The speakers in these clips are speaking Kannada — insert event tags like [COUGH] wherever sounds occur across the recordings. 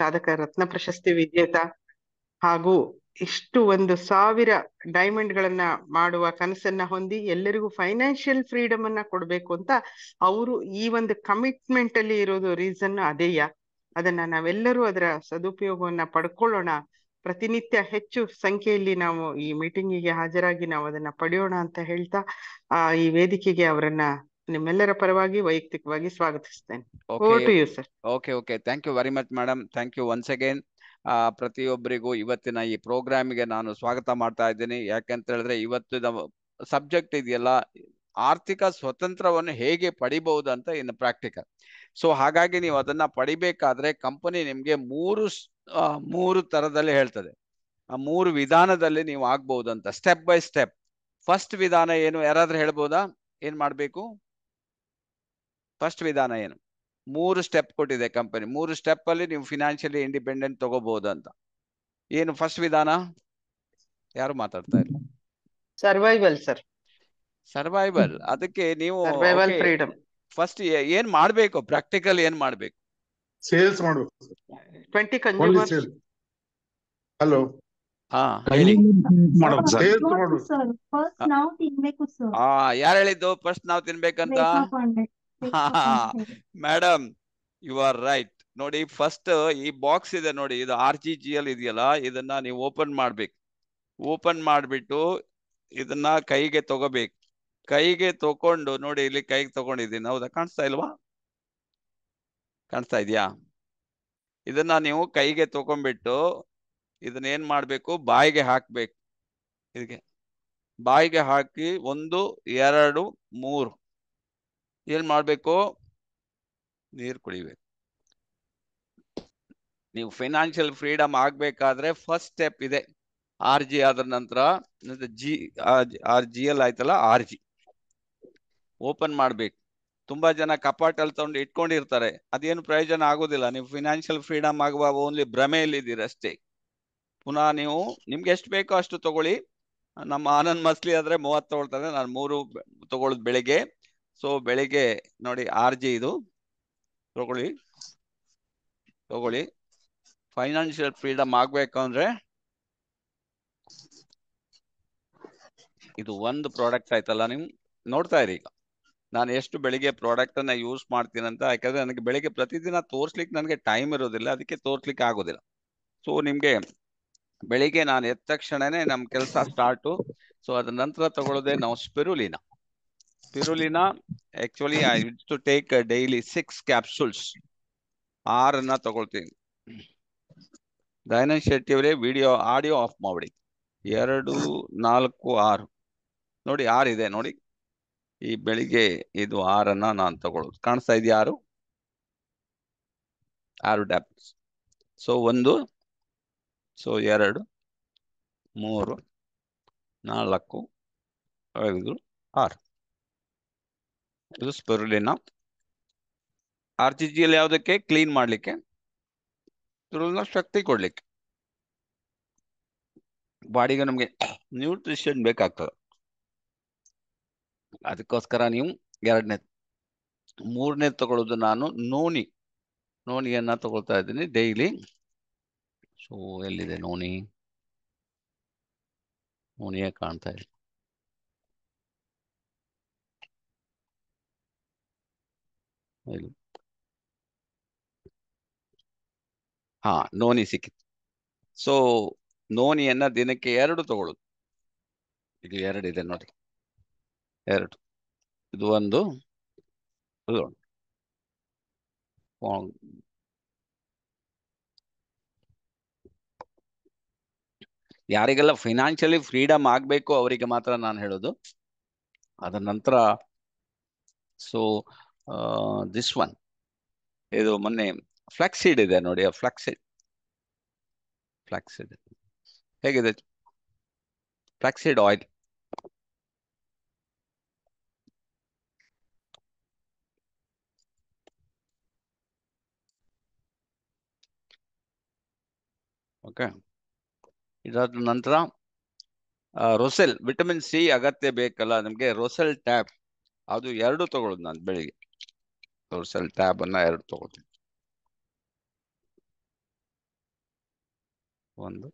ಸಾಧಕ ರತ್ನ ಪ್ರಶಸ್ತಿ ವಿಜೇತ ಹಾಗೂ ಇಷ್ಟು ಒಂದು ಸಾವಿರ ಡೈಮಂಡ್ ಗಳನ್ನ ಮಾಡುವ ಕನಸನ್ನ ಹೊಂದಿ ಎಲ್ಲರಿಗೂ ಫೈನಾನ್ಷಿಯಲ್ ಫ್ರೀಡಮ್ ಅನ್ನ ಕೊಡ್ಬೇಕು ಅಂತ ಅವರು ಈ ಒಂದು ಕಮಿಟ್ಮೆಂಟ್ ಅಲ್ಲಿ ಇರೋದು ರೀಸನ್ ಅದೇಯ ಅದನ್ನ ನಾವೆಲ್ಲರೂ ಅದರ ಸದುಪಯೋಗವನ್ನ ಪಡ್ಕೊಳ್ಳೋಣ ಪ್ರತಿನಿತ್ಯ ಹೆಚ್ಚು ಸಂಖ್ಯೆಯಲ್ಲಿ ನಾವು ಈ ಮೀಟಿಂಗಿಗೆ ಹಾಜರಾಗಿ ನಾವು ಅದನ್ನ ಪಡೆಯೋಣ ಅಂತ ಹೇಳ್ತಾ ಆ ಈ ವೇದಿಕೆಗೆ ಅವರನ್ನ ನಿಮ್ಮೆಲ್ಲರ ಪರವಾಗಿ ವೈಯಕ್ತಿಕವಾಗಿ ಸ್ವಾಗತಿಸ್ತೇನೆ okay okay thank you very much madam thank you once again ಪ್ರತಿಯೊಬ್ಬರಿಗೂ ಇವತ್ತಿನ ಈ ಪ್ರೋಗ್ರಾಮಿಗೆ ನಾನು ಸ್ವಾಗತ ಮಾಡ್ತಾ ಇದ್ದೀನಿ ಯಾಕೆಂತ ಹೇಳಿದ್ರೆ ಇವತ್ತಿನ ಸಬ್ಜೆಕ್ಟ್ ಇದೆಯಲ್ಲ ಆರ್ಥಿಕ ಸ್ವತಂತ್ರವನ್ನು ಹೇಗೆ ಪಡಿಬಹುದು ಅಂತ ಇನ್ನು ಪ್ರಾಕ್ಟಿಕಲ್ ಸೊ ಹಾಗಾಗಿ ನೀವು ಅದನ್ನ ಪಡಿಬೇಕಾದ್ರೆ ಕಂಪನಿ ನಿಮಗೆ ಮೂರು ಮೂರು ತರದಲ್ಲಿ ಹೇಳ್ತದೆ ಆ ಮೂರು ವಿಧಾನದಲ್ಲಿ ನೀವು ಆಗ್ಬಹುದು ಅಂತ ಸ್ಟೆಪ್ ಬೈ ಸ್ಟೆಪ್ ಫಸ್ಟ್ ವಿಧಾನ ಏನು ಯಾರಾದ್ರೂ ಹೇಳ್ಬೋದಾ ಏನ್ ಮಾಡ್ಬೇಕು ಫಸ್ಟ್ ವಿಧಾನ ಏನು ಮೂರು ಸ್ಟೆಪ್ ಕೊಟ್ಟಿದೆ ಕಂಪನಿ ಮೂರು ಸ್ಟೆಪ್ ಅಲ್ಲಿ ನೀವು ಫಿನಾನ್ಷಿಯಲಿ ಇಂಡಿಪೆಂಡೆಂಟ್ ತಗೋಬಹುದು ಅಂತ ಏನು ಫಸ್ಟ್ ವಿಧಾನ ಯಾರು ಮಾತಾಡ್ತಾ ಇಲ್ಲ ಸರ್ವೈವಲ್ ಸರ್ ಸರ್ವೈವಲ್ ಅದಕ್ಕೆ ನೀವು ಫಸ್ಟ್ ಏನ್ ಮಾಡ್ಬೇಕು ಪ್ರಾಕ್ಟಿಕಲ್ ಏನ್ ಮಾಡ್ಬೇಕು ಸೇಲ್ಸ್ ಮಾಡ್ಬೇಕು ಟ್ವೆಂಟಿ ಕನ್ಸ್ಯೂಮರ್ ಹಲೋ ಯಾರು ಹೇಳಿದ್ದು ಫಸ್ಟ್ ನಾವು ತಿನ್ಬೇಕಂತ ಮೇಡಮ್ ಯು ಆರ್ ರೈಟ್ ನೋಡಿ ಫಸ್ಟ್ ಈ ಬಾಕ್ಸ್ ಇದೆ ನೋಡಿ ಇದು ಆರ್ ಜಿ ಜಿ ಎಲ್ ಇದೆಯಲ್ಲ ಇದನ್ನ ನೀವು ಓಪನ್ ಮಾಡ್ಬೇಕು ಓಪನ್ ಮಾಡಿಬಿಟ್ಟು ಇದನ್ನ ಕೈಗೆ ತಗೋಬೇಕು ಕೈಗೆ ತಕೊಂಡು ನೋಡಿ ಇಲ್ಲಿ ಕೈಗೆ ತಗೊಂಡಿದ್ದೀನಿ ಹೌದಾ ಕಾಣಿಸ್ತಾ ಇಲ್ವಾ ಕಾಣಿಸ್ತಾ ಇದೆಯಾ ಇದನ್ನ ನೀವು ಕೈಗೆ ತಗೊಂಡ್ಬಿಟ್ಟು ಇದನ್ನ ಏನ್ ಮಾಡ್ಬೇಕು ಬಾಯಿಗೆ ಹಾಕ್ಬೇಕು ಇದಕ್ಕೆ ಬಾಯಿಗೆ ಹಾಕಿ ಒಂದು ಎರಡು ಮೂರು ಏನ್ ಮಾಡ್ಬೇಕು ನೀರು ಕುಡಿಬೇಕು ನೀವು ಫೈನಾನ್ಷಿಯಲ್ ಫ್ರೀಡಮ್ ಆಗ್ಬೇಕಾದ್ರೆ ಫಸ್ಟ್ ಸ್ಟೆಪ್ ಇದೆ ಆರ್ ಜಿ ಆದ ನಂತರ ಜಿ ಆರ್ ಜಿ ಎಲ್ ಆಯ್ತಲ್ಲ ಆರ್ ಜಿ ಓಪನ್ ಮಾಡ್ಬೇಕು ತುಂಬಾ ಜನ ಕಪಾಟಲ್ಲಿ ತಗೊಂಡು ಇಟ್ಕೊಂಡಿರ್ತಾರೆ ಅದೇನು ಪ್ರಯೋಜನ ಆಗೋದಿಲ್ಲ ನೀವು ಫಿನಾನ್ಷಿಯಲ್ ಫ್ರೀಡಮ್ ಆಗುವ ಓನ್ಲಿ ಭ್ರಮೆಯಲ್ಲಿದ್ದೀರಿ ಅಷ್ಟೇ ಪುನಃ ನೀವು ನಿಮ್ಗೆ ಎಷ್ಟು ಬೇಕೋ ಅಷ್ಟು ತಗೊಳ್ಳಿ ನಮ್ಮ ಆನಂದ್ ಮಸ್ಲಿ ಆದ್ರೆ ಮೂವತ್ತು ತಗೊಳ್ತಾರೆ ನಾನು ಮೂರು ತಗೊಳ್ಳೋದು ಬೆಳಿಗ್ಗೆ ಸೊ ಬೆಳಿಗ್ಗೆ ನೋಡಿ ಆರ್ ಜಿ ಇದು ತಗೊಳ್ಳಿ ತಗೊಳ್ಳಿ ಫೈನಾನ್ಷಿಯಲ್ ಫ್ರೀಡಮ್ ಆಗ್ಬೇಕು ಅಂದ್ರೆ ಇದು ಒಂದು ಪ್ರಾಡಕ್ಟ್ ಆಯ್ತಲ್ಲ ನಿಮ್ ನೋಡ್ತಾ ಇರಿ ಈಗ ನಾನು ಎಷ್ಟು ಬೆಳಿಗ್ಗೆ ಪ್ರಾಡಕ್ಟ್ ಅನ್ನ ಯೂಸ್ ಮಾಡ್ತೀನಂತ ಯಾಕಂದ್ರೆ ನನಗೆ ಬೆಳಿಗ್ಗೆ ಪ್ರತಿದಿನ ತೋರ್ಸ್ಲಿಕ್ಕೆ ನನಗೆ ಟೈಮ್ ಇರೋದಿಲ್ಲ ಅದಕ್ಕೆ ತೋರ್ಸ್ಲಿಕ್ಕೆ ಆಗೋದಿಲ್ಲ ಸೊ ನಿಮ್ಗೆ ಬೆಳಿಗ್ಗೆ ನಾನು ಎದ್ದ ತಕ್ಷಣನೇ ನಮ್ ಕೆಲಸ ಸ್ಟಾರ್ಟು ಸೊ ಅದ ನಂತರ ತಗೊಳ್ಳೋದೇ ನಾವು spirulina spirulina actually i used to take a daily six capsules ಆರನ್ನ ತಗೊಳ್ತೀನಿ ದಯಾನಂದ್ ಶೆಟ್ಟಿ ಅವರೇ ವಿಡಿಯೋ ಆಡಿಯೋ ಆಫ್ ಮಾಡಿ ಎರಡು ನಾಲ್ಕು ಆರು ನೋಡಿ ಆರು ಇದೆ ನೋಡಿ ಈ ಬೆಳಿಗ್ಗೆ ಇದು ಆರನ್ನು ನಾನು ತಗೊಳ್ಳೋದು ಕಾಣಿಸ್ತಾ ಇದೆಯಾ ಆರು ಆರು ಟ್ಯಾಬ್ಲೆಟ್ಸ್ ಸೊ ಒಂದು ಸೊ ಎರಡು ಮೂರು ನಾಲ್ಕು ಐದು ಆರು ಇದು ಸ್ಪರುಲಿನ ಆರ್ ಜಿ ಜಿಯಲ್ಲಿ ಯಾವುದಕ್ಕೆ ಕ್ಲೀನ್ ಮಾಡ್ಲಿಕ್ಕೆ ಸ್ಪೆರುಲಿನ ಶಕ್ತಿ ಕೊಡಲಿಕ್ಕೆ ಬಾಡಿಗೆ ನಮಗೆ ನ್ಯೂಟ್ರಿಷನ್ ಬೇಕಾಗ್ತದೆ ಅದಕ್ಕೋಸ್ಕರ ನೀವು ಎರಡನೇ ಮೂರನೇ ತಗೊಳ್ಳೋದು ನಾನು ನೋನಿ ನೋನಿಯನ್ನ ತಗೊಳ್ತಾ ಇದ್ದೀನಿ ಡೈಲಿ ಸೊ ಎಲ್ಲಿದೆ ನೋನಿ ನೋನಿಯೇ ಕಾಣ್ತಾ ಇಲ್ಲ ಹಾ ನೋನಿ ಸಿಕ್ಕಿತ್ತು ಸೊ ನೋನಿಯನ್ನ ದಿನಕ್ಕೆ ಎರಡು ತಗೊಳ್ಳುದು ಇದು ಎರಡು ಇದೆ ನೋಡಿ ಎರಡು ಇದು ಒಂದು ಯಾರಿಗೆಲ್ಲ ಫೈನಾನ್ಷಿಯಲಿ ಫ್ರೀಡಮ್ ಆಗ್ಬೇಕು ಅವರಿಗೆ ಮಾತ್ರ ನಾನು ಹೇಳೋದು ಅದ ನಂತರ ಸೊ ದಿಸ್ ಒನ್ ಇದು ಮೊನ್ನೆ ಫ್ಲಾಕ್ಸೀಡ್ ಇದೆ ನೋಡಿ ಆ ಫ್ಲಾಕ್ಸೀಡ್ ಫ್ಲಾಕ್ಸೀಡ್ ಹೇಗಿದೆ ಫ್ಲಾಕ್ಸೀಡ್ ಆಯಿಲ್ ಓಕೆ ಇದಾದ ನಂತರ ರೊಸೆಲ್ ವಿಟಮಿನ್ ಸಿ ಅಗತ್ಯ ಬೇಕಲ್ಲ ನಿಮಗೆ ರೊಸೆಲ್ ಟ್ಯಾಬ್ ಅದು ಎರಡು ತಗೊಳ್ಳೋದು ನಾನು ಬೆಳಿಗ್ಗೆ ಡೋರ್ಸಲ್ ಟ್ಯಾಬ್ ಅನ್ನ ಎರಡು ತಗೊಳ್ತೀನಿ ಒಂದು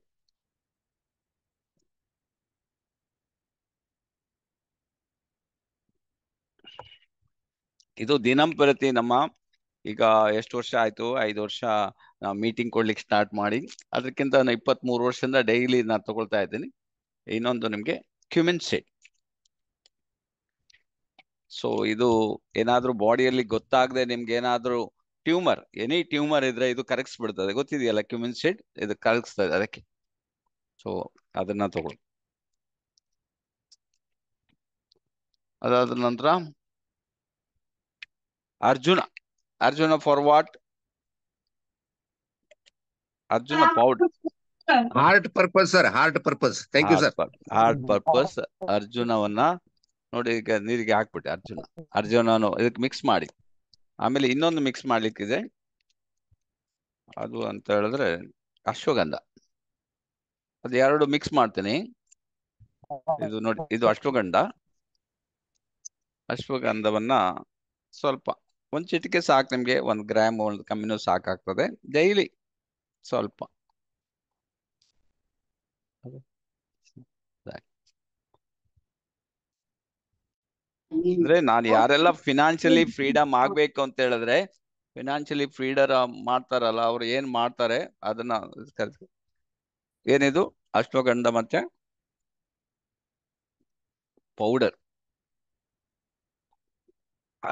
ಇದು ದಿನಂಪ್ರತಿ ನಮ್ಮ ಈಗ ಎಷ್ಟು ವರ್ಷ ಆಯ್ತು ಐದು ವರ್ಷ ನಾವು ಮೀಟಿಂಗ್ ಕೊಡ್ಲಿಕ್ಕೆ ಸ್ಟಾರ್ಟ್ ಮಾಡಿ ಅದಕ್ಕಿಂತ ಇಪ್ಪತ್ತ್ ಮೂರು ವರ್ಷದಿಂದ ಡೈಲಿ ನಾನು ತಗೊಳ್ತಾ ಇದ್ದೀನಿ ಇನ್ನೊಂದು ನಿಮಗೆ ಕ್ಯುಮಿನ್ ಸೇಟ್ ಸೊ ಇದು ಏನಾದ್ರೂ ಬಾಡಿಯಲ್ಲಿ ಗೊತ್ತಾಗದೆ ನಿಮ್ಗೆ ಏನಾದ್ರೂ ಟ್ಯೂಮರ್ ಎನಿ ಟ್ಯೂಮರ್ ಇದ್ರೆ ಇದು ಬಿಡ್ತದೆ ಗೊತ್ತಿದೆಯಲ್ಲ ಕ್ಯೂಮಿನ್ ಸೀಡ್ ಇದು ಕರಗಿಸ್ತದೆ ಅದಕ್ಕೆ ಸೊ ಅದನ್ನ ತಗೊಳ್ಳಿ ಅದಾದ ನಂತರ arjuna arjuna for what arjuna powder heart purpose sir heart purpose thank you sir heart purpose ಅರ್ಜುನವನ್ನ ನೋಡಿ ಈಗ ನೀರಿಗೆ ಹಾಕ್ಬಿಟ್ಟೆ ಅರ್ಜುನ ಅರ್ಜುನನು ಇದಕ್ಕೆ ಮಿಕ್ಸ್ ಮಾಡಿ ಆಮೇಲೆ ಇನ್ನೊಂದು ಮಿಕ್ಸ್ ಮಾಡ್ಲಿಕ್ಕಿದೆ ಅದು ಅಂತ ಹೇಳಿದ್ರೆ ಅಶ್ವಗಂಧ ಅದು ಎರಡು ಮಿಕ್ಸ್ ಮಾಡ್ತೀನಿ ಇದು ನೋಡಿ ಇದು ಅಶ್ವಗಂಧ ಅಶ್ವಗಂಧವನ್ನ ಸ್ವಲ್ಪ ಒಂದು ಚಿಟಿಕೆ ಸಾಕು ನಿಮಗೆ ಒಂದ್ ಗ್ರಾಮ್ ಒಂದು ಕಮ್ಮಿನೂ ಸಾಕಾಗ್ತದೆ ಡೈಲಿ ಸ್ವಲ್ಪ ಅಂದ್ರೆ ನಾನು ಯಾರೆಲ್ಲ ಫಿನಾನ್ಷಿಯಲಿ ಫ್ರೀಡಮ್ ಆಗ್ಬೇಕು ಅಂತ ಹೇಳಿದ್ರೆ ಫಿನಾನ್ಷಿಯಲಿ ಫ್ರೀಡರ್ ಮಾಡ್ತಾರಲ್ಲ ಅವ್ರು ಏನ್ ಮಾಡ್ತಾರೆ ಅದನ್ನ ಏನಿದು ಅಶ್ವಗಂಧ ಮತ್ತೆ ಪೌಡರ್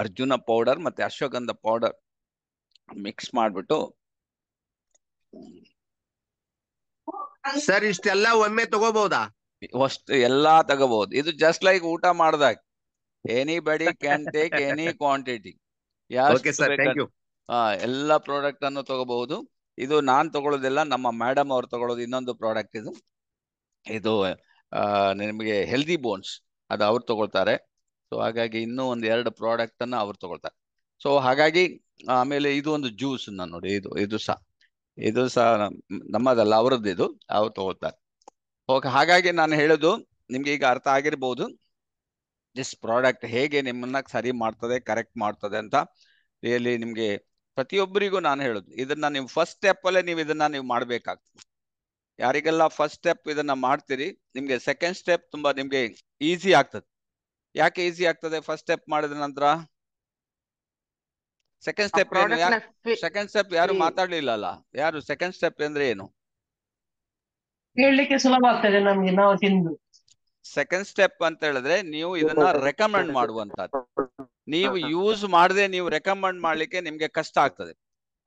ಅರ್ಜುನ ಪೌಡರ್ ಮತ್ತೆ ಅಶ್ವಗಂಧ ಪೌಡರ್ ಮಿಕ್ಸ್ ಮಾಡ್ಬಿಟ್ಟು ಸರ್ ಇಷ್ಟೆಲ್ಲ ಒಮ್ಮೆ ತಗೋಬಹುದಾ ಎಲ್ಲಾ ತಗೋಬಹುದು ಇದು ಜಸ್ಟ್ ಲೈಕ್ ಊಟ ಮಾಡ್ದಾಗ anybody can take any quantity ಎಲ್ಲ ಪ್ರಾಡಕ್ಟ್ ಅನ್ನು ತಗೋಬಹುದು ಇದು ನಾನ್ ತಗೊಳ್ಳೋದಿಲ್ಲ ನಮ್ಮ ಮೇಡಮ್ ಅವ್ರು ತಗೊಳ್ಳೋದು ಇನ್ನೊಂದು ಪ್ರಾಡಕ್ಟ್ ಇದು ಇದು ನಿಮಗೆ ಹೆಲ್ದಿ ಬೋನ್ಸ್ ಅದು ಅವ್ರು ತಗೊಳ್ತಾರೆ ಸೊ ಹಾಗಾಗಿ ಇನ್ನೂ ಒಂದು ಎರಡು ಪ್ರಾಡಕ್ಟ್ ಅನ್ನ ಅವ್ರು ತಗೊಳ್ತಾರೆ ಸೊ ಹಾಗಾಗಿ ಆಮೇಲೆ ಇದು ಒಂದು ಜ್ಯೂಸ್ ನೋಡಿ ಇದು ಇದು ಸಹ ಇದು ಸಹ ನಮ್ಮದಲ್ಲ ಅವರದ್ದು ಇದು ಅವ್ರು ತಗೊಳ್ತಾರೆ ಹಾಗಾಗಿ ನಾನು ಹೇಳೋದು ನಿಮ್ಗೆ ಈಗ ಅರ್ಥ ಆಗಿರ್ಬೋದು ದಿಸ್ ಪ್ರಾಡಕ್ಟ್ ಹೇಗೆ ನಿಮ್ಮನ್ನ ಸರಿ ಮಾಡ್ತದೆ ಕರೆಕ್ಟ್ ಮಾಡ್ತದೆ ಅಂತ ರಿಯಲಿ ನಿಮ್ಗೆ ಪ್ರತಿಯೊಬ್ಬರಿಗೂ ನಾನು ಹೇಳುದು ಇದನ್ನ ನೀವು ಫಸ್ಟ್ ಸ್ಟೆಪ್ ಅಲ್ಲೇ ನೀವು ಇದನ್ನ ನೀವು ಮಾಡ್ಬೇಕಾಗ್ತದೆ ಯಾರಿಗೆಲ್ಲ ಫಸ್ಟ್ ಸ್ಟೆಪ್ ಇದನ್ನ ಮಾಡ್ತೀರಿ ನಿಮ್ಗೆ ಸೆಕೆಂಡ್ ಸ್ಟೆಪ್ ತುಂಬಾ ನಿಮ್ಗೆ ಈಸಿ ಆಗ್ತದೆ ಯಾಕೆ ಈಸಿ ಆಗ್ತದೆ ಫಸ್ಟ್ ಸ್ಟೆಪ್ ಮಾಡಿದ ನಂತರ ಸೆಕೆಂಡ್ ಸ್ಟೆಪ್ ಏನು ಸೆಕೆಂಡ್ ಸ್ಟೆಪ್ ಯಾರು ಮಾತಾಡ್ಲಿಲ್ಲ ಅಲ್ಲ ಯಾರು ಸೆಕೆಂಡ್ ಸ್ಟೆಪ್ ಅಂದ್ರೆ ಏನು ಹೇಳಲಿಕ್ಕೆ ಸುಲಭ ಆಗ್ತದೆ ನಮ್ಗೆ ನಾವು ತಿಂದು ಸೆಕೆಂಡ್ ಸ್ಟೆಪ್ ಅಂತ ಹೇಳಿದ್ರೆ ನೀವು ಇದನ್ನ ರೆಕಮೆಂಡ್ ಮಾಡುವಂತದ್ದು ನೀವು ಯೂಸ್ ಮಾಡದೆ ನೀವು ರೆಕಮೆಂಡ್ ಮಾಡ್ಲಿಕ್ಕೆ ನಿಮ್ಗೆ ಕಷ್ಟ ಆಗ್ತದೆ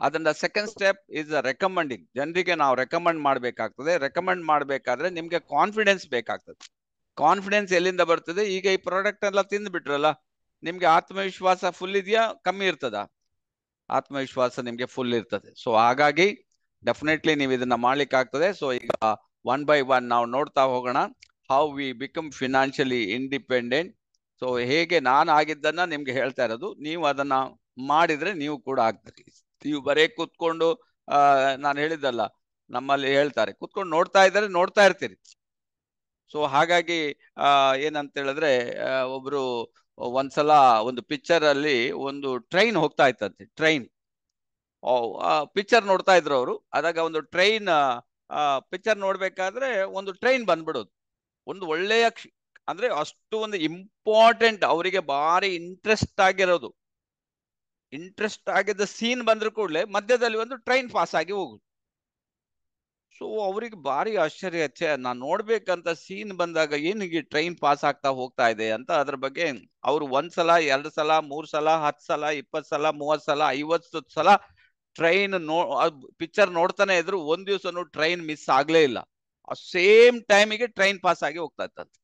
ಅದರಿಂದ ಸೆಕೆಂಡ್ ಸ್ಟೆಪ್ ಇಸ್ ರೆಕಮೆಂಡಿಂಗ್ ಜನರಿಗೆ ನಾವು ರೆಕಮೆಂಡ್ ಮಾಡಬೇಕಾಗ್ತದೆ ರೆಕಮೆಂಡ್ ಮಾಡಬೇಕಾದ್ರೆ ನಿಮ್ಗೆ ಕಾನ್ಫಿಡೆನ್ಸ್ ಬೇಕಾಗ್ತದೆ ಕಾನ್ಫಿಡೆನ್ಸ್ ಎಲ್ಲಿಂದ ಬರ್ತದೆ ಈಗ ಈ ಪ್ರಾಡಕ್ಟ್ ಎಲ್ಲ ತಿಂದ್ಬಿಟ್ರಲ್ಲ ನಿಮ್ಗೆ ಆತ್ಮವಿಶ್ವಾಸ ಫುಲ್ ಇದೆಯಾ ಕಮ್ಮಿ ಇರ್ತದ ಆತ್ಮವಿಶ್ವಾಸ ನಿಮ್ಗೆ ಫುಲ್ ಇರ್ತದೆ ಸೊ ಹಾಗಾಗಿ ಡೆಫಿನೆಟ್ಲಿ ನೀವು ಇದನ್ನ ಮಾಡ್ಲಿಕ್ಕೆ ಆಗ್ತದೆ ಸೊ ಈಗ ಒನ್ ಬೈ ಒನ್ ನಾವು ನೋಡ್ತಾ ಹೋಗೋಣ how we become financially independent so ಹೇಗೆ ನಾನು ಆಗಿದ್ದನ್ನ ನಿಮ್ಗೆ ಹೇಳ್ತಾ ಇರೋದು ನೀವು ಅದನ್ನ ಮಾಡಿದ್ರೆ ನೀವು ಕೂಡ ಆಗ್ತೀರಿ ನೀವು ಬರೇ ಕುತ್ಕೊಂಡು ಆ ನಾನು ಹೇಳಿದ್ದಲ್ಲ ನಮ್ಮಲ್ಲಿ ಹೇಳ್ತಾರೆ ಕುತ್ಕೊಂಡು ನೋಡ್ತಾ ಇದ್ದಾರೆ ನೋಡ್ತಾ ಇರ್ತೀರಿ ಸೊ ಹಾಗಾಗಿ ಏನಂತ ಹೇಳಿದ್ರೆ ಒಬ್ರು ಒಂದ್ಸಲ ಒಂದು ಪಿಕ್ಚರ್ ಅಲ್ಲಿ ಒಂದು ಟ್ರೈನ್ ಹೋಗ್ತಾ ಇತ್ತಂತೆ ಟ್ರೈನ್ ಪಿಕ್ಚರ್ ನೋಡ್ತಾ ಇದ್ರು ಅವರು ಅದಾಗ ಒಂದು ಟ್ರೈನ್ ಪಿಕ್ಚರ್ ನೋಡ್ಬೇಕಾದ್ರೆ ಒಂದು ಟ್ರೈನ್ ಬಂದ್ಬಿಡೋದು ಒಂದು ಒಳ್ಳೆಯ ಅಂದ್ರೆ ಅಷ್ಟು ಒಂದು ಇಂಪಾರ್ಟೆಂಟ್ ಅವರಿಗೆ ಭಾರಿ ಇಂಟ್ರೆಸ್ಟ್ ಆಗಿರೋದು ಇಂಟ್ರೆಸ್ಟ್ ಆಗಿದ್ದ ಸೀನ್ ಬಂದ್ರ ಕೂಡಲೇ ಮಧ್ಯದಲ್ಲಿ ಒಂದು ಟ್ರೈನ್ ಪಾಸ್ ಆಗಿ ಹೋಗುದು ಸೊ ಅವ್ರಿಗೆ ಭಾರಿ ಆಶ್ಚರ್ಯ ಛೇ ನಾನು ನೋಡ್ಬೇಕಂತ ಸೀನ್ ಬಂದಾಗ ಏನ್ ಈ ಟ್ರೈನ್ ಪಾಸ್ ಆಗ್ತಾ ಹೋಗ್ತಾ ಇದೆ ಅಂತ ಅದ್ರ ಬಗ್ಗೆ ಅವ್ರು ಒಂದ್ಸಲ ಎರಡು ಸಲ ಮೂರ್ ಸಲ ಹತ್ತು ಸಲ ಇಪ್ಪತ್ ಸಲ ಮೂವತ್ ಸಲ ಐವತ್ತು ಸಲ ಟ್ರೈನ್ ನೋ ಪಿಕ್ಚರ್ ನೋಡ್ತಾನೆ ಇದ್ರು ಒಂದ್ ದಿವ್ಸನು ಟ್ರೈನ್ ಮಿಸ್ ಆಗ್ಲೇ ಇಲ್ಲ ಆ ಸೇಮ್ ಟೈಮಿಗೆ ಟ್ರೈನ್ ಪಾಸ್ ಆಗಿ ಹೋಗ್ತಾ ಇತ್ತಂತೆ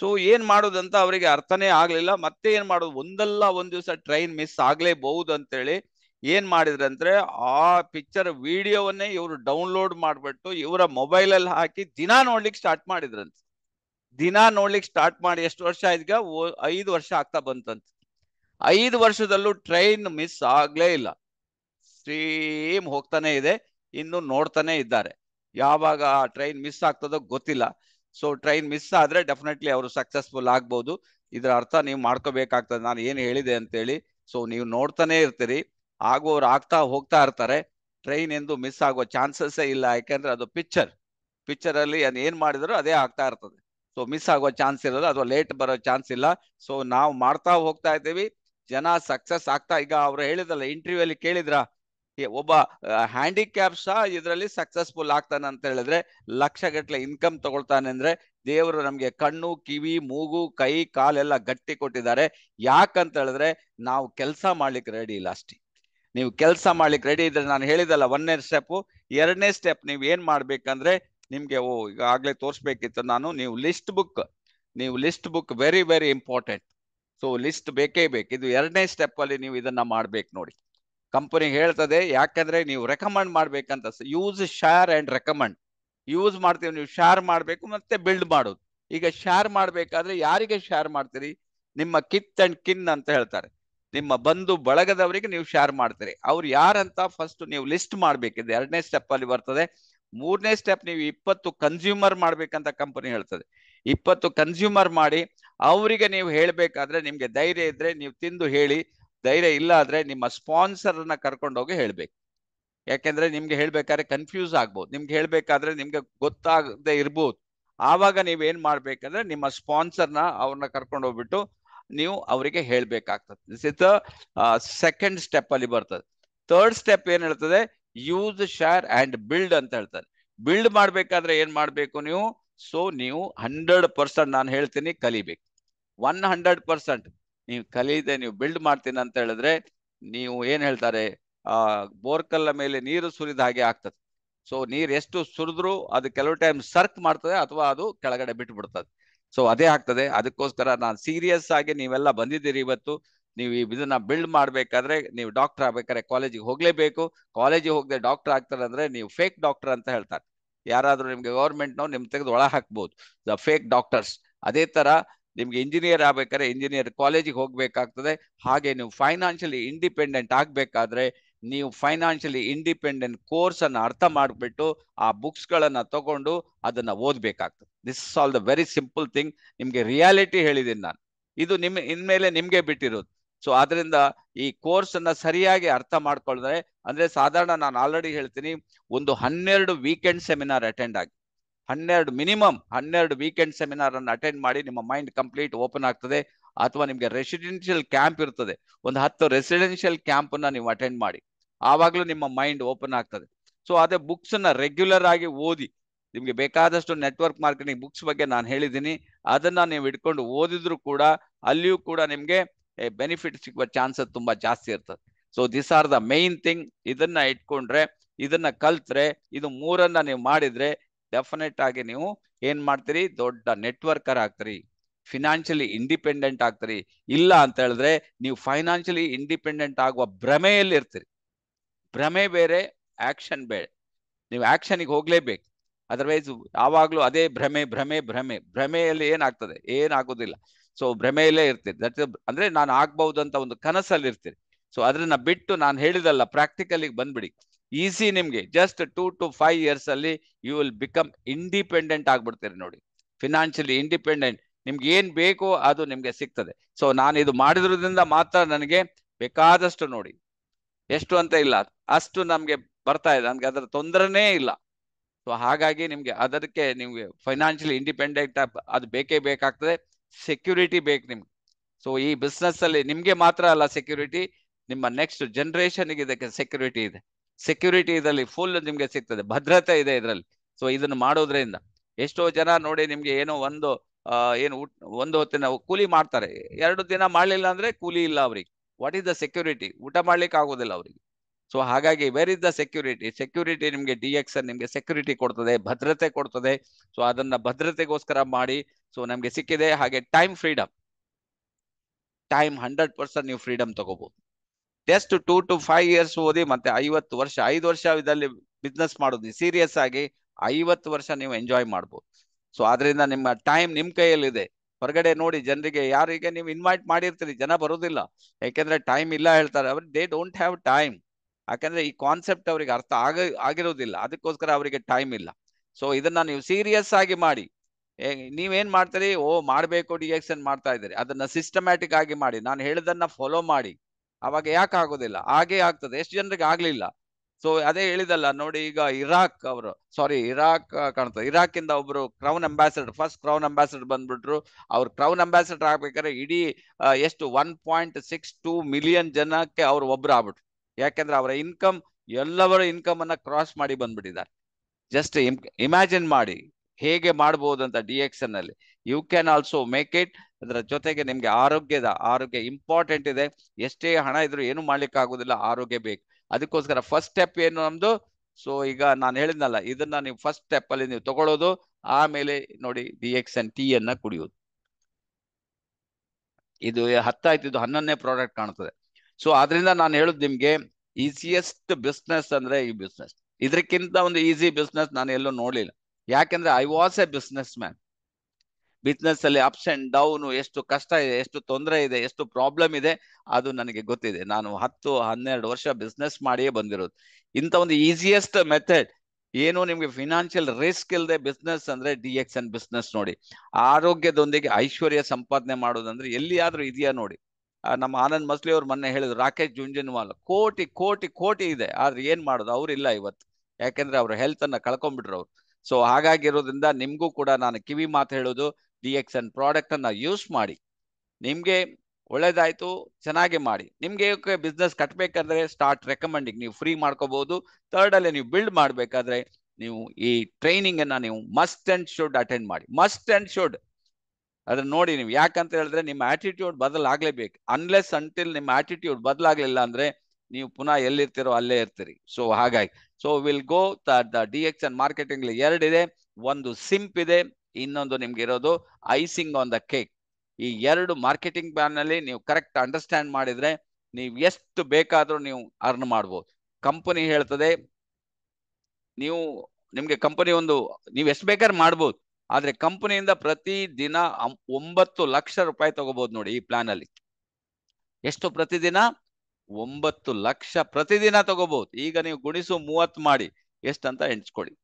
ಸೊ ಏನ್ ಮಾಡೋದಂತ ಅವರಿಗೆ ಅರ್ಥನೇ ಆಗ್ಲಿಲ್ಲ ಮತ್ತೆ ಏನ್ ಮಾಡೋದು ಒಂದಲ್ಲ ಒಂದ್ ದಿವಸ ಟ್ರೈನ್ ಮಿಸ್ ಆಗ್ಲೇಬಹುದು ಅಂತೇಳಿ ಏನ್ ಮಾಡಿದ್ರಂದ್ರೆ ಆ ಪಿಕ್ಚರ್ ವಿಡಿಯೋವನ್ನೇ ಇವರು ಡೌನ್ಲೋಡ್ ಮಾಡ್ಬಿಟ್ಟು ಇವರ ಮೊಬೈಲ್ ಅಲ್ಲಿ ಹಾಕಿ ದಿನ ನೋಡ್ಲಿಕ್ಕೆ ಸ್ಟಾರ್ಟ್ ಮಾಡಿದ್ರಂತೆ ದಿನ ನೋಡ್ಲಿಕ್ಕೆ ಸ್ಟಾರ್ಟ್ ಮಾಡಿ ಎಷ್ಟು ವರ್ಷ ಆಯ್ತು ಐದು ವರ್ಷ ಆಗ್ತಾ ಬಂತಂತೆ ಐದು ವರ್ಷದಲ್ಲೂ ಟ್ರೈನ್ ಮಿಸ್ ಆಗ್ಲೇ ಇಲ್ಲ ಸೇಮ್ ಹೋಗ್ತಾನೆ ಇದೆ ಇನ್ನು ನೋಡ್ತಾನೆ ಇದ್ದಾರೆ ಯಾವಾಗ ಆ ಟ್ರೈನ್ ಮಿಸ್ ಆಗ್ತದೋ ಗೊತ್ತಿಲ್ಲ ಸೊ ಟ್ರೈನ್ ಮಿಸ್ ಆದ್ರೆ ಡೆಫಿನೆಟ್ಲಿ ಅವರು ಸಕ್ಸಸ್ಫುಲ್ ಆಗ್ಬಹುದು ಇದರ ಅರ್ಥ ನೀವು ಮಾಡ್ಕೋಬೇಕಾಗ್ತದೆ ನಾನು ಏನು ಹೇಳಿದೆ ಅಂತೇಳಿ ಸೊ ನೀವು ನೋಡ್ತಾನೆ ಇರ್ತೀರಿ ಆಗುವವರು ಆಗ್ತಾ ಹೋಗ್ತಾ ಇರ್ತಾರೆ ಟ್ರೈನ್ ಎಂದು ಮಿಸ್ ಆಗುವ ಚಾನ್ಸಸ್ಸೇ ಇಲ್ಲ ಯಾಕೆಂದ್ರೆ ಅದು ಪಿಕ್ಚರ್ ಪಿಕ್ಚರ್ ಅಲ್ಲಿ ಅದು ಏನ್ ಮಾಡಿದ್ರು ಅದೇ ಆಗ್ತಾ ಇರ್ತದೆ ಸೊ ಮಿಸ್ ಆಗೋ ಚಾನ್ಸ್ ಇರಲ್ಲ ಅಥವಾ ಲೇಟ್ ಬರೋ ಚಾನ್ಸ್ ಇಲ್ಲ ಸೊ ನಾವು ಮಾಡ್ತಾ ಹೋಗ್ತಾ ಇದ್ದೀವಿ ಜನ ಸಕ್ಸಸ್ ಆಗ್ತಾ ಈಗ ಅವ್ರು ಹೇಳಿದಲ್ಲ ಇಂಟರ್ವ್ಯೂ ಅಲ್ಲಿ ಕೇಳಿದ್ರ ಒಬ್ಬ ಹ್ಯಾಂಡಿಕ್ಯಾಪ್ ಸಹ ಇದರಲ್ಲಿ ಸಕ್ಸಸ್ಫುಲ್ ಆಗ್ತಾನೆ ಅಂತ ಹೇಳಿದ್ರೆ ಲಕ್ಷಗಟ್ಟಲೆ ಇನ್ಕಮ್ ತಗೊಳ್ತಾನೆ ಅಂದ್ರೆ ದೇವರು ನಮ್ಗೆ ಕಣ್ಣು ಕಿವಿ ಮೂಗು ಕೈ ಕಾಲೆಲ್ಲ ಗಟ್ಟಿ ಕೊಟ್ಟಿದ್ದಾರೆ ಯಾಕಂತ ಹೇಳಿದ್ರೆ ನಾವು ಕೆಲಸ ಮಾಡ್ಲಿಕ್ಕೆ ರೆಡಿ ಇಲ್ಲ ಅಷ್ಟೇ ನೀವು ಕೆಲಸ ಮಾಡ್ಲಿಕ್ಕೆ ರೆಡಿ ಇದ್ರೆ ನಾನು ಹೇಳಿದಲ್ಲ ಒಂದನೇ ಸ್ಟೆಪ್ ಎರಡನೇ ಸ್ಟೆಪ್ ನೀವು ಏನ್ ಮಾಡ್ಬೇಕಂದ್ರೆ ನಿಮ್ಗೆ ಓ ಈಗ ಆಗ್ಲೇ ತೋರ್ಸ್ಬೇಕಿತ್ತು ನಾನು ನೀವು ಲಿಸ್ಟ್ ಬುಕ್ ನೀವು list book very very important so list ಬೇಕೇ ಬೇಕು ಇದು ಎರಡನೇ ಸ್ಟೆಪ್ ಅಲ್ಲಿ ನೀವು ಇದನ್ನ ಮಾಡ್ಬೇಕು ನೋಡಿ ಕಂಪನಿ ಹೇಳ್ತದೆ ಯಾಕಂದ್ರೆ ನೀವು ರೆಕಮೆಂಡ್ ಮಾಡ್ಬೇಕಂತ use share and recommend use ಮಾಡ್ತೀವಿ ನೀವು ಶೇರ್ ಮಾಡಬೇಕು ಮತ್ತೆ ಬಿಲ್ಡ್ ಮಾಡೋದು ಈಗ ಶೇರ್ ಮಾಡ್ಬೇಕಾದ್ರೆ ಯಾರಿಗೆ ಶೇರ್ ಮಾಡ್ತೀರಿ ನಿಮ್ಮ ಕಿತ್ ಅಂಡ್ ಕಿನ್ ಅಂತ ಹೇಳ್ತಾರೆ ನಿಮ್ಮ ಬಂಧು ಬಳಗದವರಿಗೆ ನೀವು ಶೇರ್ ಮಾಡ್ತೀರಿ ಅವ್ರು ಯಾರಂತ ಫಸ್ಟ್ ನೀವು ಲಿಸ್ಟ್ ಮಾಡ್ಬೇಕಿದೆ ಎರಡನೇ ಸ್ಟೆಪ್ ಅಲ್ಲಿ ಬರ್ತದೆ ಮೂರನೇ ಸ್ಟೆಪ್ ನೀವು ಇಪ್ಪತ್ತು ಕನ್ಸ್ಯೂಮರ್ ಮಾಡ್ಬೇಕಂತ ಕಂಪನಿ ಹೇಳ್ತದೆ ಇಪ್ಪತ್ತು ಕನ್ಸ್ಯೂಮರ್ ಮಾಡಿ ಅವರಿಗೆ ನೀವು ಹೇಳ್ಬೇಕಾದ್ರೆ ನಿಮ್ಗೆ ಧೈರ್ಯ ಇದ್ರೆ ನೀವು ತಿಂದು ಹೇಳಿ ಧೈರ್ಯ ಇಲ್ಲ ಆದ್ರೆ ನಿಮ್ಮ ಸ್ಪಾನ್ಸರ್ನ ಕರ್ಕೊಂಡೋಗಿ ಹೇಳ್ಬೇಕು ಯಾಕೆಂದ್ರೆ ನಿಮ್ಗೆ ಹೇಳ್ಬೇಕಾದ್ರೆ ಕನ್ಫ್ಯೂಸ್ ಆಗ್ಬೋದು ನಿಮ್ಗೆ ಹೇಳ್ಬೇಕಾದ್ರೆ ನಿಮ್ಗೆ ಗೊತ್ತಾಗದೆ ಇರ್ಬೋದು ಆವಾಗ ಏನ್ ಮಾಡ್ಬೇಕಂದ್ರೆ ನಿಮ್ಮ ಸ್ಪಾನ್ಸರ್ನ ಅವ್ರನ್ನ ಕರ್ಕೊಂಡು ಹೋಗ್ಬಿಟ್ಟು ನೀವು ಅವರಿಗೆ ಹೇಳ್ಬೇಕಾಗ್ತದೆ ದಿಸ್ ಇಸ್ ಸೆಕೆಂಡ್ ಸ್ಟೆಪ್ ಅಲ್ಲಿ ಬರ್ತದೆ ಥರ್ಡ್ ಸ್ಟೆಪ್ ಏನ್ ಹೇಳ್ತದೆ ಯೂಸ್ ಶೇರ್ ಅಂಡ್ ಬಿಲ್ಡ್ ಅಂತ ಹೇಳ್ತಾರೆ ಬಿಲ್ಡ್ ಮಾಡ್ಬೇಕಾದ್ರೆ ಏನ್ ಮಾಡ್ಬೇಕು ನೀವು ಸೊ ನೀವು ಹಂಡ್ರೆಡ್ ಪರ್ಸೆಂಟ್ ನಾನು ಹೇಳ್ತೀನಿ ಕಲಿಬೇಕು ಒನ್ ಹಂಡ್ರೆಡ್ ಪರ್ಸೆಂಟ್ ನೀವು ಕಲಿಯದೆ ನೀವು ಬಿಲ್ಡ್ ಮಾಡ್ತೀನಿ ಅಂತ ಹೇಳಿದ್ರೆ ನೀವು ಏನ್ ಹೇಳ್ತಾರೆ ಆ ಬೋರ್ಕಲ್ಲ ಮೇಲೆ ನೀರು ಸುರಿದ ಹಾಗೆ ಆಗ್ತದೆ ಸೊ ನೀರ್ ಎಷ್ಟು ಸುರಿದ್ರು ಅದು ಕೆಲವು ಟೈಮ್ ಸರ್ಕ್ ಮಾಡ್ತದೆ ಅಥವಾ ಅದು ಕೆಳಗಡೆ ಬಿಟ್ಬಿಡ್ತದೆ ಸೊ ಅದೇ ಆಗ್ತದೆ ಅದಕ್ಕೋಸ್ಕರ ನಾನು ಸೀರಿಯಸ್ ಆಗಿ ನೀವೆಲ್ಲ ಬಂದಿದ್ದೀರಿ ಇವತ್ತು ನೀವು ಇದನ್ನ ಬಿಲ್ಡ್ ಮಾಡ್ಬೇಕಾದ್ರೆ ನೀವು ಡಾಕ್ಟರ್ ಆಗ್ಬೇಕಾದ್ರೆ ಕಾಲೇಜಿಗೆ ಹೋಗ್ಲೇಬೇಕು ಕಾಲೇಜಿಗೆ ಹೋಗದೆ ಡಾಕ್ಟರ್ ಆಗ್ತಾರೆ ಅಂದ್ರೆ ನೀವು ಫೇಕ್ ಡಾಕ್ಟರ್ ಅಂತ ಹೇಳ್ತಾರೆ ಯಾರಾದ್ರೂ ನಿಮ್ಗೆ ಗೌರ್ಮೆಂಟ್ ನಾವು ನಿಮ್ ತೆಗೆದು ಒಳ ಹಾಕ್ಬಹುದು ದ ಫೇಕ್ ಡಾಕ್ಟರ್ಸ್ ಅದೇ ತರ ನಿಮ್ಗೆ ಇಂಜಿನಿಯರ್ ಆಗ್ಬೇಕಾದ್ರೆ ಇಂಜಿನಿಯರ್ ಕಾಲೇಜಿಗೆ ಹೋಗ್ಬೇಕಾಗ್ತದೆ ಹಾಗೆ ನೀವು ಫೈನಾನ್ಷಿಯಲಿ ಇಂಡಿಪೆಂಡೆಂಟ್ ಆಗ್ಬೇಕಾದ್ರೆ ನೀವು ಫೈನಾನ್ಷಿಯಲಿ ಇಂಡಿಪೆಂಡೆಂಟ್ ಕೋರ್ಸ್ ಅನ್ನು ಅರ್ಥ ಮಾಡಿಬಿಟ್ಟು ಆ ಬುಕ್ಸ್ ಗಳನ್ನ ತಗೊಂಡು ಅದನ್ನ ಓದ್ಬೇಕಾಗ್ತದೆ this is all the very simple thing ನಿಮ್ಗೆ ರಿಯಾಲಿಟಿ ಹೇಳಿದ್ದೀನಿ ನಾನು ಇದು ನಿಮ್ ಇನ್ಮೇಲೆ ನಿಮ್ಗೆ ಬಿಟ್ಟಿರೋದು ಸೊ ಆದ್ರಿಂದ ಈ ಕೋರ್ಸ್ ಅನ್ನ ಸರಿಯಾಗಿ ಅರ್ಥ ಮಾಡ್ಕೊಳ್ತಾರೆ ಅಂದ್ರೆ ಸಾಧಾರಣ ನಾನು ಆಲ್ರೆಡಿ ಹೇಳ್ತೀನಿ ಒಂದು ಹನ್ನೆರಡು ವೀಕೆಂಡ್ ಸೆಮಿನಾರ್ ಅಟೆಂಡ್ ಆಗಿ ಹನ್ನೆರಡು ಮಿನಿಮಮ್ ಹನ್ನೆರಡು ವೀಕೆಂಡ್ ಸೆಮಿನಾರ್ ಅನ್ನು ಅಟೆಂಡ್ ಮಾಡಿ ನಿಮ್ಮ ಮೈಂಡ್ ಕಂಪ್ಲೀಟ್ ಓಪನ್ ಆಗ್ತದೆ ಅಥವಾ ನಿಮಗೆ ರೆಸಿಡೆನ್ಷಿಯಲ್ ಕ್ಯಾಂಪ್ ಇರ್ತದೆ ಒಂದು ಹತ್ತು ರೆಸಿಡೆನ್ಷಿಯಲ್ ಕ್ಯಾಂಪ್ ನೀವು ಅಟೆಂಡ್ ಮಾಡಿ ಆವಾಗಲೂ ನಿಮ್ಮ ಮೈಂಡ್ ಓಪನ್ ಆಗ್ತದೆ ಸೊ ಅದೇ ಬುಕ್ಸ್ ಅನ್ನ ರೆಗ್ಯುಲರ್ ಆಗಿ ಓದಿ ನಿಮಗೆ ಬೇಕಾದಷ್ಟು ನೆಟ್ವರ್ಕ್ ಮಾರ್ಕೆಟಿಂಗ್ ಬುಕ್ಸ್ ಬಗ್ಗೆ ನಾನು ಹೇಳಿದ್ದೀನಿ ಅದನ್ನ ನೀವು ಇಟ್ಕೊಂಡು ಓದಿದ್ರು ಕೂಡ ಅಲ್ಲಿಯೂ ಕೂಡ ನಿಮಗೆ ಬೆನಿಫಿಟ್ ಸಿಗುವ ಚಾನ್ಸಸ್ ತುಂಬಾ ಜಾಸ್ತಿ ಇರ್ತದೆ so this are the main thing ಇದನ್ನ ಇಟ್ಕೊಂಡ್ರೆ ಇದನ್ನ ಕಲ್ತ್ರೆ ಇದು ಮೂರನ್ನ ನೀವು ಮಾಡಿದ್ರೆ ಡೆಫಿನೆಟ್ ಆಗಿ ನೀವು ಏನ್ ಮಾಡ್ತೀರಿ ದೊಡ್ಡ ನೆಟ್ವರ್ಕರ್ ಆಗ್ತೀರಿ ಫಿನಾನ್ಷಿಯಲಿ ಇಂಡಿಪೆಂಡೆಂಟ್ ಆಗ್ತೀರಿ ಇಲ್ಲ ಅಂತ ಹೇಳಿದ್ರೆ ನೀವು ಫೈನಾನ್ಷಿಯಲಿ ಇಂಡಿಪೆಂಡೆಂಟ್ ಆಗುವ ಭ್ರಮೆಯಲ್ಲಿ ಇರ್ತೀರಿ ಭ್ರಮೆ ಬೇರೆ ಆಕ್ಷನ್ ಬೇರೆ ನೀವು ಆಕ್ಷನ್ಗೆ ಹೋಗ್ಲೇಬೇಕು ಅದರ್ವೈಸ್ ಯಾವಾಗ್ಲೂ ಅದೇ ಭ್ರಮೆ ಭ್ರಮೆ ಭ್ರಮೆ ಭ್ರಮೆಯಲ್ಲಿ ಏನಾಗ್ತದೆ ಏನಾಗೋದಿಲ್ಲ ಸೊ ಭ್ರಮೆಯಲ್ಲೇ ಇರ್ತೀರಿ ದಟ್ ಅಂದ್ರೆ ನಾನು ಆಗ್ಬಹುದು ಅಂತ ಒಂದು ಕನಸಲ್ಲಿ ಇರ್ತೀರಿ ಸೊ ಅದನ್ನ ಬಿಟ್ಟು ನಾನು ಹೇಳಿದಲ್ಲ ಪ್ರಾಕ್ಟಿಕಲಿ ಬಂದ್ಬಿಡಿ ಈಸಿ ನಿಮ್ಗೆ just two to five years ಅಲ್ಲಿ ಯು ವಿಲ್ ಬಿಕಮ್ ಇಂಡಿಪೆಂಡೆಂಟ್ ಆಗ್ಬಿಡ್ತೀರಿ ನೋಡಿ ಫಿನಾನ್ಷಿಯಲಿ ಇಂಡಿಪೆಂಡೆಂಟ್ ನಿಮ್ಗೆ ಏನ್ ಬೇಕೋ ಅದು ನಿಮ್ಗೆ ಸಿಗ್ತದೆ ಸೊ ನಾನು ಇದು ಮಾಡಿದ್ರಿಂದ ಮಾತ್ರ ನನಗೆ ಬೇಕಾದಷ್ಟು ನೋಡಿ ಎಷ್ಟು ಅಂತ ಇಲ್ಲ ಅಷ್ಟು ನಮ್ಗೆ ಬರ್ತಾ ಇದೆ ನನ್ಗೆ ಅದರ ತೊಂದರೆನೇ ಇಲ್ಲ ಸೊ ಹಾಗಾಗಿ ನಿಮ್ಗೆ ಅದಕ್ಕೆ ನಿಮ್ಗೆ ಫೈನಾನ್ಷಿಯಲಿ ಇಂಡಿಪೆಂಡೆಂಟ್ ಅದು ಬೇಕೇ ಬೇಕಾಗ್ತದೆ ಸೆಕ್ಯೂರಿಟಿ ಬೇಕು ನಿಮ್ಗೆ ಸೊ ಈ ಬಿಸ್ನೆಸ್ ಅಲ್ಲಿ ನಿಮ್ಗೆ ಮಾತ್ರ ಅಲ್ಲ ಸೆಕ್ಯೂರಿಟಿ ನಿಮ್ಮ ನೆಕ್ಸ್ಟ್ ಜನರೇಷನ್ಗೆ ಇದಕ್ಕೆ ಸೆಕ್ಯೂರಿಟಿ ಇದೆ ಸೆಕ್ಯೂರಿಟಿ ಇದರಲ್ಲಿ ಫುಲ್ ನಿಮ್ಗೆ ಸಿಗ್ತದೆ ಭದ್ರತೆ ಇದೆ ಇದರಲ್ಲಿ ಸೊ ಇದನ್ನು ಮಾಡೋದ್ರಿಂದ ಎಷ್ಟೋ ಜನ ನೋಡಿ ನಿಮ್ಗೆ ಏನೋ ಒಂದು ಏನು ಒಂದು ಹೊತ್ತಿನ ಕೂಲಿ ಮಾಡ್ತಾರೆ ಎರಡು ದಿನ ಮಾಡ್ಲಿಲ್ಲ ಅಂದ್ರೆ ಕೂಲಿ ಇಲ್ಲ ಅವ್ರಿಗೆ ವಾಟ್ ಈಸ್ ದ ಸೆಕ್ಯೂರಿಟಿ ಊಟ ಮಾಡ್ಲಿಕ್ಕೆ ಆಗೋದಿಲ್ಲ ಅವ್ರಿಗೆ ಸೊ ಹಾಗಾಗಿ where is the security security ನಿಮಗೆ ಡಿ ಎಕ್ಸ್ ನಿಮಗೆ ಸೆಕ್ಯೂರಿಟಿ ಕೊಡ್ತದೆ ಭದ್ರತೆ ಕೊಡ್ತದೆ ಸೊ ಅದನ್ನ ಭದ್ರತೆಗೋಸ್ಕರ ಮಾಡಿ ಸೊ ನಮ್ಗೆ ಸಿಕ್ಕಿದೆ ಹಾಗೆ time freedom time hundred percent ನೀವು ಫ್ರೀಡಮ್ ತಗೋಬಹುದು just two to five years ಓದಿ ಮತ್ತೆ ಐವತ್ತು ವರ್ಷ ಐದು ವರ್ಷ ಇದರಲ್ಲಿ ಬಿಸ್ನೆಸ್ ಮಾಡೋದು ಸೀರಿಯಸ್ ಆಗಿ ಐವತ್ತು ವರ್ಷ ನೀವು ಎಂಜಾಯ್ ಮಾಡ್ಬೋದು ಸೊ ಆದ್ರಿಂದ ನಿಮ್ಮ ಟೈಮ್ ನಿಮ್ ಕೈಯಲ್ಲಿದೆ ಹೊರಗಡೆ ನೋಡಿ ಜನರಿಗೆ ಯಾರಿಗೆ ನೀವು ಇನ್ವೈಟ್ ಮಾಡಿರ್ತೀರಿ ಜನ ಬರೋದಿಲ್ಲ ಯಾಕೆಂದ್ರೆ ಟೈಮ್ ಇಲ್ಲ ಹೇಳ್ತಾರೆ ಅವ್ರಿಗೆ ದೇ ಡೋಂಟ್ ಹ್ಯಾವ್ ಟೈಮ್ ಯಾಕಂದ್ರೆ ಈ ಕಾನ್ಸೆಪ್ಟ್ ಅವ್ರಿಗೆ ಅರ್ಥ ಆಗ ಆಗಿರೋದಿಲ್ಲ ಅದಕ್ಕೋಸ್ಕರ ಅವರಿಗೆ ಟೈಮ್ ಇಲ್ಲ ಸೊ ಇದನ್ನ ನೀವು ಸೀರಿಯಸ್ ಆಗಿ ಮಾಡಿ ನೀವೇನ್ ಮಾಡ್ತೀರಿ ಓ ಮಾಡಬೇಕು ಡಿಎಕ್ಸನ್ ಮಾಡ್ತಾ ಇದ್ದೀರಿ ಅದನ್ನ ಸಿಸ್ಟಮ್ಯಾಟಿಕ್ ಆಗಿ ಮಾಡಿ ನಾನು ಹೇಳದನ್ನ ಫಾಲೋ ಮಾಡಿ ಅವಾಗ ಯಾಕೆ ಆಗೋದಿಲ್ಲ ಹಾಗೆ ಆಗ್ತದೆ ಎಷ್ಟು ಜನರಿಗೆ ಆಗ್ಲಿಲ್ಲ ಸೊ ಅದೇ ಹೇಳಿದಲ್ಲ ನೋಡಿ ಈಗ ಇರಾಕ್ ಅವರು ಸಾರಿ ಇರಾಕ್ ಕಾಣ್ತದೆ ಇರಾಕ್ ಇಂದ ಒಬ್ರು crown ambassador first crown ambassador ಬಂದ್ಬಿಟ್ರು ಅವ್ರು ಕ್ರೌನ್ ಅಂಬಾಸಿಡರ್ ಆಗ್ಬೇಕಾದ್ರೆ ಇಡೀ ಎಷ್ಟು one point six two million ಜನಕ್ಕೆ ಅವ್ರು ಒಬ್ರು ಆಗ್ಬಿಟ್ರು ಯಾಕೆಂದ್ರೆ ಅವರ ಇನ್ಕಮ್ ಎಲ್ಲವರ ಇನ್ಕಮ್ ಅನ್ನ ಕ್ರಾಸ್ ಮಾಡಿ ಬಂದ್ಬಿಟ್ಟಿದ್ದಾರೆ ಜಸ್ಟ್ ಇಮ್ಯಾಜಿನ್ ಮಾಡಿ ಹೇಗೆ ಮಾಡ್ಬೋದು ಅಂತ ಡಿ ಎಕ್ಸ್ ನಲ್ಲಿ you can also make it ಅದರ ಜೊತೆಗೆ ನಿಮ್ಗೆ ಆರೋಗ್ಯದ ಆರೋಗ್ಯ ಇಂಪಾರ್ಟೆಂಟ್ ಇದೆ ಎಷ್ಟೇ ಹಣ ಇದ್ರು ಏನು ಮಾಡ್ಲಿಕ್ಕೆ ಆಗುದಿಲ್ಲ ಆರೋಗ್ಯ ಬೇಕು ಅದಕ್ಕೋಸ್ಕರ ಫಸ್ಟ್ ಸ್ಟೆಪ್ ಏನು ನಮ್ದು ಸೊ ಈಗ ನಾನು ಹೇಳಿದ್ನಲ್ಲ ಇದನ್ನ ನೀವು ಫಸ್ಟ್ ಸ್ಟೆಪ್ ಅಲ್ಲಿ ನೀವು ತಗೊಳ್ಳೋದು ಆಮೇಲೆ ನೋಡಿ ಡಿ ಎಕ್ಸ್ ಎನ್ ಟಿ ಅನ್ನ ಕುಡಿಯೋದು ಇದು ಹತ್ತಾಯ್ತು ಇದು ಹನ್ನೊಂದನೇ ಪ್ರಾಡಕ್ಟ್ ಕಾಣ್ತದೆ ಸೊ ಆದ್ರಿಂದ ನಾನು ಹೇಳುದು ನಿಮ್ಗೆ ಈಸಿಯೆಸ್ಟ್ ಬಿಸ್ನೆಸ್ ಅಂದ್ರೆ ಈ ಬಿಸ್ನೆಸ್ ಇದಕ್ಕಿಂತ ಒಂದು ಈಸಿ ಬಿಸ್ನೆಸ್ ನಾನು ಎಲ್ಲೂ ನೋಡ್ಲಿಲ್ಲ ಯಾಕಂದ್ರೆ I was a businessman business ಅಲ್ಲಿ ಅಪ್ಸ್ ಅಂಡ್ ಡೌನ್ ಎಷ್ಟು ಕಷ್ಟ ಇದೆ ಎಷ್ಟು ತೊಂದರೆ ಇದೆ ಎಷ್ಟು ಪ್ರಾಬ್ಲಮ್ ಇದೆ ಅದು ನನಗೆ ಗೊತ್ತಿದೆ ನಾನು ಹತ್ತು ಹನ್ನೆರಡು ವರ್ಷ ಬಿಸ್ನೆಸ್ ಮಾಡಿಯೇ ಬಂದಿರೋದು ಇಂಥ ಒಂದು ಈಸಿಯೆಸ್ಟ್ ಮೆಥಡ್ ಏನು ನಿಮ್ಗೆ ಫಿನಾನ್ಷಿಯಲ್ ರಿಸ್ಕ್ ಇಲ್ಲದೆ ಬಿಸ್ನೆಸ್ ಅಂದ್ರೆ ಡಿ ಎಕ್ಸ್ ಎನ್ ಬಿಸ್ನೆಸ್ ನೋಡಿ ಆರೋಗ್ಯದೊಂದಿಗೆ ಐಶ್ವರ್ಯ ಸಂಪಾದನೆ ಮಾಡೋದಂದ್ರೆ ಎಲ್ಲಿಯಾದ್ರೂ ಇದೆಯಾ ನೋಡಿ ನಮ್ಮ ಆನಂದ್ ಮಸ್ಲಿ ಅವ್ರು ಮೊನ್ನೆ ಹೇಳಿದ್ರು ರಾಕೇಶ್ ಜುಂಜನ್ವಾಲ್ ಕೋಟಿ ಕೋಟಿ ಕೋಟಿ ಇದೆ ಆದ್ರೆ ಏನ್ ಮಾಡೋದು ಇಲ್ಲ ಇವತ್ತು ಯಾಕೆಂದ್ರೆ ಅವ್ರ ಹೆಲ್ತ್ ಅನ್ನ ಕಳ್ಕೊಂಡ್ಬಿಟ್ರು ಅವ್ರು ಸೊ ಹಾಗಾಗಿರೋದ್ರಿಂದ ನಿಮ್ಗೂ ಕೂಡ ನಾನು ಕಿವಿ ಮಾತು ಹೇಳೋದು ಡಿ ಎಕ್ಸ್ ಎನ್ ಪ್ರಾಡಕ್ಟನ್ನು ಯೂಸ್ ಮಾಡಿ ನಿಮಗೆ ಒಳ್ಳೇದಾಯಿತು ಚೆನ್ನಾಗಿ ಮಾಡಿ ನಿಮಗೆ ಬಿಸ್ನೆಸ್ ಕಟ್ಟಬೇಕಾದ್ರೆ ಸ್ಟಾರ್ಟ್ ರೆಕಮೆಂಡಿಂಗ್ ನೀವು ಫ್ರೀ ಮಾಡ್ಕೋಬಹುದು ಥರ್ಡಲ್ಲೇ ನೀವು ಬಿಲ್ಡ್ ಮಾಡಬೇಕಾದ್ರೆ ನೀವು ಈ ಟ್ರೈನಿಂಗನ್ನು ನೀವು ಮಸ್ಟ್ ಆ್ಯಂಡ್ ಶುಡ್ ಅಟೆಂಡ್ ಮಾಡಿ ಮಸ್ಟ್ ಆ್ಯಂಡ್ ಶುಡ್ ಅದನ್ನ ನೋಡಿ ನೀವು ಯಾಕಂತ ಹೇಳಿದ್ರೆ ನಿಮ್ಮ ಆಟಿಟ್ಯೂಡ್ ಬದಲಾಗಲೇಬೇಕು ಅನ್ಲೆಸ್ ಅಂಟಿಲ್ ನಿಮ್ಮ ಆಟಿಟ್ಯೂಡ್ ಬದಲಾಗಲಿಲ್ಲ ಅಂದರೆ ನೀವು ಪುನಃ ಎಲ್ಲಿರ್ತೀರೋ ಅಲ್ಲೇ ಇರ್ತೀರಿ ಸೊ ಹಾಗಾಗಿ so will go the D X N marketing ಎರಡಿದೆ ಒಂದು ಸಿಂಪ್ ಇದೆ ಇನ್ನೊಂದು ನಿಮ್ಗೆ ಇರೋದು ಐಸಿಂಗ್ ಆನ್ ದ ಕೇಕ್ ಈ ಎರಡು ಮಾರ್ಕೆಟಿಂಗ್ ಪ್ಲಾನ್ ನಲ್ಲಿ ನೀವು ಕರೆಕ್ಟ್ ಅಂಡರ್ಸ್ಟ್ಯಾಂಡ್ ಮಾಡಿದ್ರೆ ನೀವು ಎಷ್ಟು ಬೇಕಾದ್ರೂ ನೀವು ಅರ್ನ್ ಮಾಡ್ಬೋದು ಕಂಪನಿ ಹೇಳ್ತದೆ ನೀವು ನಿಮ್ಗೆ ಕಂಪನಿ ಒಂದು ನೀವು ಎಷ್ಟು ಬೇಕಾದ್ರೆ ಮಾಡ್ಬೋದು ಆದ್ರೆ ಕಂಪನಿಯಿಂದ ಪ್ರತಿ ದಿನ ಒಂಬತ್ತು ಲಕ್ಷ ರೂಪಾಯಿ ತಗೋಬಹುದು ನೋಡಿ ಈ ಪ್ಲಾನ್ ಅಲ್ಲಿ ಎಷ್ಟು ಪ್ರತಿದಿನ ಒಂಬತ್ತು ಲಕ್ಷ ಪ್ರತಿದಿನ ತಗೋಬಹುದು ಈಗ ನೀವು ಗುಣಿಸು ಮೂವತ್ತು ಮಾಡಿ ಎಷ್ಟಂತ ಹೆಂಚ್ಕೊಳ್ಳಿ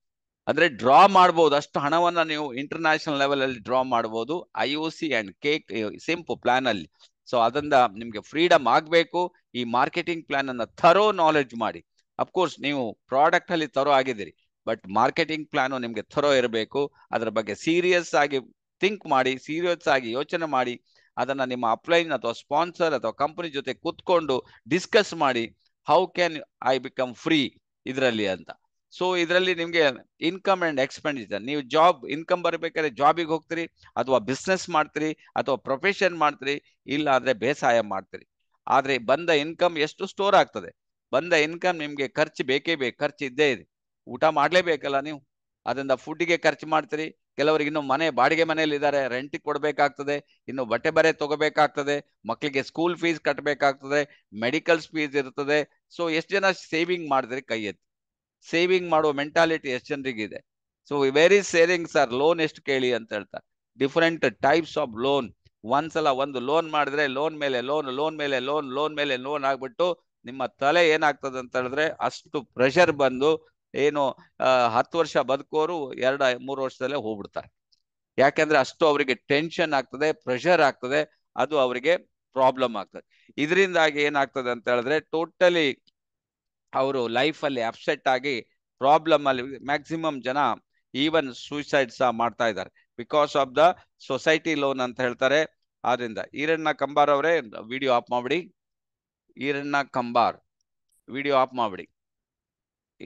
ಅಂದ್ರೆ ಡ್ರಾ ಮಾಡಬಹುದು ಅಷ್ಟು ಹಣವನ್ನ ನೀವು ಇಂಟರ್ನ್ಯಾಷನಲ್ ಲೆವೆಲ್ ಅಲ್ಲಿ ಡ್ರಾ ಮಾಡಬಹುದು ಐ ಒ ಸಿ ಅಂಡ್ ಕೇಕ್ ಸಿಂಪು ಪ್ಲಾನ್ ಅಲ್ಲಿ ಸೊ ಅದರಿಂದ ನಿಮ್ಗೆ ಫ್ರೀಡಮ್ ಆಗಬೇಕು ಈ ಮಾರ್ಕೆಟಿಂಗ್ ಪ್ಲಾನ್ ಅನ್ನ ಥರೋ ನಾಲೆಡ್ಜ್ ಮಾಡಿ ಅಫ್ಕೋರ್ಸ್ ನೀವು ಪ್ರಾಡಕ್ಟ್ ಅಲ್ಲಿ ಥರೋ ಆಗಿದ್ದೀರಿ ಬಟ್ ಮಾರ್ಕೆಟಿಂಗ್ ಪ್ಲಾನ್ ನಿಮ್ಗೆ ಥರೋ ಇರಬೇಕು ಅದರ ಬಗ್ಗೆ ಸೀರಿಯಸ್ ಆಗಿ ಥಿಂಕ್ ಮಾಡಿ ಸೀರಿಯಸ್ ಆಗಿ ಯೋಚನೆ ಮಾಡಿ ಅದನ್ನ ನಿಮ್ಮ ಅಪ್ಲೈನ್ ಅಥವಾ ಸ್ಪಾನ್ಸರ್ ಅಥವಾ ಕಂಪನಿ ಜೊತೆ ಕೂತ್ಕೊಂಡು ಡಿಸ್ಕಸ್ ಮಾಡಿ how can I become free ಇದರಲ್ಲಿ ಅಂತ ಸೊ ಇದರಲ್ಲಿ ನಿಮ್ಗೆ ಇನ್ಕಮ್ ಅಂಡ್ ಎಕ್ಸ್ಪೆಂಡಿಚರ್ ನೀವು ಜಾಬ್ ಇನ್ಕಮ್ ಬರಬೇಕಾದ್ರೆ ಜಾಬಿಗೆ ಹೋಗ್ತೀರಿ ಅಥವಾ ಬಿಸ್ನೆಸ್ ಮಾಡ್ತೀರಿ ಅಥವಾ ಪ್ರೊಫೆಷನ್ ಮಾಡ್ತೀರಿ ಇಲ್ಲ ಆದರೆ ಬೇಸಾಯ ಮಾಡ್ತೀರಿ ಆದ್ರೆ ಬಂದ ಇನ್ಕಮ್ ಎಷ್ಟು ಸ್ಟೋರ್ ಆಗ್ತದೆ ಬಂದ ಇನ್ಕಮ್ ನಿಮ್ಗೆ ಖರ್ಚು ಬೇಕೇ ಬೇಕು ಖರ್ಚು ಇದ್ದೇ ಇದೆ ಊಟ ಮಾಡಲೇಬೇಕಲ್ಲ ನೀವು ಅದರಿಂದ ಫುಡ್ಗೆ ಖರ್ಚು ಮಾಡ್ತೀರಿ ಕೆಲವರಿಗೆ ಇನ್ನು ಮನೆ ಬಾಡಿಗೆ ಮನೆಯಲ್ಲಿ ಇದ್ದಾರೆ ರೆಂಟ್ ಕೊಡಬೇಕಾಗ್ತದೆ ಇನ್ನು ಬಟ್ಟೆ ಬರೆ ತಗೋಬೇಕಾಗ್ತದೆ ಮಕ್ಕಳಿಗೆ ಸ್ಕೂಲ್ ಫೀಸ್ ಕಟ್ಟಬೇಕಾಗ್ತದೆ ಮೆಡಿಕಲ್ಸ್ ಫೀಸ್ ಇರ್ತದೆ ಸೊ ಎಷ್ಟು ಜನ ಸೇವಿಂಗ್ ಮಾಡಿದ್ರೆ ಕೈ ಎತ್ತಿ ಸೇವಿಂಗ್ ಮಾಡುವ ಮೆಂಟಾಲಿಟಿ ಎಷ್ಟು ಜನರಿಗೆ ಇದೆ so very scaring sir loan ಎಷ್ಟು ಕೇಳಿ ಅಂತ ಹೇಳ್ತಾ ಡಿಫ್ರೆಂಟ್ ಟೈಪ್ಸ್ ಆಫ್ ಲೋನ್ ಒಂದ್ಸಲ ಒಂದು ಲೋನ್ ಮಾಡಿದ್ರೆ ಲೋನ್ ಮೇಲೆ ಲೋನ್ ಲೋನ್ ಮೇಲೆ ಲೋನ್ ಲೋನ್ ಮೇಲೆ ಲೋನ್ ಆಗ್ಬಿಟ್ಟು ನಿಮ್ಮ ತಲೆ ಏನಾಗ್ತದೆ ಅಂತ ಹೇಳಿದ್ರೆ ಅಷ್ಟು ಪ್ರೆಷರ್ ಬಂದು ಏನು ಹತ್ತು ವರ್ಷ ಬದುಕೋರು ಎರಡ ಮೂರು ವರ್ಷದಲ್ಲೇ ಹೋಗ್ಬಿಡ್ತಾರೆ ಯಾಕೆಂದ್ರೆ ಅಷ್ಟು ಅವರಿಗೆ ಟೆನ್ಷನ್ ಆಗ್ತದೆ ಪ್ರೆಷರ್ ಆಗ್ತದೆ ಅದು ಅವರಿಗೆ ಪ್ರಾಬ್ಲಮ್ ಆಗ್ತದೆ ಇದರಿಂದಾಗಿ ಏನಾಗ್ತದೆ ಅಂತ ಹೇಳಿದ್ರೆ ಟೋಟಲಿ ಅವರು ಲೈಫಲ್ಲಿ ಅಪ್ಸೆಟ್ ಆಗಿ ಪ್ರಾಬ್ಲಮ್ ಅಲ್ಲಿ ಮ್ಯಾಕ್ಸಿಮಮ್ ಜನ ಈವನ್ ಸೂಸೈಡ್ ಸಹ ಮಾಡ್ತಾ ಇದ್ದಾರೆ because of the society loan ಅಂತ ಹೇಳ್ತಾರೆ ಆದ್ರಿಂದ ಈರಣ್ಣ ಕಂಬಾರ್ ಅವರೇ ವಿಡಿಯೋ ಆಫ್ ಮಾಡ್ಬಿಡಿ ಈರಣ್ಣ ಕಂಬಾರ್ ವಿಡಿಯೋ ಆಫ್ ಮಾಡ್ಬಿಡಿ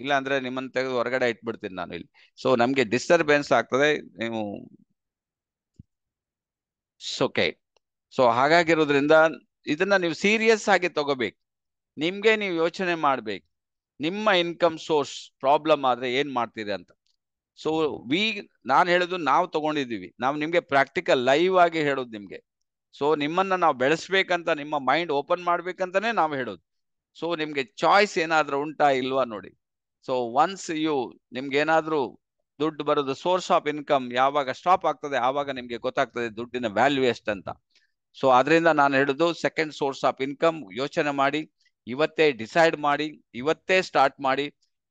ಇಲ್ಲ ಅಂದ್ರೆ ನಿಮ್ಮನ್ನ ತೆಗೆದು ಹೊರಗಡೆ ಇಟ್ಬಿಡ್ತೀನಿ ನಾನು ಇಲ್ಲಿ ಸೊ ನಮ್ಗೆ ಡಿಸ್ಟರ್ಬೆನ್ಸ್ ಆಗ್ತದೆ ನೀವು ಸೊಕೆ ಸೊ ಹಾಗಾಗಿರೋದ್ರಿಂದ ಇದನ್ನ ನೀವು ಸೀರಿಯಸ್ ಆಗಿ ತಗೋಬೇಕು ನಿಮ್ಗೆ ನೀವು ಯೋಚನೆ ಮಾಡ್ಬೇಕು ನಿಮ್ಮ ಇನ್ಕಮ್ ಸೋರ್ಸ್ ಪ್ರಾಬ್ಲಮ್ ಆದರೆ ಏನು ಮಾಡ್ತೀರಿ ಅಂತ ಸೊ ವಿ ನಾನು ಹೇಳೋದು ನಾವು ತಗೊಂಡಿದ್ದೀವಿ ನಾವು ನಿಮಗೆ ಪ್ರಾಕ್ಟಿಕಲ್ ಲೈವ್ ಆಗಿ ಹೇಳೋದು ನಿಮಗೆ ಸೊ ನಿಮ್ಮನ್ನು ನಾವು ಬೆಳೆಸ್ಬೇಕಂತ ನಿಮ್ಮ ಮೈಂಡ್ ಓಪನ್ ಮಾಡಬೇಕಂತಲೇ ನಾವು ಹೇಳೋದು ಸೊ ನಿಮಗೆ ಚಾಯ್ಸ್ ಏನಾದರೂ ಉಂಟಾ ಇಲ್ವಾ ನೋಡಿ ಸೊ ಒನ್ಸ್ ಯು ನಿಮ್ಗೆ ಏನಾದರೂ ದುಡ್ಡು ಬರೋದು ಸೋರ್ಸ್ ಆಫ್ ಇನ್ಕಮ್ ಯಾವಾಗ ಸ್ಟಾಪ್ ಆಗ್ತದೆ ಆವಾಗ ನಿಮಗೆ ಗೊತ್ತಾಗ್ತದೆ ದುಡ್ಡಿನ ವ್ಯಾಲ್ಯೂ ಎಷ್ಟಂತ ಸೊ ಅದರಿಂದ ನಾನು ಹೇಳೋದು ಸೆಕೆಂಡ್ ಸೋರ್ಸ್ ಆಫ್ ಇನ್ಕಮ್ ಯೋಚನೆ ಮಾಡಿ ಇವತ್ತೇ ಡಿಸೈಡ್ ಮಾಡಿ ಇವತ್ತೇ ಸ್ಟಾರ್ಟ್ ಮಾಡಿ